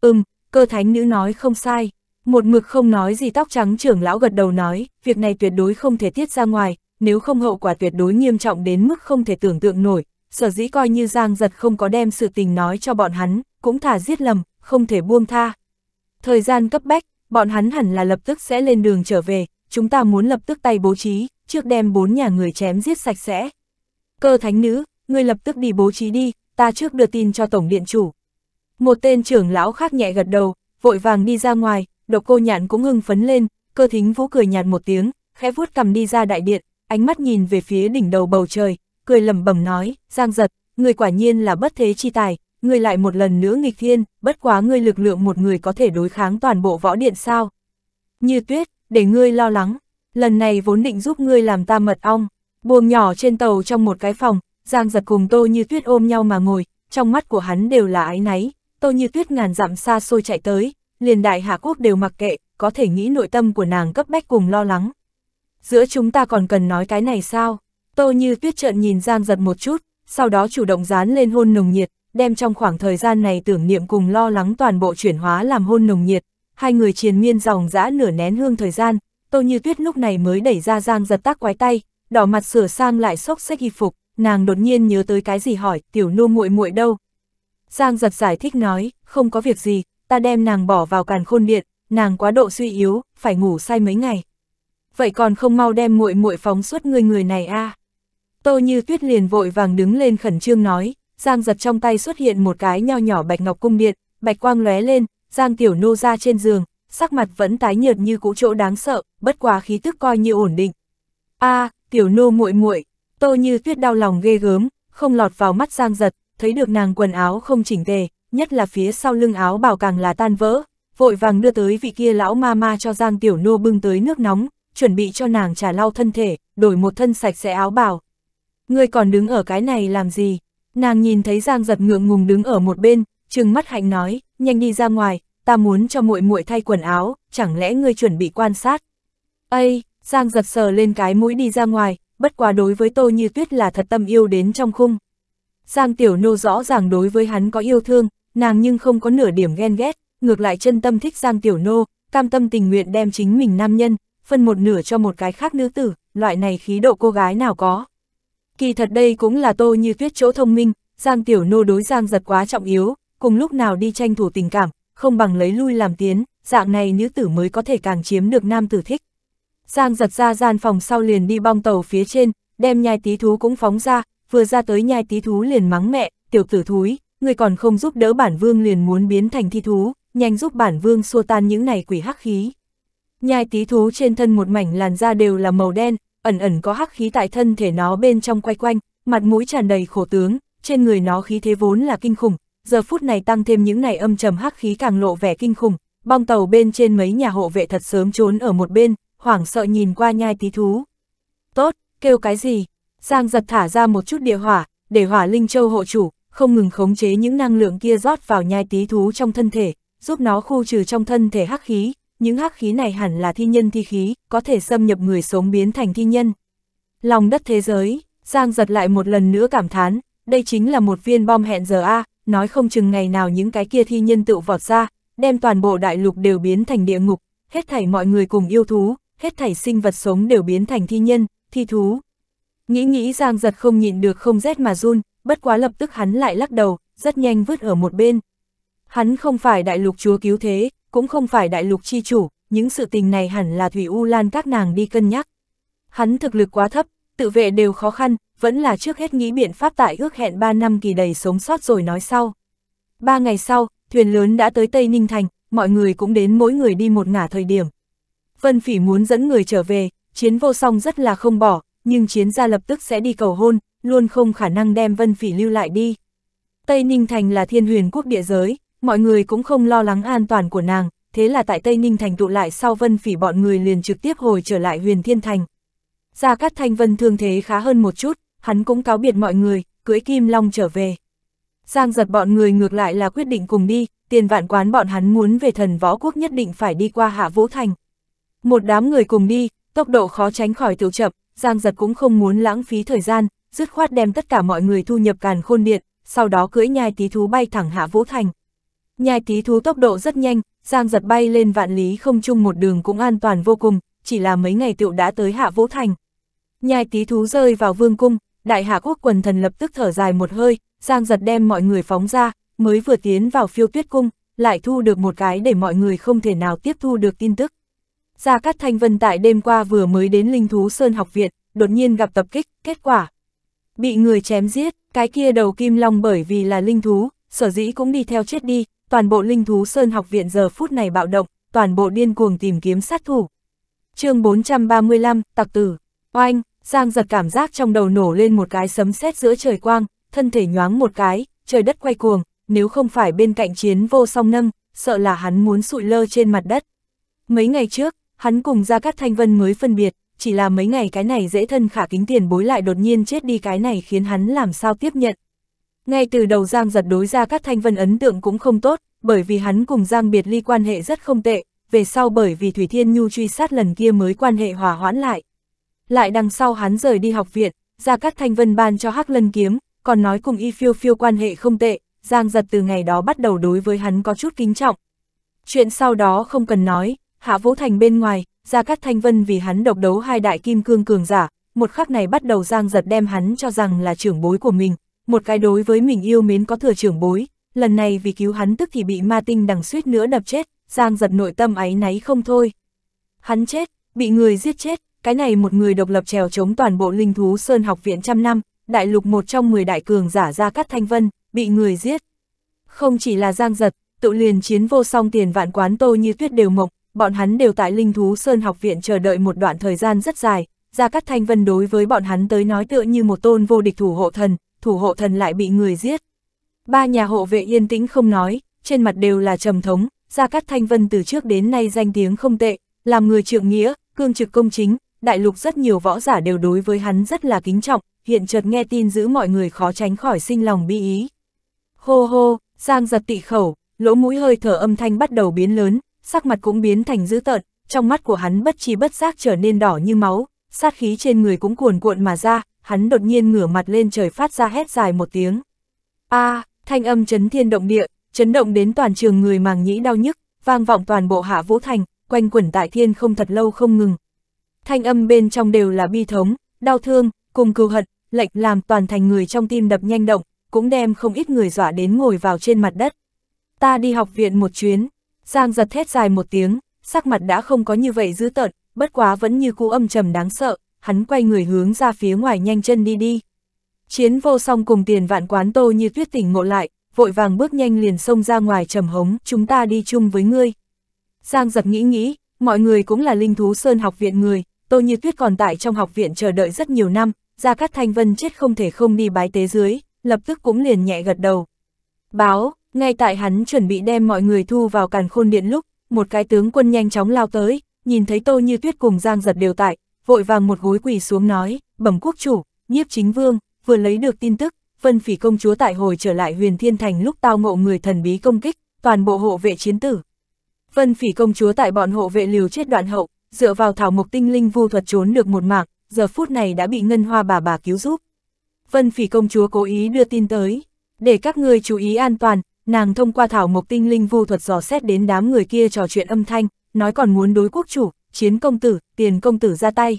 Ừm, cơ thánh nữ nói không sai. Một mực không nói gì tóc trắng trưởng lão gật đầu nói, việc này tuyệt đối không thể tiết ra ngoài, nếu không hậu quả tuyệt đối nghiêm trọng đến mức không thể tưởng tượng nổi, sở dĩ coi như Giang giật không có đem sự tình nói cho bọn hắn, cũng thả giết lầm, không thể buông tha. Thời gian cấp bách, bọn hắn hẳn là lập tức sẽ lên đường trở về, chúng ta muốn lập tức tay bố trí, trước đem bốn nhà người chém giết sạch sẽ. Cơ thánh nữ, ngươi lập tức đi bố trí đi, ta trước đưa tin cho tổng điện chủ, một tên trưởng lão khác nhẹ gật đầu, vội vàng đi ra ngoài, độc cô nhạn cũng hưng phấn lên, cơ thính vũ cười nhạt một tiếng, khẽ vuốt cầm đi ra đại điện, ánh mắt nhìn về phía đỉnh đầu bầu trời, cười lầm bẩm nói, giang giật, người quả nhiên là bất thế chi tài, người lại một lần nữa nghịch thiên, bất quá người lực lượng một người có thể đối kháng toàn bộ võ điện sao. Như tuyết, để ngươi lo lắng, lần này vốn định giúp ngươi làm ta mật ong, buồng nhỏ trên tàu trong một cái phòng, giang giật cùng tô như tuyết ôm nhau mà ngồi, trong mắt của hắn đều là ái náy, tô như tuyết ngàn dặm xa xôi chạy tới, liền đại hạ quốc đều mặc kệ, có thể nghĩ nội tâm của nàng cấp bách cùng lo lắng. Giữa chúng ta còn cần nói cái này sao? Tô như tuyết trợn nhìn Giang giật một chút, sau đó chủ động dán lên hôn nồng nhiệt, đem trong khoảng thời gian này tưởng niệm cùng lo lắng toàn bộ chuyển hóa làm hôn nồng nhiệt. Hai người triền miên dòng dã nửa nén hương thời gian, tô như tuyết lúc này mới đẩy ra Giang giật tác quái tay, đỏ mặt sửa sang lại sốc sách y phục, nàng đột nhiên nhớ tới cái gì hỏi, tiểu nô muội muội đâu, Giang giật giải thích nói, không có việc gì, ta đem nàng bỏ vào càn khôn điện, nàng quá độ suy yếu, phải ngủ say mấy ngày. Vậy còn không mau đem muội muội phóng suốt người người này a à? Tô như tuyết liền vội vàng đứng lên khẩn trương nói, Giang giật trong tay xuất hiện một cái nho nhỏ bạch ngọc cung điện, bạch quang lóe lên, Giang tiểu nô ra trên giường, sắc mặt vẫn tái nhợt như cũ chỗ đáng sợ, bất quá khí tức coi như ổn định. A, à, tiểu nô muội muội, Tô Như Tuyết đau lòng ghê gớm, không lọt vào mắt Giang Giật, thấy được nàng quần áo không chỉnh tề, nhất là phía sau lưng áo bảo càng là tan vỡ, vội vàng đưa tới vị kia lão ma ma cho Giang Tiểu Nô bưng tới nước nóng, chuẩn bị cho nàng trả lau thân thể, đổi một thân sạch sẽ áo bảo. Ngươi còn đứng ở cái này làm gì? Nàng nhìn thấy Giang giật ngượng ngùng đứng ở một bên, trừng mắt hạnh nói, nhanh đi ra ngoài, ta muốn cho muội muội thay quần áo, chẳng lẽ ngươi chuẩn bị quan sát? Ây, Giang giật sờ lên cái mũi đi ra ngoài, bất quá đối với Tô Như Tuyết là thật tâm yêu đến trong khung, Giang Tiểu Nô rõ ràng đối với hắn có yêu thương, nàng nhưng không có nửa điểm ghen ghét, ngược lại chân tâm thích Giang Tiểu Nô, cam tâm tình nguyện đem chính mình nam nhân, phân một nửa cho một cái khác nữ tử, loại này khí độ cô gái nào có. Kỳ thật đây cũng là tô như tuyết chỗ thông minh, Giang Tiểu Nô đối Giang giật quá trọng yếu, cùng lúc nào đi tranh thủ tình cảm, không bằng lấy lui làm tiến, dạng này nữ tử mới có thể càng chiếm được nam tử thích. Giang giật ra gian phòng sau liền đi bong tàu phía trên, đem nhai tí thú cũng phóng ra, vừa ra tới nhai tí thú liền mắng mẹ, tiểu tử thúi, người còn không giúp đỡ bản vương liền muốn biến thành thi thú, nhanh giúp bản vương xua tan những này quỷ hắc khí. Nhai tí thú trên thân một mảnh làn da đều là màu đen, ẩn ẩn có hắc khí tại thân thể nó bên trong quay quanh, mặt mũi tràn đầy khổ tướng, trên người nó khí thế vốn là kinh khủng, giờ phút này tăng thêm những này âm trầm hắc khí càng lộ vẻ kinh khủng, bong tàu bên trên mấy nhà hộ vệ thật sớm trốn ở một bên, hoảng sợ nhìn qua nhai tí thú. Tốt, kêu cái gì, Giang giật thả ra một chút địa hỏa, để hỏa linh châu hộ chủ, không ngừng khống chế những năng lượng kia rót vào nhai tí thú trong thân thể, giúp nó khu trừ trong thân thể hắc khí, những hắc khí này hẳn là thi nhân thi khí, có thể xâm nhập người sống biến thành thi nhân. Lòng đất thế giới, Giang giật lại một lần nữa cảm thán, đây chính là một viên bom hẹn giờ A, nói không chừng ngày nào những cái kia thi nhân tự vọt ra, đem toàn bộ đại lục đều biến thành địa ngục, hết thảy mọi người cùng yêu thú, hết thảy sinh vật sống đều biến thành thi nhân, thi thú. Nghĩ nghĩ Giang giật không nhịn được không rét mà run, bất quá lập tức hắn lại lắc đầu, rất nhanh vứt ở một bên. Hắn không phải đại lục chúa cứu thế, cũng không phải đại lục chi chủ, những sự tình này hẳn là Thủy U Lan các nàng đi cân nhắc. Hắn thực lực quá thấp, tự vệ đều khó khăn, vẫn là trước hết nghĩ biện pháp tại ước hẹn 3 năm kỳ đầy sống sót rồi nói sau. Ba ngày sau, thuyền lớn đã tới Tây Ninh Thành, mọi người cũng đến mỗi người đi một ngả thời điểm. Vân Phỉ muốn dẫn người trở về, chiến vô song rất là không bỏ, nhưng chiến gia lập tức sẽ đi cầu hôn, luôn không khả năng đem Vân Phỉ lưu lại đi. Tây Ninh Thành là thiên huyền quốc địa giới, mọi người cũng không lo lắng an toàn của nàng, thế là tại Tây Ninh Thành tụ lại sau Vân Phỉ bọn người liền trực tiếp hồi trở lại huyền thiên thành. Gia Cát Thanh Vân thương thế khá hơn một chút, hắn cũng cáo biệt mọi người, cưỡi Kim Long trở về. Giang giật bọn người ngược lại là quyết định cùng đi, tiền vạn quán bọn hắn muốn về thần võ quốc nhất định phải đi qua Hạ Vũ Thành. Một đám người cùng đi, tốc độ khó tránh khỏi tiểu chậm, Giang giật cũng không muốn lãng phí thời gian, dứt khoát đem tất cả mọi người thu nhập càn khôn điện, sau đó cưỡi nhai tí thú bay thẳng hạ vũ thành. Nhai tí thú tốc độ rất nhanh, Giang giật bay lên vạn lý không chung một đường cũng an toàn vô cùng, chỉ là mấy ngày tựu đã tới hạ vũ thành. Nhai tí thú rơi vào vương cung, đại hạ quốc quần thần lập tức thở dài một hơi, Giang giật đem mọi người phóng ra, mới vừa tiến vào phiêu tuyết cung, lại thu được một cái để mọi người không thể nào tiếp thu được tin tức. Gia Cát Thanh Vân tại đêm qua vừa mới đến Linh Thú Sơn học viện, đột nhiên gặp tập kích, kết quả. Bị người chém giết, cái kia đầu kim long bởi vì là linh thú, sở dĩ cũng đi theo chết đi, toàn bộ Linh Thú Sơn học viện giờ phút này bạo động, toàn bộ điên cuồng tìm kiếm sát thủ. chương 435, Tặc Tử, Oanh, Giang giật cảm giác trong đầu nổ lên một cái sấm sét giữa trời quang, thân thể nhoáng một cái, trời đất quay cuồng, nếu không phải bên cạnh chiến vô song nâng, sợ là hắn muốn sụi lơ trên mặt đất. Mấy ngày trước, hắn cùng Gia Cát Thanh Vân mới phân biệt, chỉ là mấy ngày cái này dễ thân khả kính tiền bối lại đột nhiên chết đi cái này khiến hắn làm sao tiếp nhận. Ngay từ đầu Giang giật đối Gia Cát Thanh Vân ấn tượng cũng không tốt, bởi vì hắn cùng Giang Biệt Ly quan hệ rất không tệ, về sau bởi vì Thủy Thiên Nhu truy sát lần kia mới quan hệ hòa hoãn lại. Lại đằng sau hắn rời đi học viện, Gia Cát Thanh Vân ban cho Hắc Lân Kiếm, còn nói cùng Y Phiêu Phiêu quan hệ không tệ, Giang giật từ ngày đó bắt đầu đối với hắn có chút kính trọng. Chuyện sau đó không cần nói, Hạ Vũ Thành bên ngoài, Gia Cát Thanh Vân vì hắn độc đấu hai đại kim cương cường giả, một khắc này bắt đầu giang giật đem hắn cho rằng là trưởng bối của mình, một cái đối với mình yêu mến có thừa trưởng bối, lần này vì cứu hắn tức thì bị ma tinh đằng suýt nữa đập chết, giang giật nội tâm áy náy không thôi. Hắn chết, bị người giết chết, cái này một người độc lập trèo chống toàn bộ linh thú Sơn học viện trăm năm, đại lục một trong 10 đại cường giả Gia Cát Thanh Vân, bị người giết. Không chỉ là giang giật, tự liền chiến vô song tiền vạn quán tô như tuyết đều mộng bọn hắn đều tại Linh Thú Sơn học viện chờ đợi một đoạn thời gian rất dài, Gia Cát Thanh Vân đối với bọn hắn tới nói tựa như một tôn vô địch thủ hộ thần, thủ hộ thần lại bị người giết. Ba nhà hộ vệ yên tĩnh không nói, trên mặt đều là trầm thống, Gia Cát Thanh Vân từ trước đến nay danh tiếng không tệ, làm người trượng nghĩa, cương trực công chính, đại lục rất nhiều võ giả đều đối với hắn rất là kính trọng, hiện chợt nghe tin giữ mọi người khó tránh khỏi sinh lòng bi ý. Hô hô, Giang giật tị khẩu, lỗ mũi hơi thở âm thanh bắt đầu biến lớn, sắc mặt cũng biến thành dữ tợn, trong mắt của hắn bất chi bất giác trở nên đỏ như máu, sát khí trên người cũng cuồn cuộn mà ra, hắn đột nhiên ngửa mặt lên trời phát ra hét dài một tiếng. A, à, thanh âm chấn thiên động địa, chấn động đến toàn trường người màng nhĩ đau nhức, vang vọng toàn bộ hạ vũ thành, quanh quẩn tại thiên không thật lâu không ngừng. Thanh âm bên trong đều là bi thống, đau thương, cùng cừu hận, lệnh làm toàn thành người trong tim đập nhanh động, cũng đem không ít người dọa đến ngồi vào trên mặt đất. Ta đi học viện một chuyến, Giang giật thét dài một tiếng, sắc mặt đã không có như vậy dữ tợn, bất quá vẫn như cú âm trầm đáng sợ, hắn quay người hướng ra phía ngoài nhanh chân đi đi. Chiến vô song cùng tiền vạn quán tô như tuyết tỉnh ngộ lại, vội vàng bước nhanh liền xông ra ngoài trầm hống, chúng ta đi chung với ngươi. Giang giật nghĩ nghĩ, mọi người cũng là linh thú sơn học viện người, tô như tuyết còn tại trong học viện chờ đợi rất nhiều năm, ra các thanh vân chết không thể không đi bái tế dưới, lập tức cũng liền nhẹ gật đầu. Báo, ngay tại hắn chuẩn bị đem mọi người thu vào càn khôn điện lúc, một cái tướng quân nhanh chóng lao tới, nhìn thấy tô như tuyết cùng giang giật đều tại, vội vàng một gối quỳ xuống nói, bẩm quốc chủ, nhiếp chính vương, vừa lấy được tin tức, vân phỉ công chúa tại hồi trở lại huyền thiên thành lúc tao ngộ người thần bí công kích, toàn bộ hộ vệ chiến tử. Vân phỉ công chúa tại bọn hộ vệ liều chết đoạn hậu, dựa vào thảo mục tinh linh vu thuật trốn được một mạng, giờ phút này đã bị ngân hoa bà bà cứu giúp. Vân phỉ công chúa cố ý đưa tin tới, để các ngươi chú ý an toàn, nàng thông qua thảo mộc tinh linh vu thuật dò xét đến đám người kia trò chuyện âm thanh, nói còn muốn đối quốc chủ, chiến công tử, tiền công tử ra tay.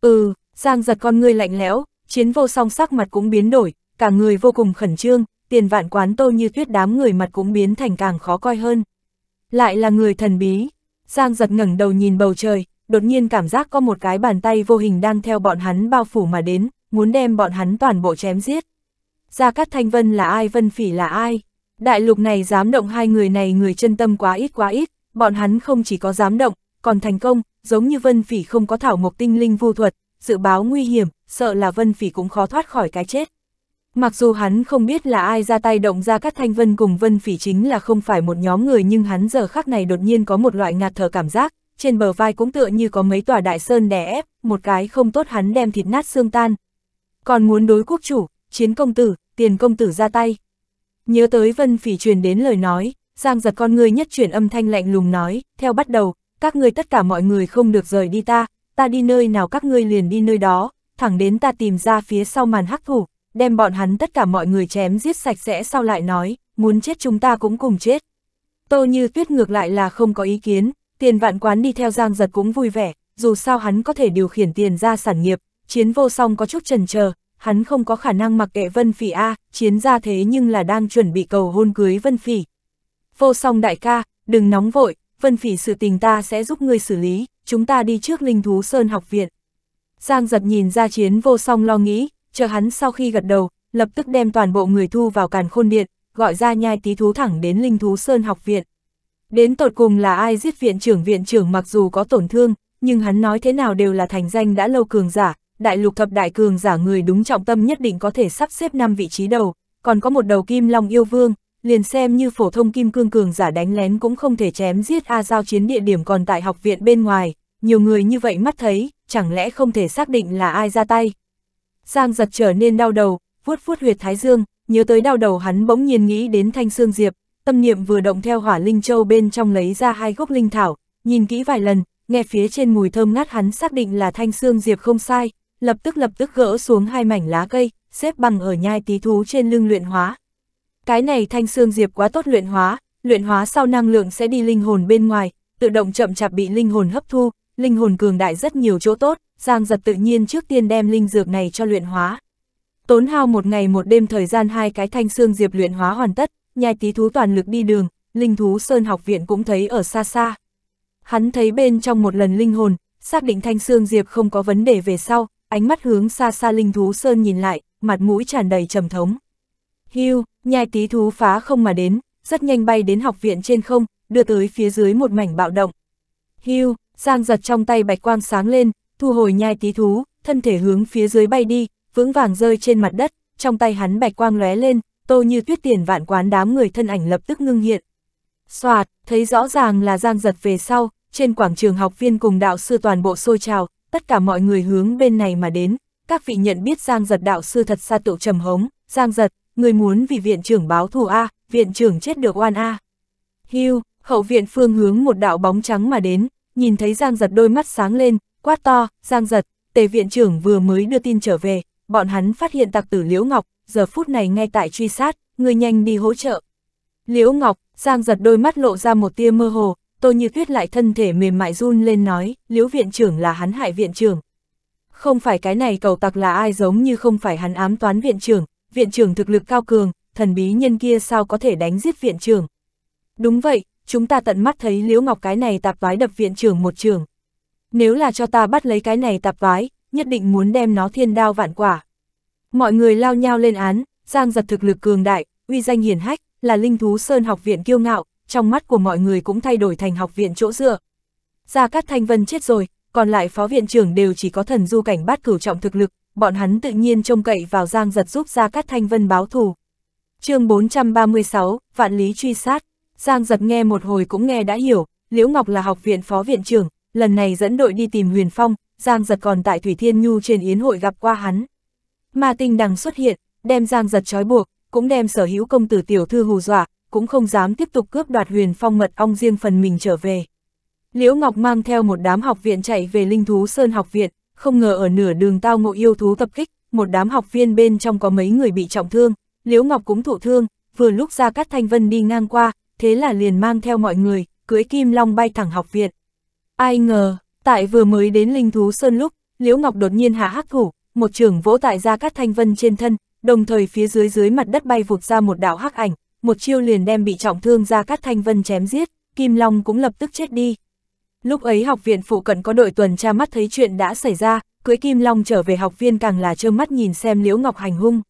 Ừ, Giang giật con ngươi lạnh lẽo, chiến vô song sắc mặt cũng biến đổi, cả người vô cùng khẩn trương, tiền vạn quán tô như tuyết đám người mặt cũng biến thành càng khó coi hơn. Lại là người thần bí, Giang giật ngẩng đầu nhìn bầu trời, đột nhiên cảm giác có một cái bàn tay vô hình đang theo bọn hắn bao phủ mà đến, muốn đem bọn hắn toàn bộ chém giết. Gia Cát Thanh Vân là ai Vân Phỉ là ai? Đại lục này dám động hai người này người chân tâm quá ít quá ít, bọn hắn không chỉ có dám động, còn thành công, giống như Vân Phỉ không có thảo mộc tinh linh vu thuật, dự báo nguy hiểm, sợ là Vân Phỉ cũng khó thoát khỏi cái chết. Mặc dù hắn không biết là ai ra tay động ra các thanh vân cùng Vân Phỉ chính là không phải một nhóm người nhưng hắn giờ khắc này đột nhiên có một loại ngạt thở cảm giác, trên bờ vai cũng tựa như có mấy tòa đại sơn đè ép, một cái không tốt hắn đem thịt nát xương tan. Còn muốn đối quốc chủ, chiến công tử, tiền công tử ra tay, nhớ tới Vân Phỉ truyền đến lời nói, Giang giật con người nhất chuyển âm thanh lạnh lùng nói, theo bắt đầu, các ngươi tất cả mọi người không được rời đi ta, ta đi nơi nào các ngươi liền đi nơi đó, thẳng đến ta tìm ra phía sau màn hắc thủ, đem bọn hắn tất cả mọi người chém giết sạch sẽ sau lại nói, muốn chết chúng ta cũng cùng chết. Tô Như Tuyết ngược lại là không có ý kiến, tiền vạn quán đi theo Giang giật cũng vui vẻ, dù sao hắn có thể điều khiển tiền ra sản nghiệp, chiến vô song có chút trần chờ hắn không có khả năng mặc kệ Vân Phỉ A, chiến ra thế nhưng là đang chuẩn bị cầu hôn cưới Vân Phỉ. Vô song đại ca, đừng nóng vội, Vân Phỉ sự tình ta sẽ giúp ngươi xử lý, chúng ta đi trước Linh Thú Sơn học viện. Giang giật nhìn ra chiến vô song lo nghĩ, chờ hắn sau khi gật đầu, lập tức đem toàn bộ người thu vào càn khôn điện, gọi ra nhai tí thú thẳng đến Linh Thú Sơn học viện. Đến tột cùng là ai giết viện trưởng viện trưởng mặc dù có tổn thương, nhưng hắn nói thế nào đều là thành danh đã lâu cường giả, đại lục thập đại cường giả người đúng trọng tâm nhất định có thể sắp xếp 5 vị trí đầu, còn có một đầu kim long yêu vương, liền xem như phổ thông kim cương cường giả đánh lén cũng không thể chém giết A Giao chiến địa điểm còn tại học viện bên ngoài, nhiều người như vậy mắt thấy, chẳng lẽ không thể xác định là ai ra tay. Giang giật trở nên đau đầu, vuốt vuốt huyệt thái dương, nhớ tới đau đầu hắn bỗng nhiên nghĩ đến thanh xương diệp, tâm niệm vừa động theo hỏa linh châu bên trong lấy ra hai gốc linh thảo, nhìn kỹ vài lần, nghe phía trên mùi thơm ngát hắn xác định là thanh xương diệp không sai, lập tức lập tức gỡ xuống hai mảnh lá cây, xếp bằng ở nhai tí thú trên lưng luyện hóa. Cái này thanh xương diệp quá tốt luyện hóa, luyện hóa sau năng lượng sẽ đi linh hồn bên ngoài, tự động chậm chạp bị linh hồn hấp thu, linh hồn cường đại rất nhiều chỗ tốt, Giang giật tự nhiên trước tiên đem linh dược này cho luyện hóa. Tốn hao một ngày một đêm thời gian hai cái thanh xương diệp luyện hóa hoàn tất, nhai tí thú toàn lực đi đường, linh thú sơn học viện cũng thấy ở xa xa. Hắn thấy bên trong một lần linh hồn, xác định thanh xương diệp không có vấn đề về sau, ánh mắt hướng xa xa linh thú sơn nhìn lại, mặt mũi tràn đầy trầm thống. Hưu, nhai tí thú phá không mà đến, rất nhanh bay đến học viện trên không, đưa tới phía dưới một mảnh bạo động. Hưu, Giang giật trong tay bạch quang sáng lên, thu hồi nhai tí thú, thân thể hướng phía dưới bay đi, vững vàng rơi trên mặt đất, trong tay hắn bạch quang lóe lên, tô như tuyết tiền vạn quán đám người thân ảnh lập tức ngưng hiện. Xoạt, thấy rõ ràng là Giang giật về sau, trên quảng trường học viên cùng đạo sư toàn bộ sôi trào, tất cả mọi người hướng bên này mà đến, các vị nhận biết Giang Giật đạo sư thật xa tựu trầm hống, Giang Giật, người muốn vì viện trưởng báo thù A, viện trưởng chết được oan A. Hưu, hậu viện phương hướng một đạo bóng trắng mà đến, nhìn thấy Giang Giật đôi mắt sáng lên, quát to, Giang Giật, tề viện trưởng vừa mới đưa tin trở về, bọn hắn phát hiện tặc tử Liễu Ngọc, giờ phút này ngay tại truy sát, người nhanh đi hỗ trợ. Liễu Ngọc, Giang Giật đôi mắt lộ ra một tia mơ hồ, tôi Như Tuyết lại thân thể mềm mại run lên nói, liễu viện trưởng là hắn hại viện trưởng. Không phải cái này cầu tặc là ai giống như không phải hắn ám toán viện trưởng, viện trưởng thực lực cao cường, thần bí nhân kia sao có thể đánh giết viện trưởng. Đúng vậy, chúng ta tận mắt thấy liễu ngọc cái này tạp vái đập viện trưởng một trường. Nếu là cho ta bắt lấy cái này tạp vái, nhất định muốn đem nó thiên đao vạn quả. Mọi người lao nhau lên án, Giang giật thực lực cường đại, uy danh hiển hách, là linh thú sơn học viện kiêu ngạo, trong mắt của mọi người cũng thay đổi thành học viện chỗ dựa. Gia Cát Thanh Vân chết rồi, còn lại phó viện trưởng đều chỉ có thần du cảnh bát cửu trọng thực lực, bọn hắn tự nhiên trông cậy vào Giang giật giúp Gia Cát Thanh Vân báo thù. chương 436, Vạn Lý truy sát, Giang giật nghe một hồi cũng nghe đã hiểu, Liễu Ngọc là học viện phó viện trưởng, lần này dẫn đội đi tìm Huyền Phong, Giang giật còn tại Thủy Thiên Nhu trên yến hội gặp qua hắn. Ma tinh đằng xuất hiện, đem Giang giật trói buộc, cũng đem sở hữu công tử tiểu thư hù dọa, cũng không dám tiếp tục cướp đoạt huyền phong mật ong riêng phần mình trở về. Liễu Ngọc mang theo một đám học viện chạy về Linh Thú Sơn học viện, không ngờ ở nửa đường tao ngộ yêu thú tập kích, một đám học viên bên trong có mấy người bị trọng thương, Liễu Ngọc cũng thụ thương, vừa lúc ra Cát Thanh Vân đi ngang qua, thế là liền mang theo mọi người, cưỡi kim long bay thẳng học viện. Ai ngờ, tại vừa mới đến Linh Thú Sơn lúc, Liễu Ngọc đột nhiên hạ hắc thủ, một trường vỗ tại ra Cát Thanh Vân trên thân, đồng thời phía dưới dưới mặt đất bay vụt ra một đạo hắc ảnh, một chiêu liền đem bị trọng thương ra cát thanh vân chém giết, Kim Long cũng lập tức chết đi. Lúc ấy học viện phụ cận có đội tuần tra mắt thấy chuyện đã xảy ra, cưới Kim Long trở về học viên càng là trơ mắt nhìn xem Liễu Ngọc hành hung.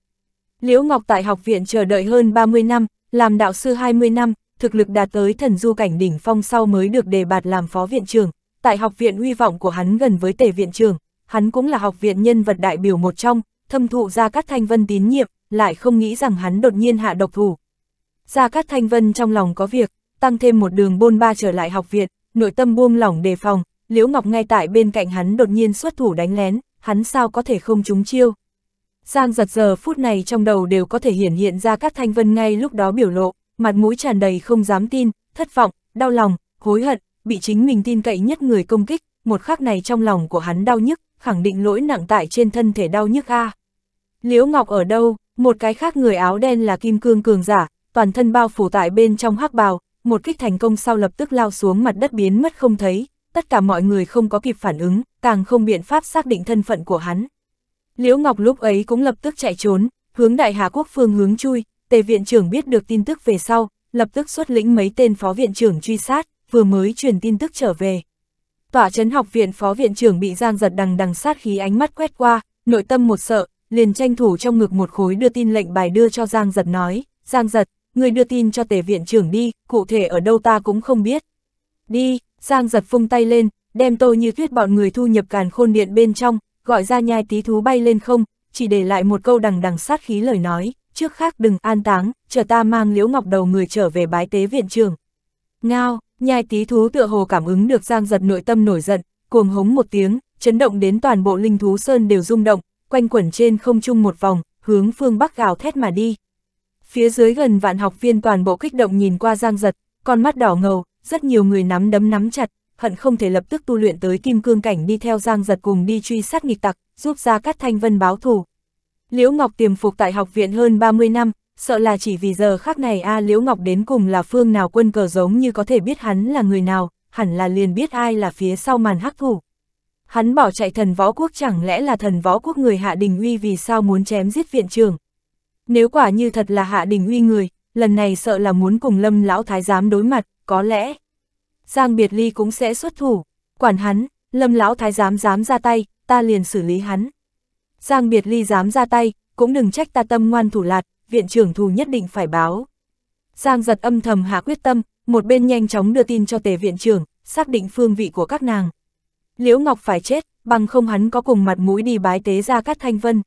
Liễu Ngọc tại học viện chờ đợi hơn 30 năm, làm đạo sư 20 năm, thực lực đạt tới thần du cảnh đỉnh phong sau mới được đề bạt làm phó viện trưởng. Tại học viện uy vọng của hắn gần với tể viện trưởng, hắn cũng là học viện nhân vật đại biểu một trong, thâm thụ ra các thanh vân tín nhiệm, lại không nghĩ rằng hắn đột nhiên hạ độc thủ, Gia Cát Thanh Vân trong lòng có việc, tăng thêm một đường bôn ba trở lại học viện, nội tâm buông lỏng đề phòng, Liễu Ngọc ngay tại bên cạnh hắn đột nhiên xuất thủ đánh lén, hắn sao có thể không trúng chiêu. Giang giật giờ phút này trong đầu đều có thể hiển hiện ra các thanh vân ngay lúc đó biểu lộ, mặt mũi tràn đầy không dám tin, thất vọng, đau lòng, hối hận, bị chính mình tin cậy nhất người công kích, một khắc này trong lòng của hắn đau nhức, khẳng định lỗi nặng tại trên thân thể đau nhức a. Liễu Ngọc ở đâu, một cái khác người áo đen là kim cương cường giả, toàn thân bao phủ tại bên trong hắc bào, một kích thành công sau lập tức lao xuống mặt đất biến mất không thấy, tất cả mọi người không có kịp phản ứng, càng không biện pháp xác định thân phận của hắn. Liễu Ngọc lúc ấy cũng lập tức chạy trốn, hướng Đại Hà Quốc phương hướng chui, Tề viện trưởng biết được tin tức về sau, lập tức xuất lĩnh mấy tên phó viện trưởng truy sát, vừa mới truyền tin tức trở về. Tỏa trấn học viện phó viện trưởng bị Giang giật đằng đằng sát khí ánh mắt quét qua, nội tâm một sợ, liền tranh thủ trong ngực một khối đưa tin lệnh bài đưa cho Giang giật nói, Giang giật, người đưa tin cho tề viện trưởng đi, cụ thể ở đâu ta cũng không biết. Đi, Giang giật phung tay lên, đem tô như tuyết bọn người thu nhập càn khôn điện bên trong, gọi ra nhai tí thú bay lên không, chỉ để lại một câu đằng đằng sát khí lời nói, trước khác đừng an táng, chờ ta mang liễu ngọc đầu người trở về bái tế viện trưởng. Ngao, nhai tí thú tựa hồ cảm ứng được giang giật nội tâm nổi giận, cuồng hống một tiếng, chấn động đến toàn bộ linh thú sơn đều rung động, quanh quẩn trên không trung một vòng, hướng phương bắc gào thét mà đi. Phía dưới gần vạn học viên toàn bộ kích động nhìn qua Giang Giật, con mắt đỏ ngầu, rất nhiều người nắm đấm nắm chặt, hận không thể lập tức tu luyện tới kim cương cảnh đi theo Giang Giật cùng đi truy sát nghịch tặc, giúp ra cắt thanh vân báo thù. Liễu Ngọc tiềm phục tại học viện hơn 30 năm, sợ là chỉ vì giờ khác này a à, Liễu Ngọc đến cùng là phương nào quân cờ giống như có thể biết hắn là người nào, hẳn là liền biết ai là phía sau màn hắc thủ. Hắn bỏ chạy thần võ quốc chẳng lẽ là thần võ quốc người hạ đình uy vì sao muốn chém giết viện trưởng, nếu quả như thật là hạ đình uy người, lần này sợ là muốn cùng lâm lão thái giám đối mặt, có lẽ. Giang Biệt Ly cũng sẽ xuất thủ, quản hắn, lâm lão thái giám dám ra tay, ta liền xử lý hắn. Giang Biệt Ly dám ra tay, cũng đừng trách ta tâm ngoan thủ lạt, viện trưởng thù nhất định phải báo. Giang giật âm thầm hạ quyết tâm, một bên nhanh chóng đưa tin cho tề viện trưởng, xác định phương vị của các nàng. Liễu Ngọc phải chết, bằng không hắn có cùng mặt mũi đi bái tế ra các thanh vân.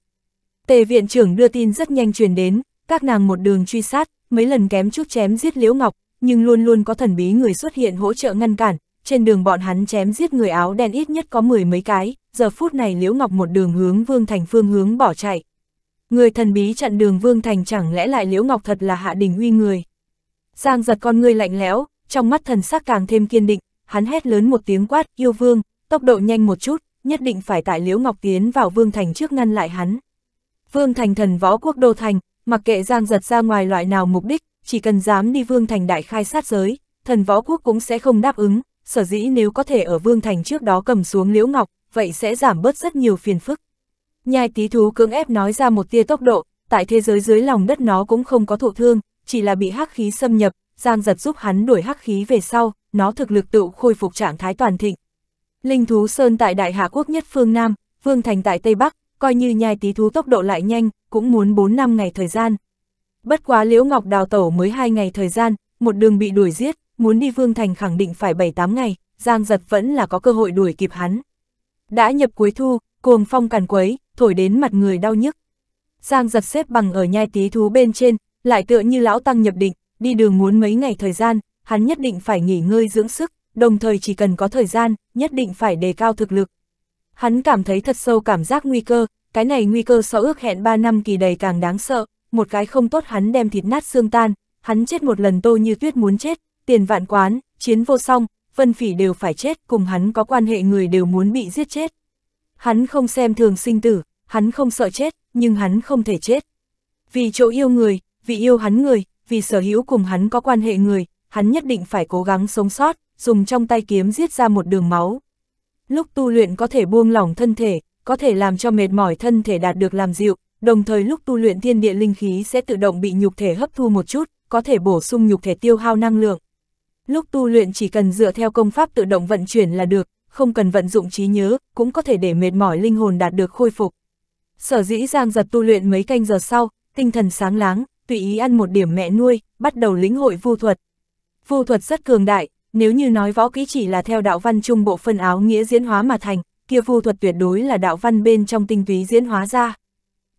Tề viện trưởng đưa tin rất nhanh truyền đến, các nàng một đường truy sát, mấy lần kém chút chém giết Liễu Ngọc, nhưng luôn luôn có thần bí người xuất hiện hỗ trợ ngăn cản, trên đường bọn hắn chém giết người áo đen ít nhất có mười mấy cái, giờ phút này Liễu Ngọc một đường hướng Vương Thành phương hướng bỏ chạy. Người thần bí chặn đường Vương Thành chẳng lẽ lại Liễu Ngọc thật là hạ đình uy người. Giang giật con ngươi lạnh lẽo, trong mắt thần sắc càng thêm kiên định, hắn hét lớn một tiếng quát, yêu vương, tốc độ nhanh một chút, nhất định phải tại Liễu Ngọc tiến vào Vương Thành trước ngăn lại hắn. Vương Thành thần võ quốc đô thành, mặc kệ Giang Giật ra ngoài loại nào mục đích, chỉ cần dám đi Vương Thành đại khai sát giới, thần võ quốc cũng sẽ không đáp ứng, sở dĩ nếu có thể ở Vương Thành trước đó cầm xuống Liễu Ngọc, vậy sẽ giảm bớt rất nhiều phiền phức. Nhai tí thú cưỡng ép nói ra một tia tốc độ, tại thế giới dưới lòng đất nó cũng không có thụ thương, chỉ là bị hắc khí xâm nhập, Giang Giật giúp hắn đuổi hắc khí về sau, nó thực lực tự khôi phục trạng thái toàn thịnh. Linh thú sơn tại Đại Hạ quốc nhất phương Nam, Vương Thành tại Tây Bắc, coi như nhai tí thú tốc độ lại nhanh, cũng muốn 4 năm ngày thời gian. Bất quá Liễu Ngọc đào tẩu mới 2 ngày thời gian, một đường bị đuổi giết, muốn đi Vương Thành khẳng định phải 7-8 ngày, Giang Giật vẫn là có cơ hội đuổi kịp hắn. Đã nhập cuối thu, cuồng phong càn quấy, thổi đến mặt người đau nhức. Giang Giật xếp bằng ở nhai tí thú bên trên, lại tựa như lão tăng nhập định, đi đường muốn mấy ngày thời gian, hắn nhất định phải nghỉ ngơi dưỡng sức, đồng thời chỉ cần có thời gian, nhất định phải đề cao thực lực, Hắn cảm thấy thật sâu cảm giác nguy cơ, cái này nguy cơ sau ước hẹn 3 năm kỳ đầy càng đáng sợ, một cái không tốt hắn đem thịt nát xương tan, hắn chết một lần tô như tuyết muốn chết, tiền vạn quán, chiến vô song, vân phỉ đều phải chết, cùng hắn có quan hệ người đều muốn bị giết chết. Hắn không xem thường sinh tử, hắn không sợ chết, nhưng hắn không thể chết. Vì chỗ yêu người, vì yêu hắn người, vì sở hữu cùng hắn có quan hệ người, hắn nhất định phải cố gắng sống sót, dùng trong tay kiếm giết ra một đường máu, Lúc tu luyện có thể buông lỏng thân thể, có thể làm cho mệt mỏi thân thể đạt được làm dịu, đồng thời lúc tu luyện thiên địa linh khí sẽ tự động bị nhục thể hấp thu một chút, có thể bổ sung nhục thể tiêu hao năng lượng. Lúc tu luyện chỉ cần dựa theo công pháp tự động vận chuyển là được, không cần vận dụng trí nhớ, cũng có thể để mệt mỏi linh hồn đạt được khôi phục. Sở dĩ Giang giật tu luyện mấy canh giờ sau, tinh thần sáng láng, tùy ý ăn một điểm mẹ nuôi, bắt đầu lĩnh hội vu thuật. Vu thuật rất cường đại, nếu như nói võ kỹ chỉ là theo đạo văn trung bộ phân áo nghĩa diễn hóa mà thành, kia vu thuật tuyệt đối là đạo văn bên trong tinh túy diễn hóa ra.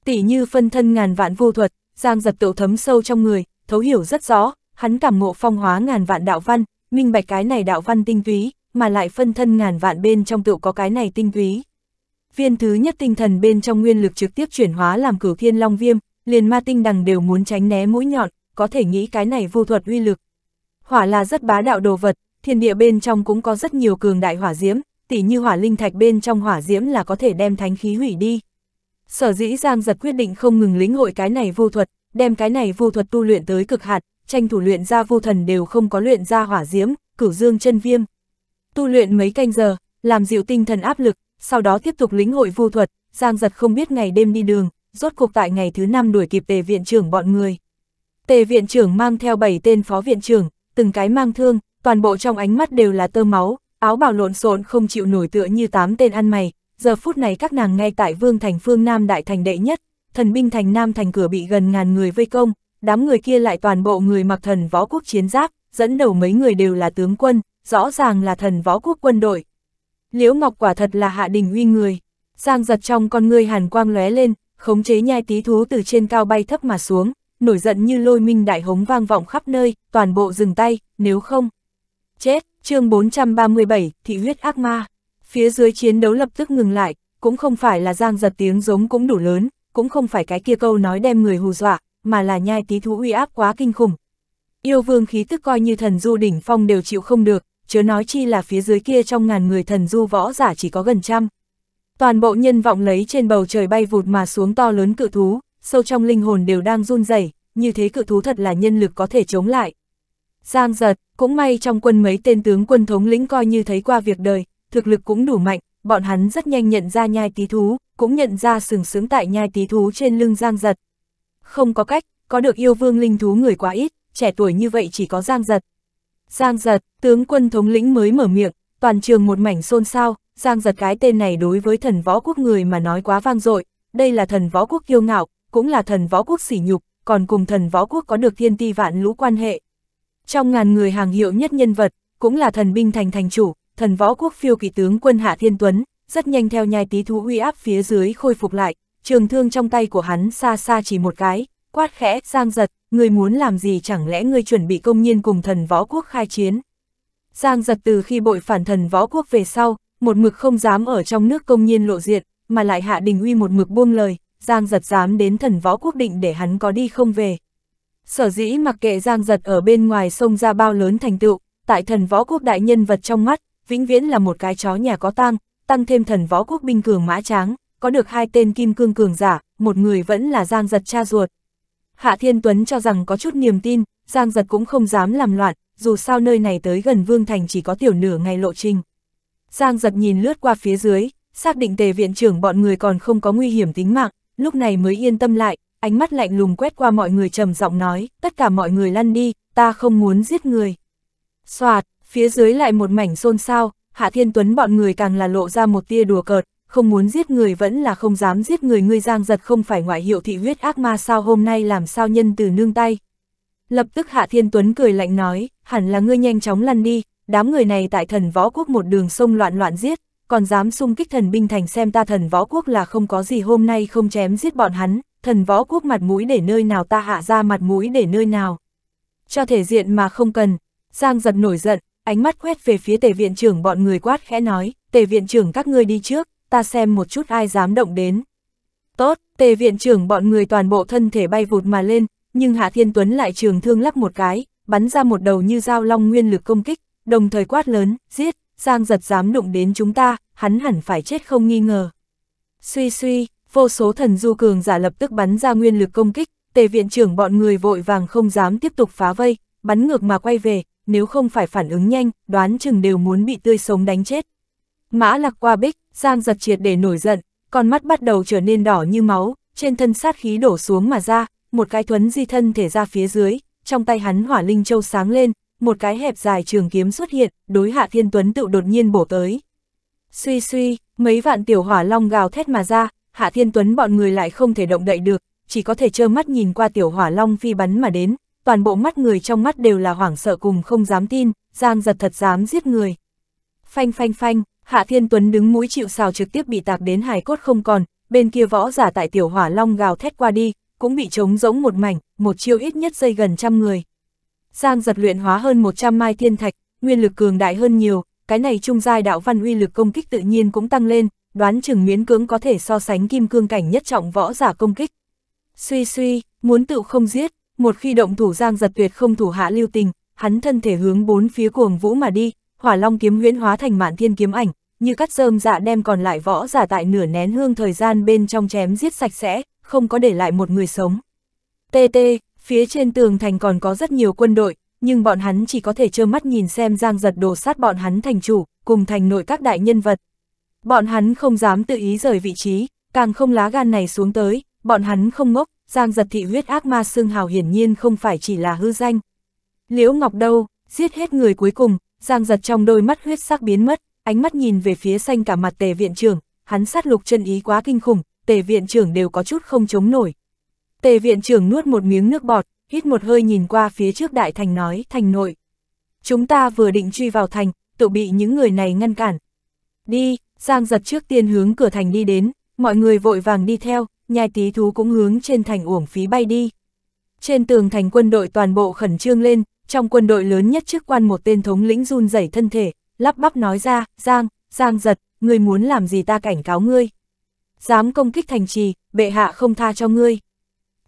Tỷ như phân thân ngàn vạn vu thuật, Giang giật tựu thấm sâu trong người, thấu hiểu rất rõ, hắn cảm ngộ phong hóa ngàn vạn đạo văn, minh bạch cái này đạo văn tinh túy, mà lại phân thân ngàn vạn bên trong tựu có cái này tinh túy. Viên thứ nhất tinh thần bên trong nguyên lực trực tiếp chuyển hóa làm cửu thiên long viêm, liền ma tinh đằng đều muốn tránh né mũi nhọn, có thể nghĩ cái này vu thuật uy lực hỏa là rất bá đạo đồ vật, thiên địa bên trong cũng có rất nhiều cường đại hỏa diễm, tỉ như hỏa linh thạch bên trong hỏa diễm là có thể đem thánh khí hủy đi. Sở dĩ Giang giật quyết định không ngừng lĩnh hội cái này vô thuật, đem cái này vô thuật tu luyện tới cực hạt, tranh thủ luyện ra vô thần đều không có luyện ra hỏa diễm, cửu dương chân viêm. Tu luyện mấy canh giờ, làm dịu tinh thần áp lực, sau đó tiếp tục lĩnh hội vô thuật, Giang giật không biết ngày đêm đi đường, rốt cuộc tại ngày thứ năm đuổi kịp tề viện trưởng bọn người. Tề viện trưởng mang theo 7 tên phó viện trưởng, từng cái mang thương, toàn bộ trong ánh mắt đều là tơ máu, áo bào lộn xộn không chịu nổi tựa như tám tên ăn mày, giờ phút này các nàng ngay tại vương thành phương Nam đại thành đệ nhất, thần binh thành Nam thành cửa bị gần ngàn người vây công, đám người kia lại toàn bộ người mặc thần võ quốc chiến giáp, dẫn đầu mấy người đều là tướng quân, rõ ràng là thần võ quốc quân đội. Liễu Ngọc quả thật là hạ đình uy người, Giang giật trong con ngươi hàn quang lóe lên, khống chế nhai tí thú từ trên cao bay thấp mà xuống, nổi giận như lôi minh đại hống vang vọng khắp nơi, toàn bộ dừng tay, nếu không. Chết, chương 437, thị huyết ác ma. Phía dưới chiến đấu lập tức ngừng lại, cũng không phải là giang giật tiếng giống cũng đủ lớn, cũng không phải cái kia câu nói đem người hù dọa, mà là nhai tí thú uy áp quá kinh khủng. Yêu vương khí tức coi như thần du đỉnh phong đều chịu không được, chớ nói chi là phía dưới kia trong ngàn người thần du võ giả chỉ có gần trăm. Toàn bộ nhân vọng lấy trên bầu trời bay vụt mà xuống to lớn cự thú, sâu trong linh hồn đều đang run rẩy như thế cự thú thật là nhân lực có thể chống lại. Giang giật, cũng may trong quân mấy tên tướng quân thống lĩnh coi như thấy qua việc đời, thực lực cũng đủ mạnh, bọn hắn rất nhanh nhận ra nhai tí thú, cũng nhận ra sừng sướng tại nhai tí thú trên lưng Giang giật. Không có cách, có được yêu vương linh thú người quá ít, trẻ tuổi như vậy chỉ có Giang giật. Giang giật, tướng quân thống lĩnh mới mở miệng, toàn trường một mảnh xôn xao, Giang giật cái tên này đối với thần võ quốc người mà nói quá vang dội, đây là thần võ quốc kiêu ngạo, cũng là thần võ quốc sỉ nhục, còn cùng thần võ quốc có được thiên ti vạn lũ quan hệ. Trong ngàn người hàng hiệu nhất nhân vật, cũng là thần binh thành thành chủ, thần võ quốc phiêu kỳ tướng quân Hạ Thiên Tuấn, rất nhanh theo nhai tí thú uy áp phía dưới khôi phục lại, trường thương trong tay của hắn xa xa chỉ một cái, quát khẽ, giang giật, người muốn làm gì chẳng lẽ người chuẩn bị công nhiên cùng thần võ quốc khai chiến. Giang giật từ khi bội phản thần võ quốc về sau, một mực không dám ở trong nước công nhiên lộ diện, mà lại hạ đình uy một mực buông lời, Giang Giật dám đến thần võ quốc định để hắn có đi không về. Sở dĩ mặc kệ Giang Giật ở bên ngoài sông ra bao lớn thành tựu, tại thần võ quốc đại nhân vật trong mắt, vĩnh viễn là một cái chó nhà có tang, tăng thêm thần võ quốc binh cường mã tráng, có được hai tên kim cương cường giả, một người vẫn là Giang Giật cha ruột. Hạ Thiên Tuấn cho rằng có chút niềm tin, Giang Giật cũng không dám làm loạn, dù sao nơi này tới gần Vương Thành chỉ có tiểu nửa ngày lộ trình. Giang Giật nhìn lướt qua phía dưới, xác định tề viện trưởng bọn người còn không có nguy hiểm tính mạng, lúc này mới yên tâm lại, ánh mắt lạnh lùng quét qua mọi người trầm giọng nói, tất cả mọi người lăn đi, ta không muốn giết người. Xoạt, phía dưới lại một mảnh xôn xao, Hạ Thiên Tuấn bọn người càng là lộ ra một tia đùa cợt, không muốn giết người vẫn là không dám giết người ngươi giang giật không phải ngoại hiệu thị huyết ác ma sao hôm nay làm sao nhân từ nương tay. Lập tức Hạ Thiên Tuấn cười lạnh nói, hẳn là ngươi nhanh chóng lăn đi, đám người này tại thần võ quốc một đường sông loạn loạn giết, còn dám xung kích thần binh thành xem ta thần võ quốc là không có gì hôm nay không chém giết bọn hắn, thần võ quốc mặt mũi để nơi nào ta hạ ra mặt mũi để nơi nào. Cho thể diện mà không cần, Giang giật nổi giận, ánh mắt quét về phía tề viện trưởng bọn người quát khẽ nói, tề viện trưởng các ngươi đi trước, ta xem một chút ai dám động đến. Tốt, tề viện trưởng bọn người toàn bộ thân thể bay vụt mà lên, nhưng Hạ Thiên Tuấn lại trường thương lắc một cái, bắn ra một đầu như dao long nguyên lực công kích, đồng thời quát lớn, giết. Giang giật dám đụng đến chúng ta, hắn hẳn phải chết không nghi ngờ. Suy suy, vô số thần du cường giả lập tức bắn ra nguyên lực công kích, tề viện trưởng bọn người vội vàng không dám tiếp tục phá vây, bắn ngược mà quay về, nếu không phải phản ứng nhanh, đoán chừng đều muốn bị tươi sống đánh chết. Mã lạc qua bích, Giang giật triệt để nổi giận, con mắt bắt đầu trở nên đỏ như máu, trên thân sát khí đổ xuống mà ra, một cái thuấn di thân thể ra phía dưới, trong tay hắn hỏa linh châu sáng lên, một cái hẹp dài trường kiếm xuất hiện, đối Hạ Thiên Tuấn tự đột nhiên bổ tới. Suy suy, mấy vạn tiểu hỏa long gào thét mà ra, Hạ Thiên Tuấn bọn người lại không thể động đậy được, chỉ có thể trơ mắt nhìn qua tiểu hỏa long phi bắn mà đến, toàn bộ mắt người trong mắt đều là hoảng sợ cùng không dám tin, Giang giật thật dám giết người. Phanh phanh phanh, Hạ Thiên Tuấn đứng mũi chịu sào trực tiếp bị tạc đến hài cốt không còn, bên kia võ giả tại tiểu hỏa long gào thét qua đi, cũng bị trống rỗng một mảnh, một chiêu ít nhất dây gần trăm người. Giang giật luyện hóa hơn 100 mai thiên thạch, nguyên lực cường đại hơn nhiều, cái này trung giai đạo văn uy lực công kích tự nhiên cũng tăng lên, đoán chừng miễn cưỡng có thể so sánh kim cương cảnh nhất trọng võ giả công kích. Suy suy, muốn tự không giết, một khi động thủ Giang giật tuyệt không thủ hạ lưu tình, hắn thân thể hướng bốn phía cuồng vũ mà đi, hỏa long kiếm huyễn hóa thành mạn thiên kiếm ảnh, như cắt rơm dạ đem còn lại võ giả tại nửa nén hương thời gian bên trong chém giết sạch sẽ, không có để lại một người sống. TT, Phía trên tường thành còn có rất nhiều quân đội, nhưng bọn hắn chỉ có thể trơ mắt nhìn xem giang giật đổ sát bọn hắn thành chủ, cùng thành nội các đại nhân vật. Bọn hắn không dám tự ý rời vị trí, càng không lá gan này xuống tới, bọn hắn không ngốc, giang giật thị huyết ác ma xương hào hiển nhiên không phải chỉ là hư danh. Liễu Ngọc đâu, giết hết người cuối cùng, giang giật trong đôi mắt huyết sắc biến mất, ánh mắt nhìn về phía xanh cả mặt tề viện trưởng, hắn sát lục chân ý quá kinh khủng, tề viện trưởng đều có chút không chống nổi, Tề viện trưởng nuốt một miếng nước bọt, hít một hơi nhìn qua phía trước đại thành nói, thành nội. Chúng ta vừa định truy vào thành, tự bị những người này ngăn cản. Đi, Giang giật trước tiên hướng cửa thành đi đến, mọi người vội vàng đi theo, nhai tí thú cũng hướng trên thành uổng phí bay đi. Trên tường thành quân đội toàn bộ khẩn trương lên, trong quân đội lớn nhất chức quan một tên thống lĩnh run rẩy thân thể, lắp bắp nói ra, Giang, Giang giật, người muốn làm gì ta cảnh cáo ngươi. Dám công kích thành trì, bệ hạ không tha cho ngươi.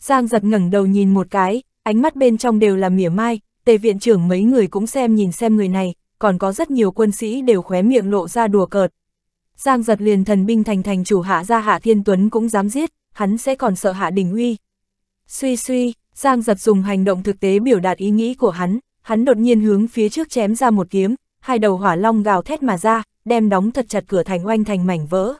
Giang giật ngẩng đầu nhìn một cái, ánh mắt bên trong đều là mỉa mai, tề viện trưởng mấy người cũng xem nhìn xem người này, còn có rất nhiều quân sĩ đều khóe miệng lộ ra đùa cợt. Giang giật liền thần binh thành thành chủ hạ ra hạ thiên tuấn cũng dám giết, hắn sẽ còn sợ hạ đình uy. Suy suy, Giang giật dùng hành động thực tế biểu đạt ý nghĩ của hắn, hắn đột nhiên hướng phía trước chém ra một kiếm, hai đầu hỏa long gào thét mà ra, đem đóng thật chặt cửa thành oanh thành mảnh vỡ.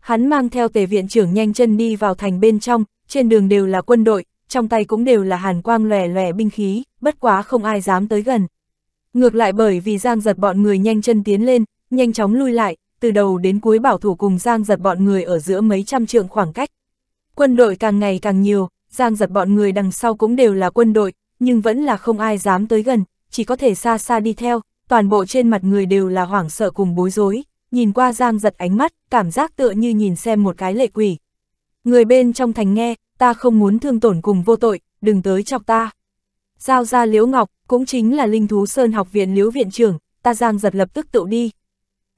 Hắn mang theo tề viện trưởng nhanh chân đi vào thành bên trong, trên đường đều là quân đội, trong tay cũng đều là hàn quang lòe lòe binh khí, bất quá không ai dám tới gần. Ngược lại bởi vì Giang giật bọn người nhanh chân tiến lên, nhanh chóng lui lại, từ đầu đến cuối bảo thủ cùng Giang giật bọn người ở giữa mấy trăm trượng khoảng cách. Quân đội càng ngày càng nhiều, Giang giật bọn người đằng sau cũng đều là quân đội, nhưng vẫn là không ai dám tới gần, chỉ có thể xa xa đi theo, toàn bộ trên mặt người đều là hoảng sợ cùng bối rối, nhìn qua Giang giật ánh mắt, cảm giác tựa như nhìn xem một cái lệ quỷ, Người bên trong thành nghe, ta không muốn thương tổn cùng vô tội, đừng tới chọc ta. Giao ra Liễu Ngọc, cũng chính là linh thú sơn học viện Liễu Viện trưởng, ta Giang giật lập tức tự đi.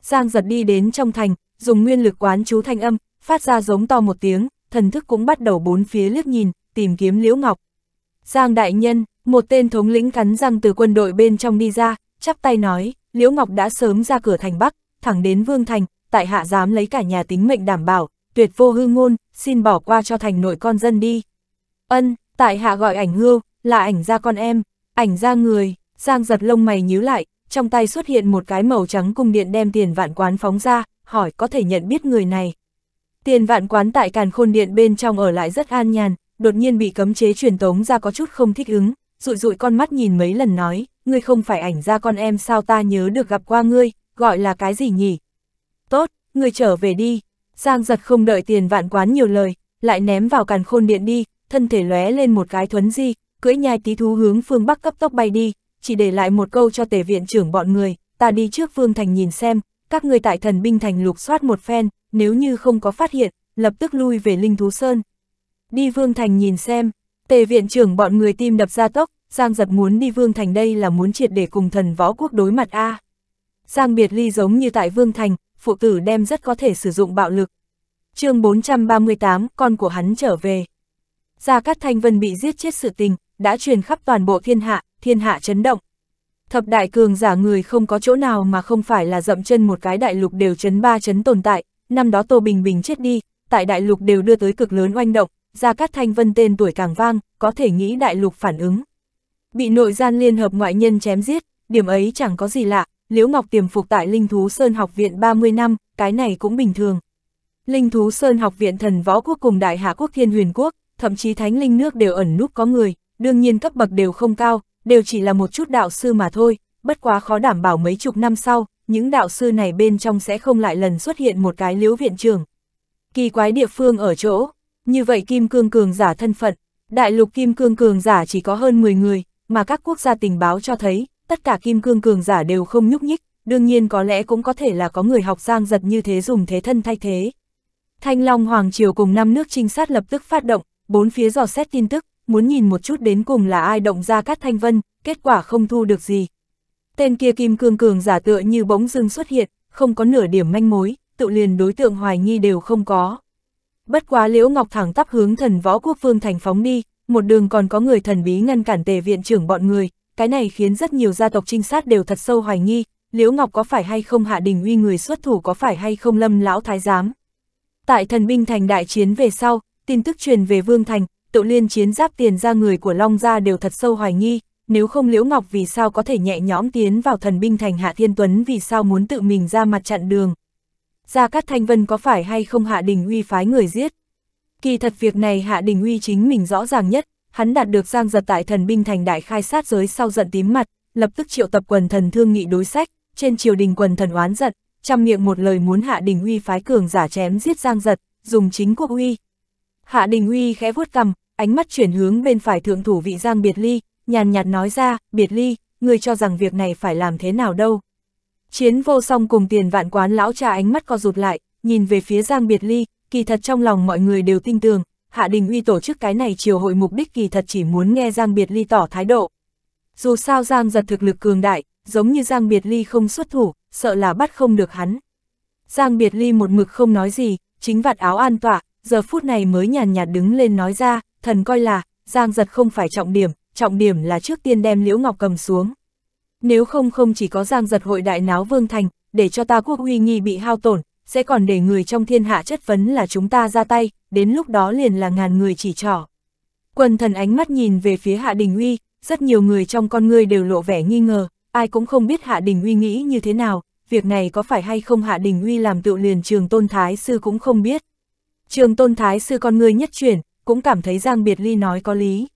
Giang giật đi đến trong thành, dùng nguyên lực quán chú thanh âm, phát ra giống to một tiếng, thần thức cũng bắt đầu bốn phía liếc nhìn, tìm kiếm Liễu Ngọc. Giang đại nhân, một tên thống lĩnh cắn răng từ quân đội bên trong đi ra, chắp tay nói, Liễu Ngọc đã sớm ra cửa thành Bắc, thẳng đến Vương Thành, tại hạ dám lấy cả nhà tính mệnh đảm bảo, tuyệt vô hư ngôn, xin bỏ qua cho thành nội con dân đi. Ân, tại hạ gọi ảnh hưu, là ảnh ra con em, ảnh ra người, Giang giật lông mày nhíu lại, trong tay xuất hiện một cái màu trắng cung điện đem tiền vạn quán phóng ra, hỏi có thể nhận biết người này. Tiền vạn quán tại càn khôn điện bên trong ở lại rất an nhàn, đột nhiên bị cấm chế truyền tống ra có chút không thích ứng, rụi rụi con mắt nhìn mấy lần nói, ngươi không phải ảnh ra con em sao ta nhớ được gặp qua ngươi, gọi là cái gì nhỉ? Tốt, ngươi trở về đi, Giang giật không đợi tiền vạn quán nhiều lời, lại ném vào càn khôn điện đi, thân thể lóe lên một cái thuấn di, cưỡi nhai tí thú hướng phương Bắc cấp tốc bay đi, chỉ để lại một câu cho tể viện trưởng bọn người, ta đi trước Vương Thành nhìn xem, các người tại thần binh thành lục soát một phen, nếu như không có phát hiện, lập tức lui về Linh Thú Sơn. Đi Vương Thành nhìn xem, tề viện trưởng bọn người tim đập ra tốc, Giang giật muốn đi Vương Thành đây là muốn triệt để cùng thần võ quốc đối mặt A. Giang biệt ly giống như tại Vương Thành, phụ tử đem rất có thể sử dụng bạo lực. chương 438, con của hắn trở về. Gia Cát Thanh Vân bị giết chết sự tình, đã truyền khắp toàn bộ thiên hạ, thiên hạ chấn động. Thập đại cường giả người không có chỗ nào mà không phải là dậm chân một cái đại lục đều chấn ba chấn tồn tại, năm đó Tô Bình Bình chết đi, tại đại lục đều đưa tới cực lớn oanh động, Gia Cát Thanh Vân tên tuổi càng vang, có thể nghĩ đại lục phản ứng. Bị nội gian liên hợp ngoại nhân chém giết, điểm ấy chẳng có gì lạ, Liễu Ngọc tiềm phục tại Linh Thú Sơn học viện 30 năm, cái này cũng bình thường. Linh Thú Sơn học viện thần võ quốc cùng Đại Hạ Quốc Thiên Huyền Quốc, thậm chí Thánh Linh nước đều ẩn núp có người, đương nhiên cấp bậc đều không cao, đều chỉ là một chút đạo sư mà thôi, bất quá khó đảm bảo mấy chục năm sau, những đạo sư này bên trong sẽ không lại lần xuất hiện một cái liễu viện trường. Kỳ quái địa phương ở chỗ, như vậy Kim Cương Cường giả thân phận, đại lục Kim Cương Cường giả chỉ có hơn 10 người, mà các quốc gia tình báo cho thấy, tất cả kim cương cường giả đều không nhúc nhích, đương nhiên có lẽ cũng có thể là có người học giang giật như thế dùng thế thân thay thế. Thanh Long Hoàng Triều cùng năm nước trinh sát lập tức phát động, bốn phía dò xét tin tức, muốn nhìn một chút đến cùng là ai động ra Cát Thanh Vân, kết quả không thu được gì. Tên kia kim cương cường giả tựa như bỗng dưng xuất hiện, không có nửa điểm manh mối, tự liền đối tượng hoài nghi đều không có. Bất quá Liễu Ngọc thẳng tắp hướng thần võ quốc phương thành phóng đi, một đường còn có người thần bí ngăn cản tề viện trưởng bọn người, cái này khiến rất nhiều gia tộc trinh sát đều thật sâu hoài nghi, Liễu Ngọc có phải hay không hạ đình uy người xuất thủ có phải hay không lâm lão thái giám. Tại thần binh thành đại chiến về sau, tin tức truyền về Vương Thành, tự liên chiến giáp tiền ra người của Long Gia đều thật sâu hoài nghi, nếu không Liễu Ngọc vì sao có thể nhẹ nhõm tiến vào thần binh thành Hạ Thiên Tuấn vì sao muốn tự mình ra mặt chặn đường. Gia Cát Thanh Vân có phải hay không Hạ Đình Uy phái người giết? Kỳ thật việc này Hạ Đình Uy chính mình rõ ràng nhất, hắn đạt được Giang Giật tại thần binh thành đại khai sát giới sau giận tím mặt, lập tức triệu tập quần thần thương nghị đối sách, trên triều đình quần thần oán giận, trăm miệng một lời muốn Hạ Đình Uy phái cường giả chém giết Giang Giật, dùng chính quốc uy. Hạ Đình Uy khẽ vuốt cằm, ánh mắt chuyển hướng bên phải thượng thủ vị Giang Biệt Ly, nhàn nhạt nói ra, Biệt Ly, người cho rằng việc này phải làm thế nào đâu. Chiến vô song cùng tiền vạn quán lão cha ánh mắt co rụt lại, nhìn về phía Giang Biệt Ly, kỳ thật trong lòng mọi người đều tin tưởng, Hạ Đình Uy tổ chức cái này chiều hội mục đích kỳ thật chỉ muốn nghe Giang Biệt Ly tỏ thái độ. Dù sao Giang giật thực lực cường đại, giống như Giang Biệt Ly không xuất thủ, sợ là bắt không được hắn. Giang Biệt Ly một mực không nói gì, chính vạt áo an tọa, giờ phút này mới nhàn nhạt đứng lên nói ra, thần coi là, Giang giật không phải trọng điểm, trọng điểm là trước tiên đem Liễu Ngọc cầm xuống. Nếu không không chỉ có Giang giật hội đại náo Vương Thành, để cho ta quốc uy nghi bị hao tổn, sẽ còn để người trong thiên hạ chất vấn là chúng ta ra tay, đến lúc đó liền là ngàn người chỉ trỏ. Quần thần ánh mắt nhìn về phía Hạ Đình Uy, rất nhiều người trong con ngươi đều lộ vẻ nghi ngờ, ai cũng không biết Hạ Đình Uy nghĩ như thế nào, việc này có phải hay không Hạ Đình Uy làm tựu liền trường tôn thái sư cũng không biết. Trường tôn thái sư con ngươi nhất chuyển, cũng cảm thấy Giang Biệt Ly nói có lý.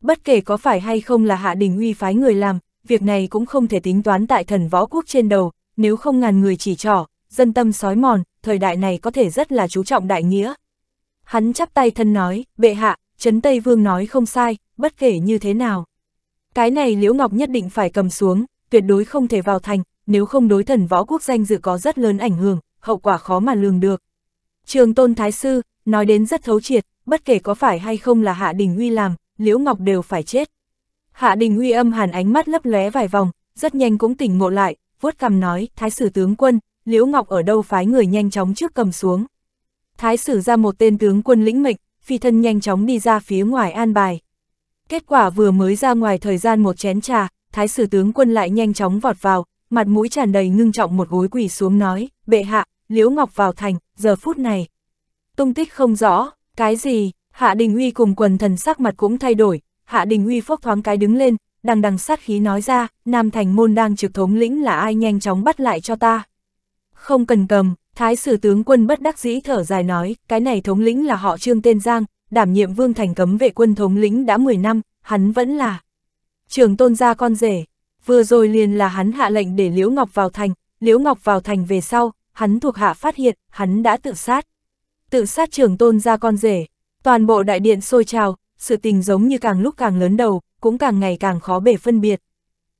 Bất kể có phải hay không là Hạ Đình Uy phái người làm, việc này cũng không thể tính toán tại thần võ quốc trên đầu, nếu không ngàn người chỉ trỏ, dân tâm sói mòn, thời đại này có thể rất là chú trọng đại nghĩa. Hắn chắp tay thân nói, bệ hạ, Trấn Tây Vương nói không sai, bất kể như thế nào. Cái này Liễu Ngọc nhất định phải cầm xuống, tuyệt đối không thể vào thành, nếu không đối thần võ quốc danh dự có rất lớn ảnh hưởng, hậu quả khó mà lường được. Trường Tôn Thái Sư, nói đến rất thấu triệt, bất kể có phải hay không là Hạ Đình Huy làm, Liễu Ngọc đều phải chết. Hạ Đình Huy âm hàn ánh mắt lấp lóe vài vòng, rất nhanh cũng tỉnh ngộ lại, vuốt cằm nói, Thái Sử tướng quân, Liễu Ngọc ở đâu phái người nhanh chóng trước cầm xuống. Thái sử ra một tên tướng quân lĩnh mệnh, phi thân nhanh chóng đi ra phía ngoài an bài. Kết quả vừa mới ra ngoài thời gian một chén trà, thái sử tướng quân lại nhanh chóng vọt vào, mặt mũi tràn đầy ngưng trọng một gối quỳ xuống nói, bệ hạ, Liễu Ngọc vào thành, giờ phút này. Tung tích không rõ, cái gì, Hạ Đình Uy cùng quần thần sắc mặt cũng thay đổi, Hạ Đình Uy phốc thoáng cái đứng lên, đằng đằng sát khí nói ra, Nam Thành Môn đang trực thống lĩnh là ai nhanh chóng bắt lại cho ta. Không cần cầm, thái sử tướng quân bất đắc dĩ thở dài nói, cái này thống lĩnh là họ trương tên Giang, đảm nhiệm vương thành cấm vệ quân thống lĩnh đã 10 năm, hắn vẫn là trường tôn gia con rể. Vừa rồi liền là hắn hạ lệnh để Liễu Ngọc vào thành, Liễu Ngọc vào thành về sau, hắn thuộc hạ phát hiện, hắn đã tự sát. Tự sát trường tôn gia con rể, toàn bộ đại điện sôi trào, sự tình giống như càng lúc càng lớn đầu, cũng càng ngày càng khó bể phân biệt.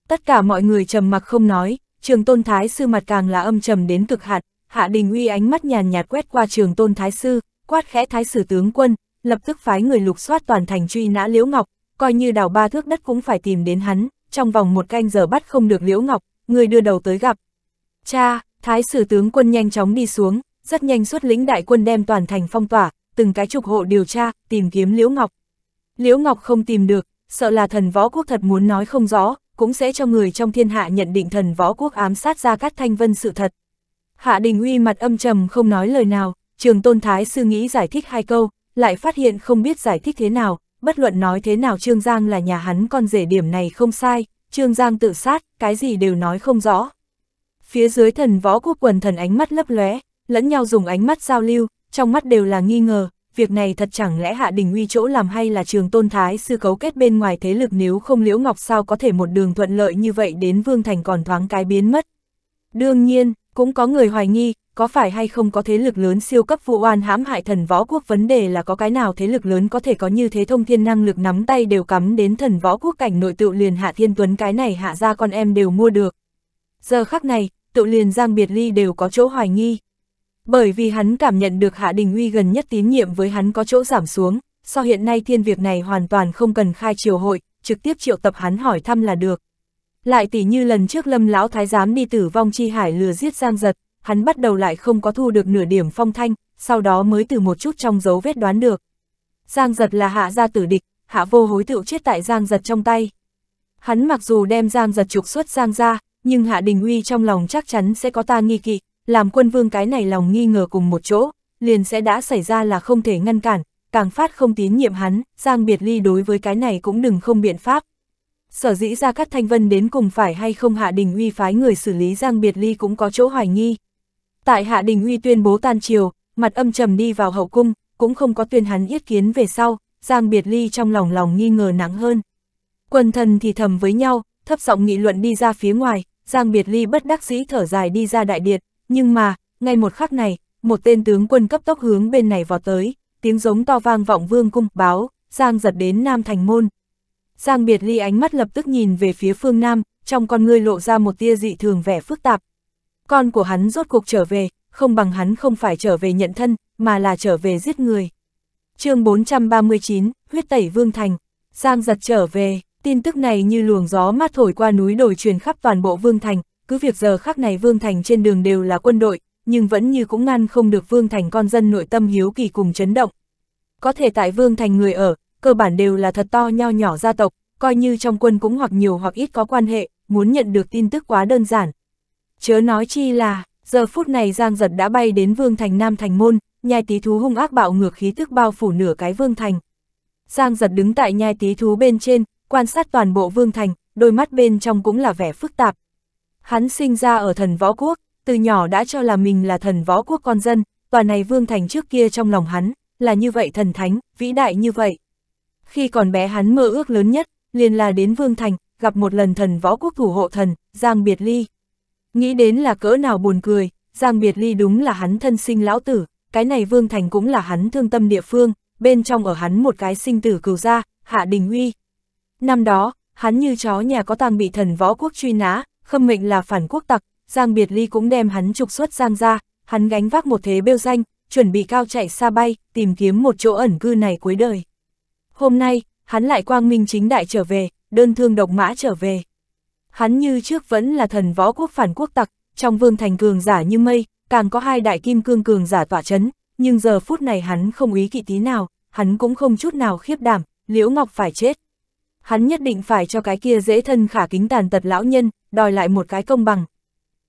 Tất cả mọi người trầm mặc không nói, trường tôn thái sư mặt càng là âm trầm đến cực hạn, hạ đình uy ánh mắt nhàn nhạt quét qua trường tôn thái sư, quát khẽ thái sử tướng quân, lập tức phái người lục soát toàn thành truy nã Liễu Ngọc, coi như đào ba thước đất cũng phải tìm đến hắn, trong vòng một canh giờ bắt không được Liễu Ngọc, người đưa đầu tới gặp. Cha, thái sử tướng quân nhanh chóng đi xuống, rất nhanh xuất lĩnh đại quân đem toàn thành phong tỏa, từng cái trục hộ điều tra, tìm kiếm Liễu Ngọc. Liễu Ngọc không tìm được, sợ là thần võ quốc thật muốn nói không rõ, cũng sẽ cho người trong thiên hạ nhận định thần võ quốc ám sát ra Cát Thanh Vân sự thật. Hạ Đình Uy mặt âm trầm không nói lời nào, trường tôn thái sư nghĩ giải thích hai câu, lại phát hiện không biết giải thích thế nào, bất luận nói thế nào Trương Giang là nhà hắn con rể điểm này không sai, Trương Giang tự sát, cái gì đều nói không rõ. Phía dưới thần võ quốc quần thần ánh mắt lấp lóe, lẫn nhau dùng ánh mắt giao lưu, trong mắt đều là nghi ngờ, việc này thật chẳng lẽ Hạ Đình Uy chỗ làm hay là trường tôn thái sư cấu kết bên ngoài thế lực nếu không Liễu Ngọc sao có thể một đường thuận lợi như vậy đến Vương Thành còn thoáng cái biến mất. Đương nhiên, cũng có người hoài nghi, có phải hay không có thế lực lớn siêu cấp vụ oan hãm hại thần võ quốc vấn đề là có cái nào thế lực lớn có thể có như thế thông thiên năng lực nắm tay đều cắm đến thần võ quốc cảnh nội tự liền hạ thiên tuấn cái này hạ ra con em đều mua được. Giờ khắc này, tự liền giang biệt ly đều có chỗ hoài nghi. Bởi vì hắn cảm nhận được Hạ Đình Uy gần nhất tín nhiệm với hắn có chỗ giảm xuống, so hiện nay thiên việc này hoàn toàn không cần khai triều hội, trực tiếp triệu tập hắn hỏi thăm là được. Lại tỉ như lần trước lâm lão thái giám đi tử vong chi hải lừa giết giang giật, hắn bắt đầu lại không có thu được nửa điểm phong thanh, sau đó mới từ một chút trong dấu vết đoán được. Giang giật là hạ gia tử địch, hạ vô hối tựu chết tại giang giật trong tay. Hắn mặc dù đem giang giật trục xuất giang ra, nhưng hạ đình uy trong lòng chắc chắn sẽ có ta nghi kỵ, làm quân vương cái này lòng nghi ngờ cùng một chỗ, liền sẽ đã xảy ra là không thể ngăn cản, càng phát không tín nhiệm hắn, Giang Biệt Ly đối với cái này cũng đừng không biện pháp. Sở dĩ ra các Thanh Vân đến cùng phải hay không Hạ Đình Uy phái người xử lý Giang Biệt Ly cũng có chỗ hoài nghi. Tại Hạ Đình Uy tuyên bố tan triều, mặt âm trầm đi vào hậu cung, cũng không có tuyên hắn yết kiến về sau, Giang Biệt Ly trong lòng lòng nghi ngờ nắng hơn. quân thần thì thầm với nhau, thấp giọng nghị luận đi ra phía ngoài, Giang Biệt Ly bất đắc dĩ thở dài đi ra đại điện, nhưng mà, ngay một khắc này, một tên tướng quân cấp tốc hướng bên này vào tới, tiếng giống to vang vọng vương cung, báo, Giang giật đến Nam Thành Môn. Giang biệt ly ánh mắt lập tức nhìn về phía phương Nam, trong con ngươi lộ ra một tia dị thường vẻ phức tạp. Con của hắn rốt cuộc trở về, không bằng hắn không phải trở về nhận thân, mà là trở về giết người. chương 439, huyết tẩy Vương Thành, Giang giật trở về, tin tức này như luồng gió mát thổi qua núi đồi truyền khắp toàn bộ Vương Thành, cứ việc giờ khác này Vương Thành trên đường đều là quân đội, nhưng vẫn như cũng ngăn không được Vương Thành con dân nội tâm hiếu kỳ cùng chấn động. Có thể tại Vương Thành người ở, cơ bản đều là thật to nhau nhỏ gia tộc, coi như trong quân cũng hoặc nhiều hoặc ít có quan hệ, muốn nhận được tin tức quá đơn giản. Chớ nói chi là, giờ phút này Giang Giật đã bay đến Vương Thành Nam Thành Môn, nhai tí thú hung ác bạo ngược khí tức bao phủ nửa cái Vương Thành. Giang Giật đứng tại nhai tí thú bên trên, quan sát toàn bộ Vương Thành, đôi mắt bên trong cũng là vẻ phức tạp, Hắn sinh ra ở thần võ quốc, từ nhỏ đã cho là mình là thần võ quốc con dân, tòa này vương thành trước kia trong lòng hắn, là như vậy thần thánh, vĩ đại như vậy. Khi còn bé hắn mơ ước lớn nhất, liền là đến vương thành, gặp một lần thần võ quốc thủ hộ thần, Giang Biệt Ly. Nghĩ đến là cỡ nào buồn cười, Giang Biệt Ly đúng là hắn thân sinh lão tử, cái này vương thành cũng là hắn thương tâm địa phương, bên trong ở hắn một cái sinh tử cừu ra, Hạ Đình huy Năm đó, hắn như chó nhà có tang bị thần võ quốc truy nã, Khâm Mệnh là phản quốc tặc, Giang Biệt Ly cũng đem hắn trục xuất Giang ra, hắn gánh vác một thế bêu danh, chuẩn bị cao chạy xa bay, tìm kiếm một chỗ ẩn cư này cuối đời. Hôm nay, hắn lại quang minh chính đại trở về, đơn thương độc mã trở về. Hắn như trước vẫn là thần võ quốc phản quốc tặc, trong vương thành cường giả như mây, càng có hai đại kim cương cường giả tỏa chấn, nhưng giờ phút này hắn không ý kỵ tí nào, hắn cũng không chút nào khiếp đảm, Liễu Ngọc phải chết hắn nhất định phải cho cái kia dễ thân khả kính tàn tật lão nhân, đòi lại một cái công bằng.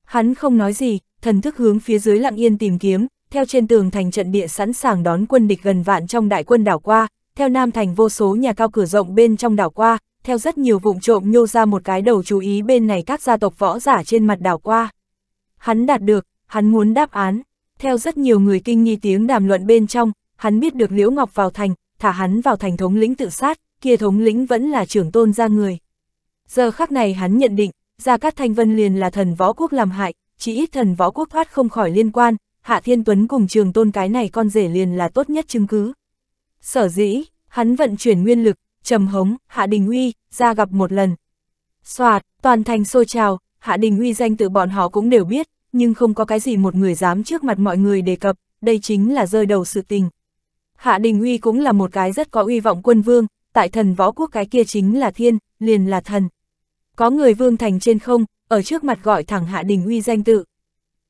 Hắn không nói gì, thần thức hướng phía dưới lặng yên tìm kiếm, theo trên tường thành trận địa sẵn sàng đón quân địch gần vạn trong đại quân đảo qua, theo nam thành vô số nhà cao cửa rộng bên trong đảo qua, theo rất nhiều vụng trộm nhô ra một cái đầu chú ý bên này các gia tộc võ giả trên mặt đảo qua. Hắn đạt được, hắn muốn đáp án, theo rất nhiều người kinh nghi tiếng đàm luận bên trong, hắn biết được Liễu Ngọc vào thành, thả hắn vào thành thống lĩnh tự sát, kia thống lĩnh vẫn là trưởng tôn gia người. Giờ khắc này hắn nhận định, Gia Cát Thanh Vân liền là thần võ quốc làm hại, chỉ ít thần võ quốc thoát không khỏi liên quan, Hạ Thiên Tuấn cùng trường tôn cái này con rể liền là tốt nhất chứng cứ. Sở dĩ, hắn vận chuyển nguyên lực, trầm hống, Hạ Đình Uy, ra gặp một lần. Xoạt, toàn thành xôi trào, Hạ Đình Uy danh tự bọn họ cũng đều biết, nhưng không có cái gì một người dám trước mặt mọi người đề cập, đây chính là rơi đầu sự tình. Hạ Đình Uy cũng là một cái rất có uy vọng quân vương, tại thần võ quốc cái kia chính là thiên, liền là thần. Có người vương thành trên không, ở trước mặt gọi thẳng Hạ Đình Uy danh tự.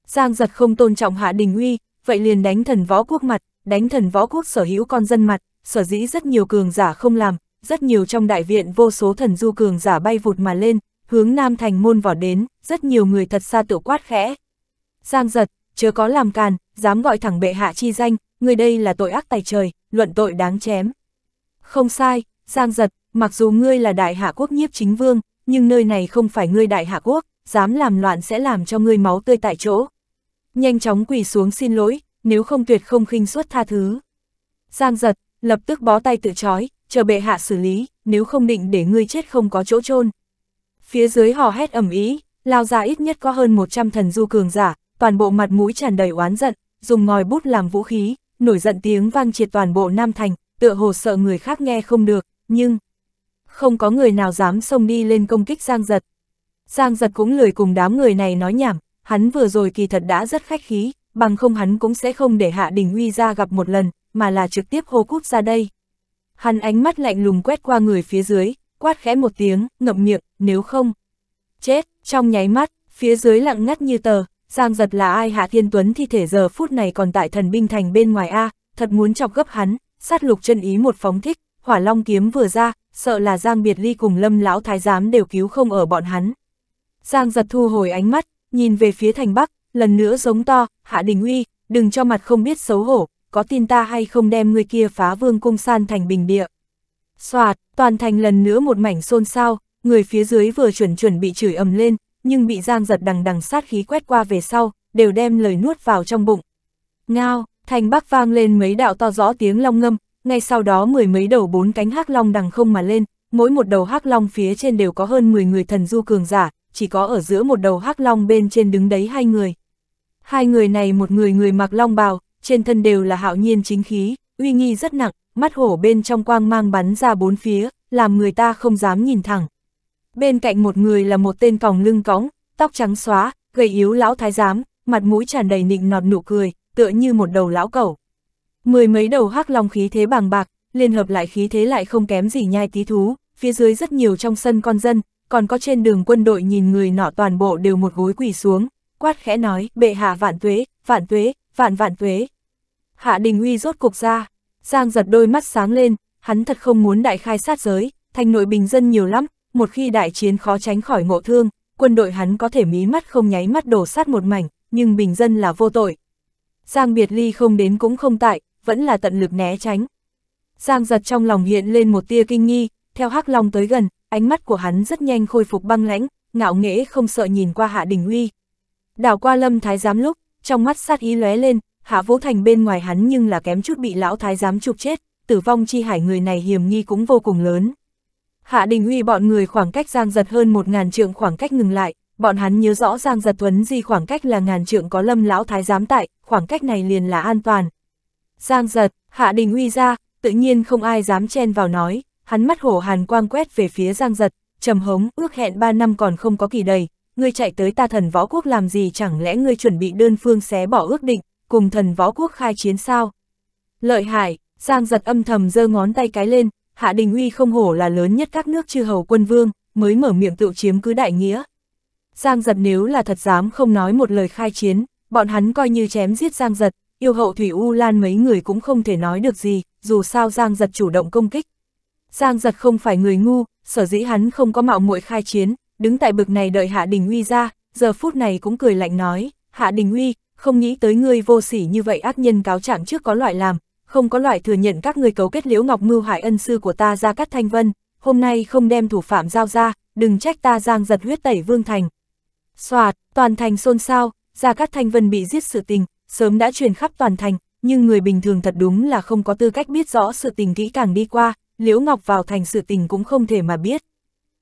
Giang giật không tôn trọng Hạ Đình Uy, vậy liền đánh thần võ quốc mặt, đánh thần võ quốc sở hữu con dân mặt, sở dĩ rất nhiều cường giả không làm, rất nhiều trong đại viện vô số thần du cường giả bay vụt mà lên, hướng nam thành môn vỏ đến, rất nhiều người thật xa tự quát khẽ. Giang giật, chớ có làm càn, dám gọi thẳng bệ hạ chi danh, người đây là tội ác tài trời, luận tội đáng chém. Không sai, Giang giật, mặc dù ngươi là đại hạ quốc nhiếp chính vương, nhưng nơi này không phải ngươi đại hạ quốc, dám làm loạn sẽ làm cho ngươi máu tươi tại chỗ. Nhanh chóng quỳ xuống xin lỗi, nếu không tuyệt không khinh suất tha thứ. Giang giật, lập tức bó tay tự trói, chờ bệ hạ xử lý, nếu không định để ngươi chết không có chỗ chôn Phía dưới hò hét ẩm ý, lao ra ít nhất có hơn 100 thần du cường giả, toàn bộ mặt mũi tràn đầy oán giận, dùng ngòi bút làm vũ khí, nổi giận tiếng vang triệt toàn bộ Nam Thành, tựa hồ sợ người khác nghe không được, nhưng không có người nào dám xông đi lên công kích Giang Giật. Giang Giật cũng lười cùng đám người này nói nhảm, hắn vừa rồi kỳ thật đã rất khách khí, bằng không hắn cũng sẽ không để Hạ Đình Huy ra gặp một lần, mà là trực tiếp hô cút ra đây. Hắn ánh mắt lạnh lùng quét qua người phía dưới, quát khẽ một tiếng, ngậm miệng, nếu không. Chết, trong nháy mắt, phía dưới lặng ngắt như tờ, Giang giật là ai Hạ Thiên Tuấn thi thể giờ phút này còn tại thần binh thành bên ngoài A, thật muốn chọc gấp hắn, sát lục chân ý một phóng thích, hỏa long kiếm vừa ra, sợ là Giang Biệt Ly cùng lâm lão thái giám đều cứu không ở bọn hắn. Giang giật thu hồi ánh mắt, nhìn về phía thành Bắc, lần nữa giống to, hạ đình uy, đừng cho mặt không biết xấu hổ, có tin ta hay không đem người kia phá vương cung san thành bình địa. Xoạt, toàn thành lần nữa một mảnh xôn xao, người phía dưới vừa chuẩn chuẩn bị chửi ầm lên, nhưng bị Giang giật đằng đằng sát khí quét qua về sau, đều đem lời nuốt vào trong bụng. Ngao, thành bắc vang lên mấy đạo to rõ tiếng long ngâm, ngay sau đó mười mấy đầu bốn cánh hắc long đằng không mà lên, mỗi một đầu hắc long phía trên đều có hơn 10 người thần du cường giả, chỉ có ở giữa một đầu hắc long bên trên đứng đấy hai người. Hai người này một người người mặc long bào, trên thân đều là hạo nhiên chính khí, uy nghi rất nặng, mắt hổ bên trong quang mang bắn ra bốn phía, làm người ta không dám nhìn thẳng. Bên cạnh một người là một tên còng lưng cõng, tóc trắng xóa, gầy yếu lão thái giám, mặt mũi tràn đầy nịnh nọt nụ cười, tựa như một đầu lão cẩu. Mười mấy đầu hắc long khí thế bàng bạc, liên hợp lại khí thế lại không kém gì nhai tí thú, phía dưới rất nhiều trong sân con dân, còn có trên đường quân đội nhìn người nọ toàn bộ đều một gối quỳ xuống, quát khẽ nói, bệ hạ vạn tuế, vạn tuế, vạn vạn tuế. Hạ đình uy rốt cục ra, Giang giật đôi mắt sáng lên, hắn thật không muốn đại khai sát giới, thành nội bình dân nhiều lắm, một khi đại chiến khó tránh khỏi ngộ thương, quân đội hắn có thể mí mắt không nháy mắt đổ sát một mảnh, nhưng bình dân là vô tội. Giang Biệt Ly không đến cũng không tại, vẫn là tận lực né tránh. Giang giật trong lòng hiện lên một tia kinh nghi, theo hắc long tới gần, ánh mắt của hắn rất nhanh khôi phục băng lãnh, ngạo nghễ không sợ nhìn qua hạ đình uy. Đảo qua lâm thái giám lúc, trong mắt sát ý lóe lên, hạ vũ thành bên ngoài hắn nhưng là kém chút bị lão thái giám chụp chết, tử vong chi hải người này hiểm nghi cũng vô cùng lớn. Hạ đình uy bọn người khoảng cách giang giật hơn một ngàn trượng khoảng cách ngừng lại, bọn hắn nhớ rõ Giang Giật Tuấn di khoảng cách là ngàn trượng có lâm lão thái giám tại, khoảng cách này liền là an toàn, Giang giật, hạ đình uy ra, tự nhiên không ai dám chen vào nói, hắn mắt hổ hàn quang quét về phía giang giật, trầm hống ước hẹn 3 năm còn không có kỳ đầy, ngươi chạy tới ta thần võ quốc làm gì chẳng lẽ ngươi chuẩn bị đơn phương xé bỏ ước định, cùng thần võ quốc khai chiến sao? Lợi hại, giang giật âm thầm giơ ngón tay cái lên, hạ đình uy không hổ là lớn nhất các nước chư hầu quân vương, mới mở miệng tự chiếm cứ đại nghĩa. Giang giật nếu là thật dám không nói một lời khai chiến, bọn hắn coi như chém giết giang giật, yêu hậu Thủy U Lan mấy người cũng không thể nói được gì, dù sao Giang Giật chủ động công kích. Giang Giật không phải người ngu, sở dĩ hắn không có mạo muội khai chiến, đứng tại bực này đợi Hạ Đình Uy ra, giờ phút này cũng cười lạnh nói, Hạ Đình Uy, không nghĩ tới ngươi vô sỉ như vậy ác nhân cáo trạng trước có loại làm, không có loại thừa nhận các người cấu kết liễu ngọc mưu hại ân sư của ta ra cắt thanh vân, hôm nay không đem thủ phạm giao ra, đừng trách ta giang giật huyết tẩy vương thành. Xoạt, toàn thành xôn xao, ra cắt thanh vân bị giết sự tình, sớm đã truyền khắp toàn thành, nhưng người bình thường thật đúng là không có tư cách biết rõ sự tình kỹ càng đi qua, Liễu Ngọc vào thành sự tình cũng không thể mà biết.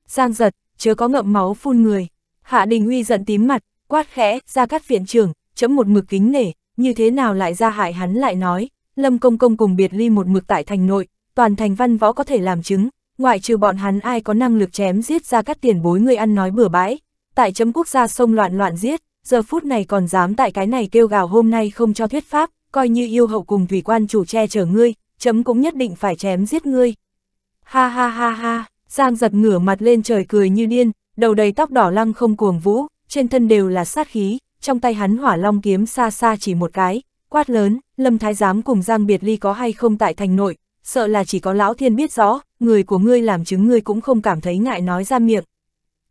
Giang giật, chớ có ngậm máu phun người. Hạ Đình Huy giận tím mặt, quát khẽ, ra cắt viện trưởng, chấm một mực kính nể, như thế nào lại ra hại hắn lại nói, Lâm Công Công cùng biệt ly một mực tại thành nội, toàn thành văn võ có thể làm chứng, ngoại trừ bọn hắn ai có năng lực chém giết ra các tiền bối người ăn nói bừa bãi, tại chấm quốc gia sông loạn loạn giết, giờ phút này còn dám tại cái này kêu gào hôm nay không cho thuyết pháp, coi như yêu hậu cùng thủy quan chủ che chở ngươi, chấm cũng nhất định phải chém giết ngươi. Ha ha ha ha, Giang giật ngửa mặt lên trời cười như điên, đầu đầy tóc đỏ lăng không cuồng vũ, trên thân đều là sát khí, trong tay hắn hỏa long kiếm xa xa chỉ một cái, quát lớn, Lâm Thái Giám cùng Giang Biệt Ly có hay không tại thành nội, sợ là chỉ có Lão Thiên biết rõ, người của ngươi làm chứng ngươi cũng không cảm thấy ngại nói ra miệng.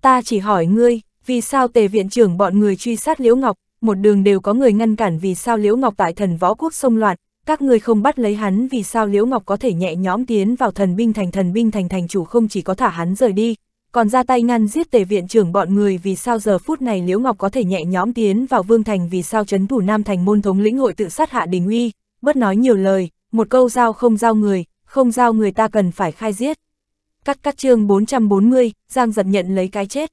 Ta chỉ hỏi ngươi, vì sao tề viện trưởng bọn người truy sát Liễu Ngọc, một đường đều có người ngăn cản vì sao Liễu Ngọc tại thần võ quốc sông loạn, các người không bắt lấy hắn vì sao Liễu Ngọc có thể nhẹ nhõm tiến vào thần binh thành thần binh thành thành chủ không chỉ có thả hắn rời đi, còn ra tay ngăn giết tề viện trưởng bọn người vì sao giờ phút này Liễu Ngọc có thể nhẹ nhõm tiến vào vương thành vì sao chấn thủ nam thành môn thống lĩnh hội tự sát hạ đình uy, bất nói nhiều lời, một câu giao không giao người, không giao người ta cần phải khai giết. Cắt các chương 440, Giang giật nhận lấy cái chết.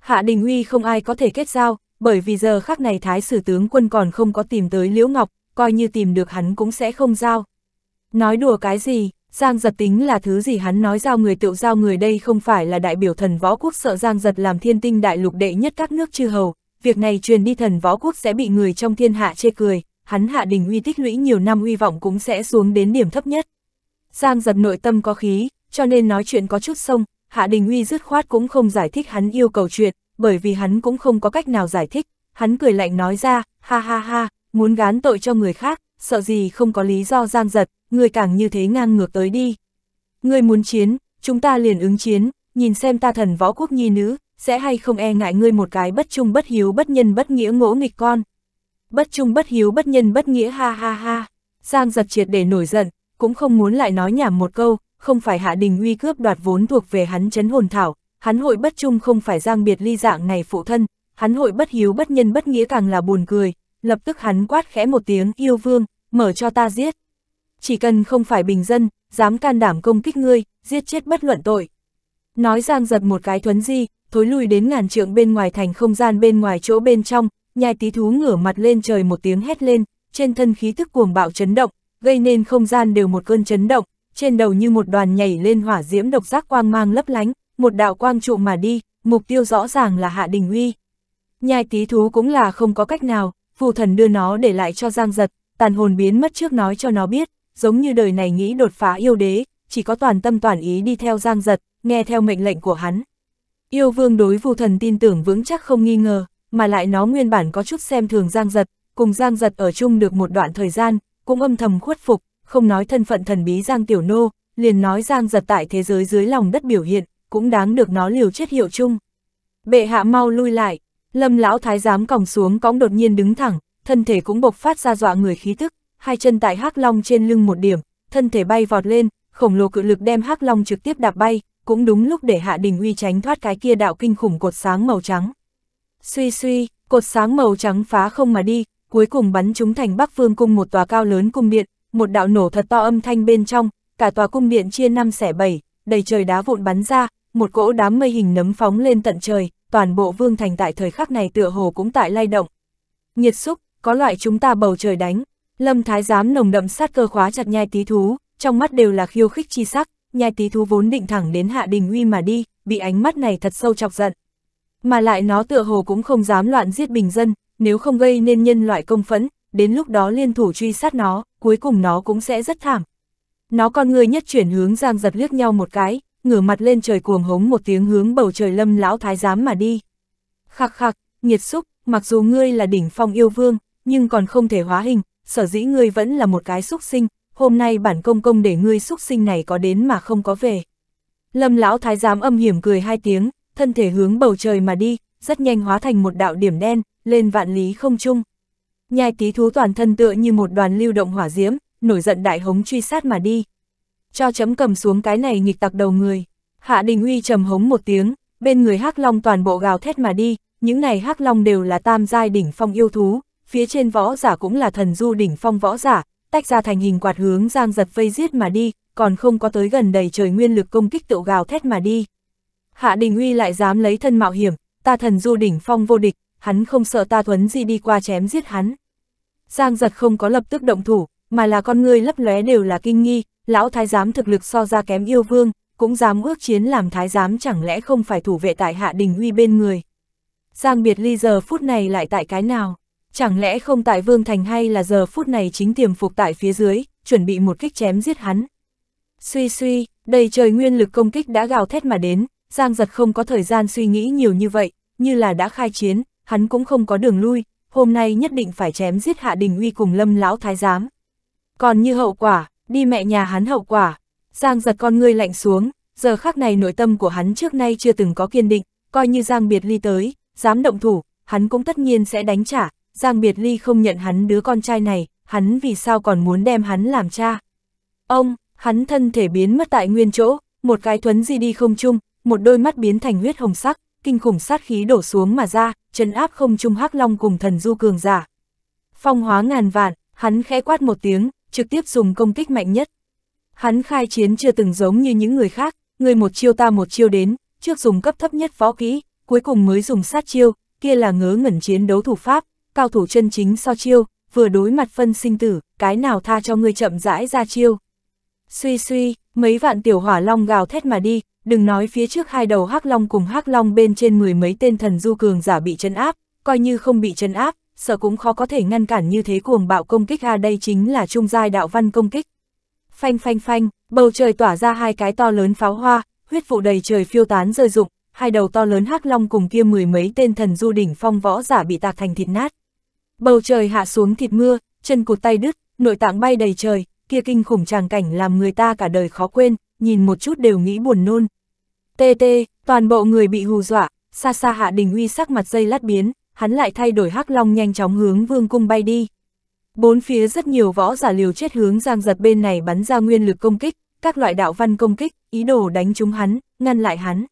Hạ Đình Huy không ai có thể kết giao, bởi vì giờ khắc này Thái Sử Tướng Quân còn không có tìm tới Liễu Ngọc, coi như tìm được hắn cũng sẽ không giao. Nói đùa cái gì, Giang giật tính là thứ gì hắn nói giao người tựu giao người đây không phải là đại biểu thần võ quốc sợ Giang giật làm thiên tinh đại lục đệ nhất các nước chư hầu, việc này truyền đi thần võ quốc sẽ bị người trong thiên hạ chê cười, hắn hạ đình Huy tích lũy nhiều năm uy vọng cũng sẽ xuống đến điểm thấp nhất. Giang giật nội tâm có khí, cho nên nói chuyện có chút sông, Hạ Đình Uy dứt khoát cũng không giải thích hắn yêu cầu chuyện, bởi vì hắn cũng không có cách nào giải thích, hắn cười lạnh nói ra, ha ha ha, muốn gán tội cho người khác, sợ gì không có lý do gian giật, người càng như thế ngang ngược tới đi. Người muốn chiến, chúng ta liền ứng chiến, nhìn xem ta thần võ quốc nhi nữ, sẽ hay không e ngại ngươi một cái bất trung bất hiếu bất nhân bất nghĩa ngỗ nghịch con. Bất trung bất hiếu bất nhân bất nghĩa ha ha ha, Giang giật triệt để nổi giận, cũng không muốn lại nói nhảm một câu, không phải Hạ Đình Uy cướp đoạt vốn thuộc về hắn chấn hồn thảo, hắn hội bất chung không phải giang biệt ly dạng này phụ thân, hắn hội bất hiếu bất nhân bất nghĩa càng là buồn cười, lập tức hắn quát khẽ một tiếng yêu vương, mở cho ta giết. Chỉ cần không phải bình dân, dám can đảm công kích ngươi, giết chết bất luận tội. Nói giang giật một cái thuấn di, thối lui đến ngàn trượng bên ngoài thành không gian bên ngoài chỗ bên trong, nhai tí thú ngửa mặt lên trời một tiếng hét lên, trên thân khí thức cuồng bạo chấn động, gây nên không gian đều một cơn chấn động, trên đầu như một đoàn nhảy lên hỏa diễm độc giác quang mang lấp lánh, một đạo quang trụ mà đi, mục tiêu rõ ràng là Hạ Đình Uy. Nhai tí thú cũng là không có cách nào, phù thần đưa nó để lại cho Giang Giật, tàn hồn biến mất trước nói cho nó biết, giống như đời này nghĩ đột phá yêu đế, chỉ có toàn tâm toàn ý đi theo Giang Giật, nghe theo mệnh lệnh của hắn. Yêu vương đối phù thần tin tưởng vững chắc không nghi ngờ, mà lại nó nguyên bản có chút xem thường Giang Giật, cùng Giang Giật ở chung được một đoạn thời gian, cũng âm thầm khuất phục, không nói thân phận thần bí Giang Tiểu Nô, liền nói Giang giật tại thế giới dưới lòng đất biểu hiện, cũng đáng được nó liều chết hiệu chung. Bệ hạ mau lui lại, lâm lão thái giám còng xuống cõng đột nhiên đứng thẳng, thân thể cũng bộc phát ra dọa người khí tức, hai chân tại hắc long trên lưng một điểm, thân thể bay vọt lên, khổng lồ cự lực đem hắc long trực tiếp đạp bay, cũng đúng lúc để hạ đình uy tránh thoát cái kia đạo kinh khủng cột sáng màu trắng. Suy suy, cột sáng màu trắng phá không mà đi, cuối cùng bắn chúng thành Bắc phương cung một tòa cao lớn cung điện, một đạo nổ thật to âm thanh bên trong, cả tòa cung điện chia năm xẻ bảy, đầy trời đá vụn bắn ra, một cỗ đám mây hình nấm phóng lên tận trời, toàn bộ vương thành tại thời khắc này tựa hồ cũng tại lay động. Nhiệt xúc, có loại chúng ta bầu trời đánh, lâm thái giám nồng đậm sát cơ khóa chặt nhai tí thú, trong mắt đều là khiêu khích chi sắc, nhai tí thú vốn định thẳng đến hạ đình uy mà đi, bị ánh mắt này thật sâu chọc giận. Mà lại nó tựa hồ cũng không dám loạn giết bình dân, nếu không gây nên nhân loại công phẫn, đến lúc đó liên thủ truy sát nó, cuối cùng nó cũng sẽ rất thảm. Nó con người nhất chuyển hướng Giang giật liếc nhau một cái, ngửa mặt lên trời cuồng hống một tiếng hướng bầu trời lâm lão thái giám mà đi. Khắc khắc, nhiệt xúc, mặc dù ngươi là đỉnh phong yêu vương, nhưng còn không thể hóa hình, sở dĩ ngươi vẫn là một cái xúc sinh, hôm nay bản công công để ngươi xúc sinh này có đến mà không có về. Lâm lão thái giám âm hiểm cười hai tiếng, thân thể hướng bầu trời mà đi, rất nhanh hóa thành một đạo điểm đen, lên vạn lý không trung nhai tí thú toàn thân tựa như một đoàn lưu động hỏa diễm, nổi giận đại hống truy sát mà đi. Cho chấm cầm xuống cái này nghịch tặc đầu người. Hạ Đình uy trầm hống một tiếng, bên người hắc long toàn bộ gào thét mà đi, những này hắc long đều là tam giai đỉnh phong yêu thú, phía trên võ giả cũng là thần du đỉnh phong võ giả, tách ra thành hình quạt hướng giang giật vây giết mà đi, còn không có tới gần đầy trời nguyên lực công kích tựu gào thét mà đi. Hạ Đình uy lại dám lấy thân mạo hiểm, ta thần du đỉnh phong vô địch, hắn không sợ ta thuấn gì đi qua chém giết hắn. Giang giật không có lập tức động thủ, mà là con người lấp lóe đều là kinh nghi, lão thái giám thực lực so ra kém yêu vương, cũng dám ước chiến làm thái giám chẳng lẽ không phải thủ vệ tại hạ đình uy bên người. Giang biệt ly giờ phút này lại tại cái nào? Chẳng lẽ không tại vương thành hay là giờ phút này chính tiềm phục tại phía dưới, chuẩn bị một kích chém giết hắn? Suy suy, đầy trời nguyên lực công kích đã gào thét mà đến, Giang giật không có thời gian suy nghĩ nhiều như vậy, như là đã khai chiến, hắn cũng không có đường lui, hôm nay nhất định phải chém giết Hạ Đình Uy cùng Lâm Lão Thái Giám. Còn như hậu quả, đi mẹ nhà hắn hậu quả, Giang giật con ngươi lạnh xuống, giờ khắc này nội tâm của hắn trước nay chưa từng có kiên định, coi như Giang Biệt Ly tới, dám động thủ, hắn cũng tất nhiên sẽ đánh trả, Giang Biệt Ly không nhận hắn đứa con trai này, hắn vì sao còn muốn đem hắn làm cha. Ông, hắn thân thể biến mất tại nguyên chỗ, một cái thuấn gì đi không chung, một đôi mắt biến thành huyết hồng sắc, kinh khủng sát khí đổ xuống mà ra, trấn áp không trung hắc long cùng thần du cường giả. Phong hóa ngàn vạn, hắn khẽ quát một tiếng, trực tiếp dùng công kích mạnh nhất. Hắn khai chiến chưa từng giống như những người khác, người một chiêu ta một chiêu đến, trước dùng cấp thấp nhất võ kỹ, cuối cùng mới dùng sát chiêu, kia là ngớ ngẩn chiến đấu thủ pháp, cao thủ chân chính so chiêu, vừa đối mặt phân sinh tử, cái nào tha cho ngươi chậm rãi ra chiêu. Suy suy, mấy vạn tiểu hỏa long gào thét mà đi, đừng nói phía trước hai đầu hắc long cùng hắc long bên trên mười mấy tên thần du cường giả bị chân áp, coi như không bị chân áp, sợ cũng khó có thể ngăn cản như thế cuồng bạo công kích a à, đây chính là trung giai đạo văn công kích. Phanh phanh phanh, bầu trời tỏa ra hai cái to lớn pháo hoa, huyết vụ đầy trời phiêu tán rơi rụng, hai đầu to lớn hắc long cùng kia mười mấy tên thần du đỉnh phong võ giả bị tạc thành thịt nát. Bầu trời hạ xuống thịt mưa, chân cụt tay đứt, nội tạng bay đầy trời, kia kinh khủng tràng cảnh làm người ta cả đời khó quên, nhìn một chút đều nghĩ buồn nôn. Tê tê, toàn bộ người bị hù dọa, xa xa hạ đình uy sắc mặt dây lát biến, hắn lại thay đổi hắc long nhanh chóng hướng vương cung bay đi. Bốn phía rất nhiều võ giả liều chết hướng giang giật bên này bắn ra nguyên lực công kích, các loại đạo văn công kích, ý đồ đánh trúng hắn, ngăn lại hắn.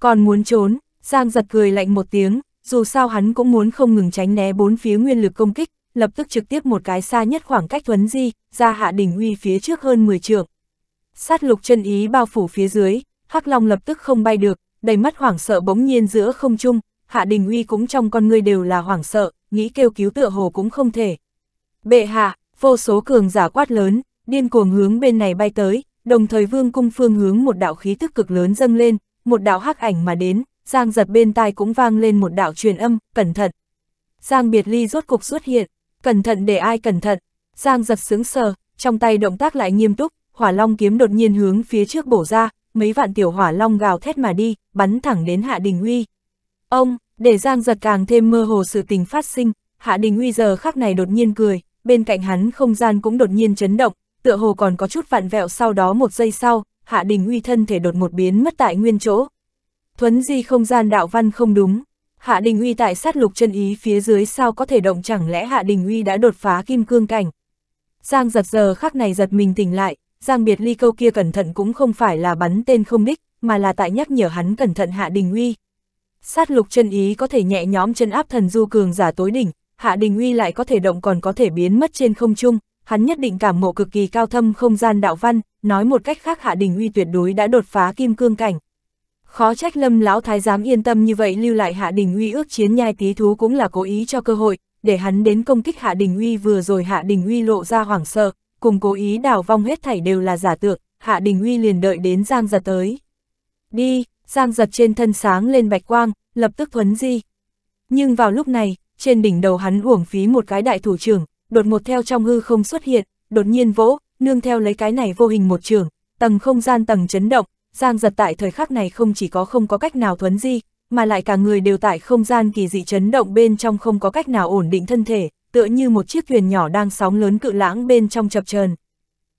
Còn muốn trốn, giang giật cười lạnh một tiếng, dù sao hắn cũng muốn không ngừng tránh né bốn phía nguyên lực công kích, lập tức trực tiếp một cái xa nhất khoảng cách thuấn di, ra hạ đỉnh uy phía trước hơn 10 trượng sát lục chân ý bao phủ phía dưới, Hắc Long lập tức không bay được, đầy mắt hoảng sợ bỗng nhiên giữa không trung, Hạ Đình Uy cũng trong con người đều là hoảng sợ, nghĩ kêu cứu tựa hồ cũng không thể. Bệ hạ, vô số cường giả quát lớn, điên cuồng hướng bên này bay tới, đồng thời vương cung phương hướng một đạo khí tức cực lớn dâng lên, một đạo hắc ảnh mà đến, Giang giật bên tai cũng vang lên một đạo truyền âm, cẩn thận. Giang biệt ly rốt cục xuất hiện, cẩn thận để ai cẩn thận. Giang giật sướng sờ, trong tay động tác lại nghiêm túc, hỏa long kiếm đột nhiên hướng phía trước bổ ra, mấy vạn tiểu hỏa long gào thét mà đi, bắn thẳng đến Hạ Đình Uy. Ông, để Giang giật càng thêm mơ hồ sự tình phát sinh, Hạ Đình Uy giờ khắc này đột nhiên cười, bên cạnh hắn không gian cũng đột nhiên chấn động, tựa hồ còn có chút vạn vẹo sau đó một giây sau, Hạ Đình Uy thân thể đột một biến mất tại nguyên chỗ. Thuấn di không gian đạo văn không đúng, Hạ Đình Uy tại sát lục chân ý phía dưới sao có thể động chẳng lẽ Hạ Đình Uy đã đột phá kim cương cảnh. Giang giật giờ khắc này giật mình tỉnh lại, Giang Biệt Ly câu kia cẩn thận cũng không phải là bắn tên không đích, mà là tại nhắc nhở hắn cẩn thận Hạ Đình Uy. Sát lục chân ý có thể nhẹ nhõm chân áp thần du cường giả tối đỉnh, Hạ Đình Uy lại có thể động còn có thể biến mất trên không trung, hắn nhất định cảm ngộ cực kỳ cao thâm không gian đạo văn, nói một cách khác Hạ Đình Uy tuyệt đối đã đột phá kim cương cảnh. Khó trách Lâm lão thái giám yên tâm như vậy lưu lại Hạ Đình Uy ước chiến nhai tí thú cũng là cố ý cho cơ hội, để hắn đến công kích Hạ Đình Uy vừa rồi Hạ Đình Uy lộ ra hoảng sợ, cùng cố ý đảo vong hết thảy đều là giả tượng, Hạ Đình huy liền đợi đến Giang Giật tới. Đi, Giang Giật trên thân sáng lên bạch quang, lập tức thuấn di. Nhưng vào lúc này, trên đỉnh đầu hắn uổng phí một cái đại thủ trưởng, đột một theo trong hư không xuất hiện, đột nhiên vỗ, nương theo lấy cái này vô hình một trường, tầng không gian tầng chấn động, Giang Giật tại thời khắc này không chỉ có không có cách nào thuấn di, mà lại cả người đều tại không gian kỳ dị chấn động bên trong không có cách nào ổn định thân thể, tựa như một chiếc thuyền nhỏ đang sóng lớn cự lãng bên trong chập chờn.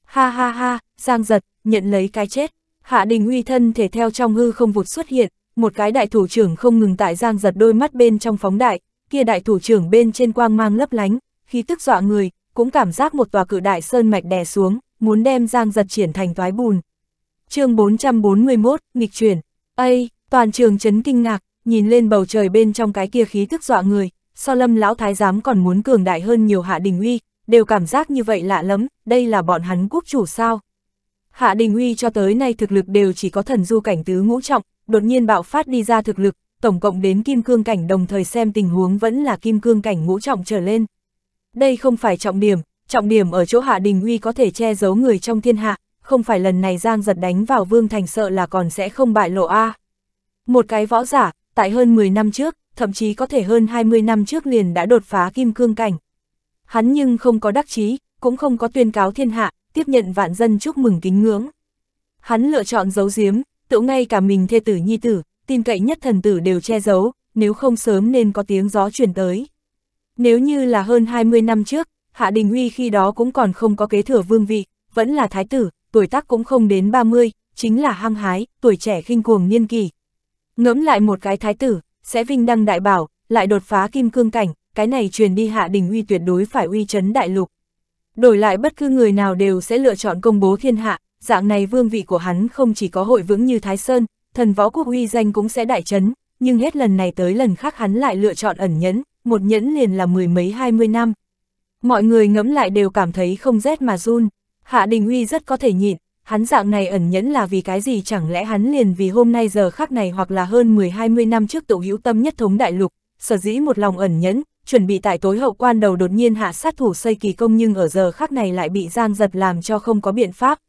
Ha ha ha, Giang giật, nhận lấy cái chết. Hạ đình uy thân thể theo trong hư không vụt xuất hiện, một cái đại thủ trưởng không ngừng tại Giang giật đôi mắt bên trong phóng đại, kia đại thủ trưởng bên trên quang mang lấp lánh, khi tức dọa người, cũng cảm giác một tòa cự đại sơn mạch đè xuống, muốn đem Giang giật triển thành toái bùn. chương 441, nghịch chuyển. Ây, toàn trường chấn kinh ngạc, nhìn lên bầu trời bên trong cái kia khí tức dọa người, so lâm lão thái giám còn muốn cường đại hơn nhiều hạ đình uy, đều cảm giác như vậy lạ lắm, đây là bọn hắn quốc chủ sao. Hạ đình uy cho tới nay thực lực đều chỉ có thần du cảnh tứ ngũ trọng, đột nhiên bạo phát đi ra thực lực, tổng cộng đến kim cương cảnh đồng thời xem tình huống vẫn là kim cương cảnh ngũ trọng trở lên. Đây không phải trọng điểm, trọng điểm ở chỗ hạ đình uy có thể che giấu người trong thiên hạ, không phải lần này Giang giật đánh vào Vương Thành sợ là còn sẽ không bại lộ A. À. Một cái võ giả, tại hơn 10 năm trước, thậm chí có thể hơn 20 năm trước liền đã đột phá kim cương cảnh. Hắn nhưng không có đắc chí, cũng không có tuyên cáo thiên hạ, tiếp nhận vạn dân chúc mừng kính ngưỡng. Hắn lựa chọn giấu giếm, tự ngay cả mình thê tử nhi tử, tin cậy nhất thần tử đều che giấu, nếu không sớm nên có tiếng gió chuyển tới. Nếu như là hơn 20 năm trước, Hạ Đình Huy khi đó cũng còn không có kế thừa vương vị, vẫn là thái tử, tuổi tác cũng không đến 30, chính là hăng hái, tuổi trẻ khinh cuồng niên kỳ. Ngẫm lại một cái thái tử, sẽ vinh đăng đại bảo, lại đột phá kim cương cảnh, cái này truyền đi hạ đình uy tuyệt đối phải uy chấn đại lục. Đổi lại bất cứ người nào đều sẽ lựa chọn công bố thiên hạ, dạng này vương vị của hắn không chỉ có hội vững như Thái Sơn, thần võ quốc uy danh cũng sẽ đại chấn, nhưng hết lần này tới lần khác hắn lại lựa chọn ẩn nhẫn, một nhẫn liền là mười mấy hai mươi năm. Mọi người ngẫm lại đều cảm thấy không rét mà run, Hạ Đình Uy rất có thể nhịn, hắn dạng này ẩn nhẫn là vì cái gì chẳng lẽ hắn liền vì hôm nay giờ khác này hoặc là hơn 10-20 năm trước tổ hữu tâm nhất thống đại lục, sở dĩ một lòng ẩn nhẫn, chuẩn bị tại tối hậu quan đầu đột nhiên hạ sát thủ xây kỳ công nhưng ở giờ khác này lại bị giang giật làm cho không có biện pháp.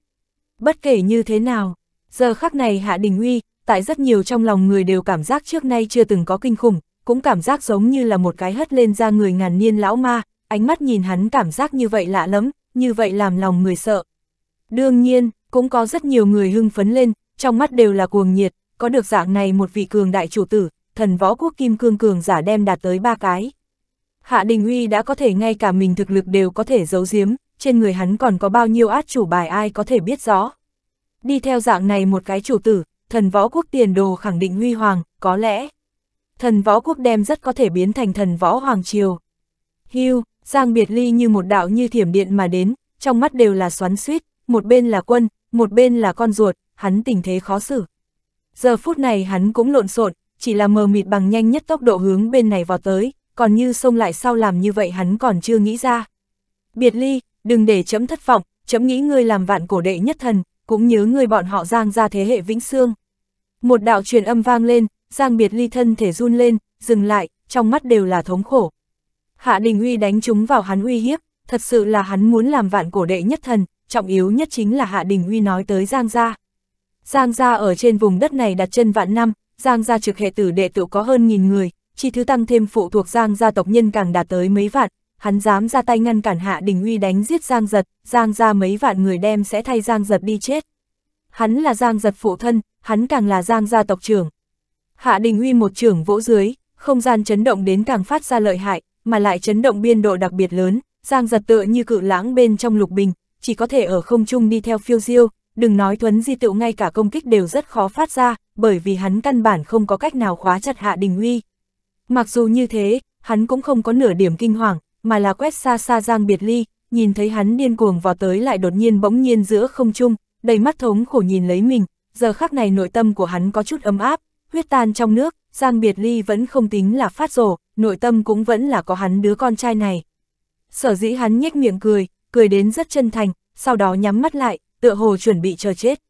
Bất kể như thế nào, giờ khác này hạ đình uy, tại rất nhiều trong lòng người đều cảm giác trước nay chưa từng có kinh khủng, cũng cảm giác giống như là một cái hất lên ra người ngàn niên lão ma, ánh mắt nhìn hắn cảm giác như vậy lạ lắm, như vậy làm lòng người sợ. Đương nhiên, cũng có rất nhiều người hưng phấn lên, trong mắt đều là cuồng nhiệt, có được dạng này một vị cường đại chủ tử, thần võ quốc kim cương cường giả đem đạt tới ba cái. Hạ Đình huy đã có thể ngay cả mình thực lực đều có thể giấu giếm, trên người hắn còn có bao nhiêu át chủ bài ai có thể biết rõ. Đi theo dạng này một cái chủ tử, thần võ quốc tiền đồ khẳng định huy hoàng, có lẽ. Thần võ quốc đem rất có thể biến thành thần võ hoàng triều. Hưu, Giang Biệt Ly như một đạo như thiểm điện mà đến, trong mắt đều là xoắn suýt, một bên là quân, một bên là con ruột, hắn tình thế khó xử. Giờ phút này hắn cũng lộn xộn, chỉ là mờ mịt bằng nhanh nhất tốc độ hướng bên này vào tới, còn như xông lại sau làm như vậy hắn còn chưa nghĩ ra. Biệt ly, đừng để chấm thất vọng, chấm nghĩ ngươi làm vạn cổ đệ nhất thần, cũng nhớ ngươi bọn họ giang ra thế hệ vĩnh xương. Một đạo truyền âm vang lên, giang biệt ly thân thể run lên, dừng lại, trong mắt đều là thống khổ. Hạ Đình Uy đánh chúng vào hắn uy hiếp, thật sự là hắn muốn làm vạn cổ đệ nhất thần, trọng yếu nhất chính là Hạ Đình Huy nói tới Giang Gia. Giang Gia ở trên vùng đất này đặt chân vạn năm, Giang Gia trực hệ tử đệ tử có hơn nghìn người, chi thứ tăng thêm phụ thuộc Giang Gia tộc nhân càng đạt tới mấy vạn, hắn dám ra tay ngăn cản Hạ Đình Huy đánh giết Giang Giật, Giang Gia mấy vạn người đem sẽ thay Giang Giật đi chết. Hắn là Giang Giật phụ thân, hắn càng là Giang Gia tộc trưởng. Hạ Đình Huy một trưởng vỗ dưới, không gian chấn động đến càng phát ra lợi hại, mà lại chấn động biên độ đặc biệt lớn, Giang giật tựa như cự lãng bên trong lục bình, chỉ có thể ở không trung đi theo phiêu diêu, đừng nói thuấn di tựu ngay cả công kích đều rất khó phát ra, bởi vì hắn căn bản không có cách nào khóa chặt hạ đình uy. Mặc dù như thế, hắn cũng không có nửa điểm kinh hoàng, mà là quét xa xa giang biệt ly, nhìn thấy hắn điên cuồng vào tới lại đột nhiên bỗng nhiên giữa không trung, đầy mắt thống khổ nhìn lấy mình, giờ khắc này nội tâm của hắn có chút ấm áp, huyết tan trong nước, giang biệt ly vẫn không tính là phát rổ, nội tâm cũng vẫn là có hắn đứa con trai này. Sở dĩ hắn nhếch miệng cười, cười đến rất chân thành, sau đó nhắm mắt lại, tựa hồ chuẩn bị chờ chết.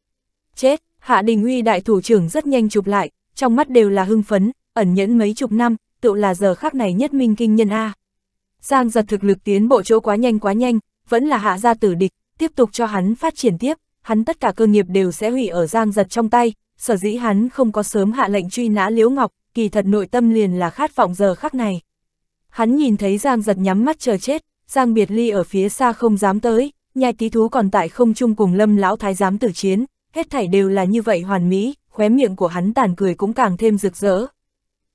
Chết, Hạ Đình Huy đại thủ trưởng rất nhanh chụp lại, trong mắt đều là hưng phấn, ẩn nhẫn mấy chục năm, tựu là giờ khắc này nhất minh kinh nhân A. Giang giật thực lực tiến bộ chỗ quá nhanh quá nhanh, vẫn là hạ gia tử địch, tiếp tục cho hắn phát triển tiếp, hắn tất cả cơ nghiệp đều sẽ hủy ở giang giật trong tay, sở dĩ hắn không có sớm hạ lệnh truy nã Liễu Ngọc, kỳ thật nội tâm liền là khát vọng giờ khắc này. Hắn nhìn thấy giang giật nhắm mắt chờ chết, Giang Biệt Ly ở phía xa không dám tới, nhai tí thú còn tại không chung cùng lâm lão thái giám tử chiến, hết thảy đều là như vậy hoàn mỹ, khóe miệng của hắn tàn cười cũng càng thêm rực rỡ.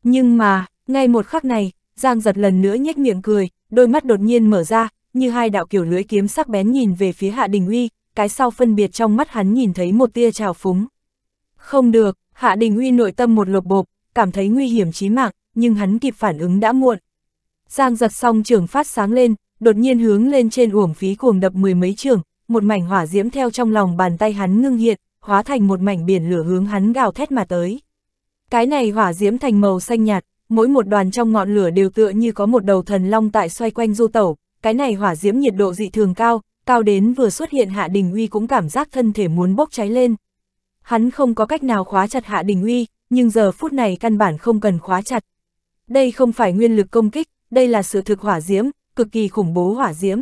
Nhưng mà, ngay một khắc này, Giang giật lần nữa nhếch miệng cười, đôi mắt đột nhiên mở ra, như hai đạo kiểu lưỡi kiếm sắc bén nhìn về phía Hạ Đình Uy, cái sau phân biệt trong mắt hắn nhìn thấy một tia trào phúng. Không được, Hạ Đình Uy nội tâm một lột bộp, cảm thấy nguy hiểm chí mạng, nhưng hắn kịp phản ứng đã muộn. Giang giật xong trường phát sáng lên, đột nhiên hướng lên trên uổng phí cuồng đập mười mấy trường, một mảnh hỏa diễm theo trong lòng bàn tay hắn ngưng hiện, hóa thành một mảnh biển lửa hướng hắn gào thét mà tới. Cái này hỏa diễm thành màu xanh nhạt, mỗi một đoàn trong ngọn lửa đều tựa như có một đầu thần long tại xoay quanh du tẩu, cái này hỏa diễm nhiệt độ dị thường cao, cao đến vừa xuất hiện Hạ Đình Uy cũng cảm giác thân thể muốn bốc cháy lên. Hắn không có cách nào khóa chặt Hạ Đình Uy, nhưng giờ phút này căn bản không cần khóa chặt. Đây không phải nguyên lực công kích, đây là sự thực hỏa diễm, cực kỳ khủng bố hỏa diễm.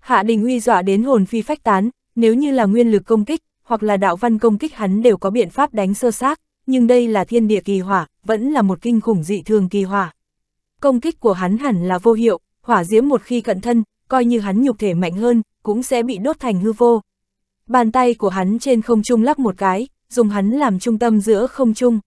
Hạ Đình uy dọa đến hồn phi phách tán, nếu như là nguyên lực công kích, hoặc là đạo văn công kích hắn đều có biện pháp đánh sơ xác, nhưng đây là thiên địa kỳ hỏa, vẫn là một kinh khủng dị thường kỳ hỏa. Công kích của hắn hẳn là vô hiệu, hỏa diễm một khi cận thân, coi như hắn nhục thể mạnh hơn, cũng sẽ bị đốt thành hư vô. Bàn tay của hắn trên không trung lắc một cái, dùng hắn làm trung tâm giữa không trung.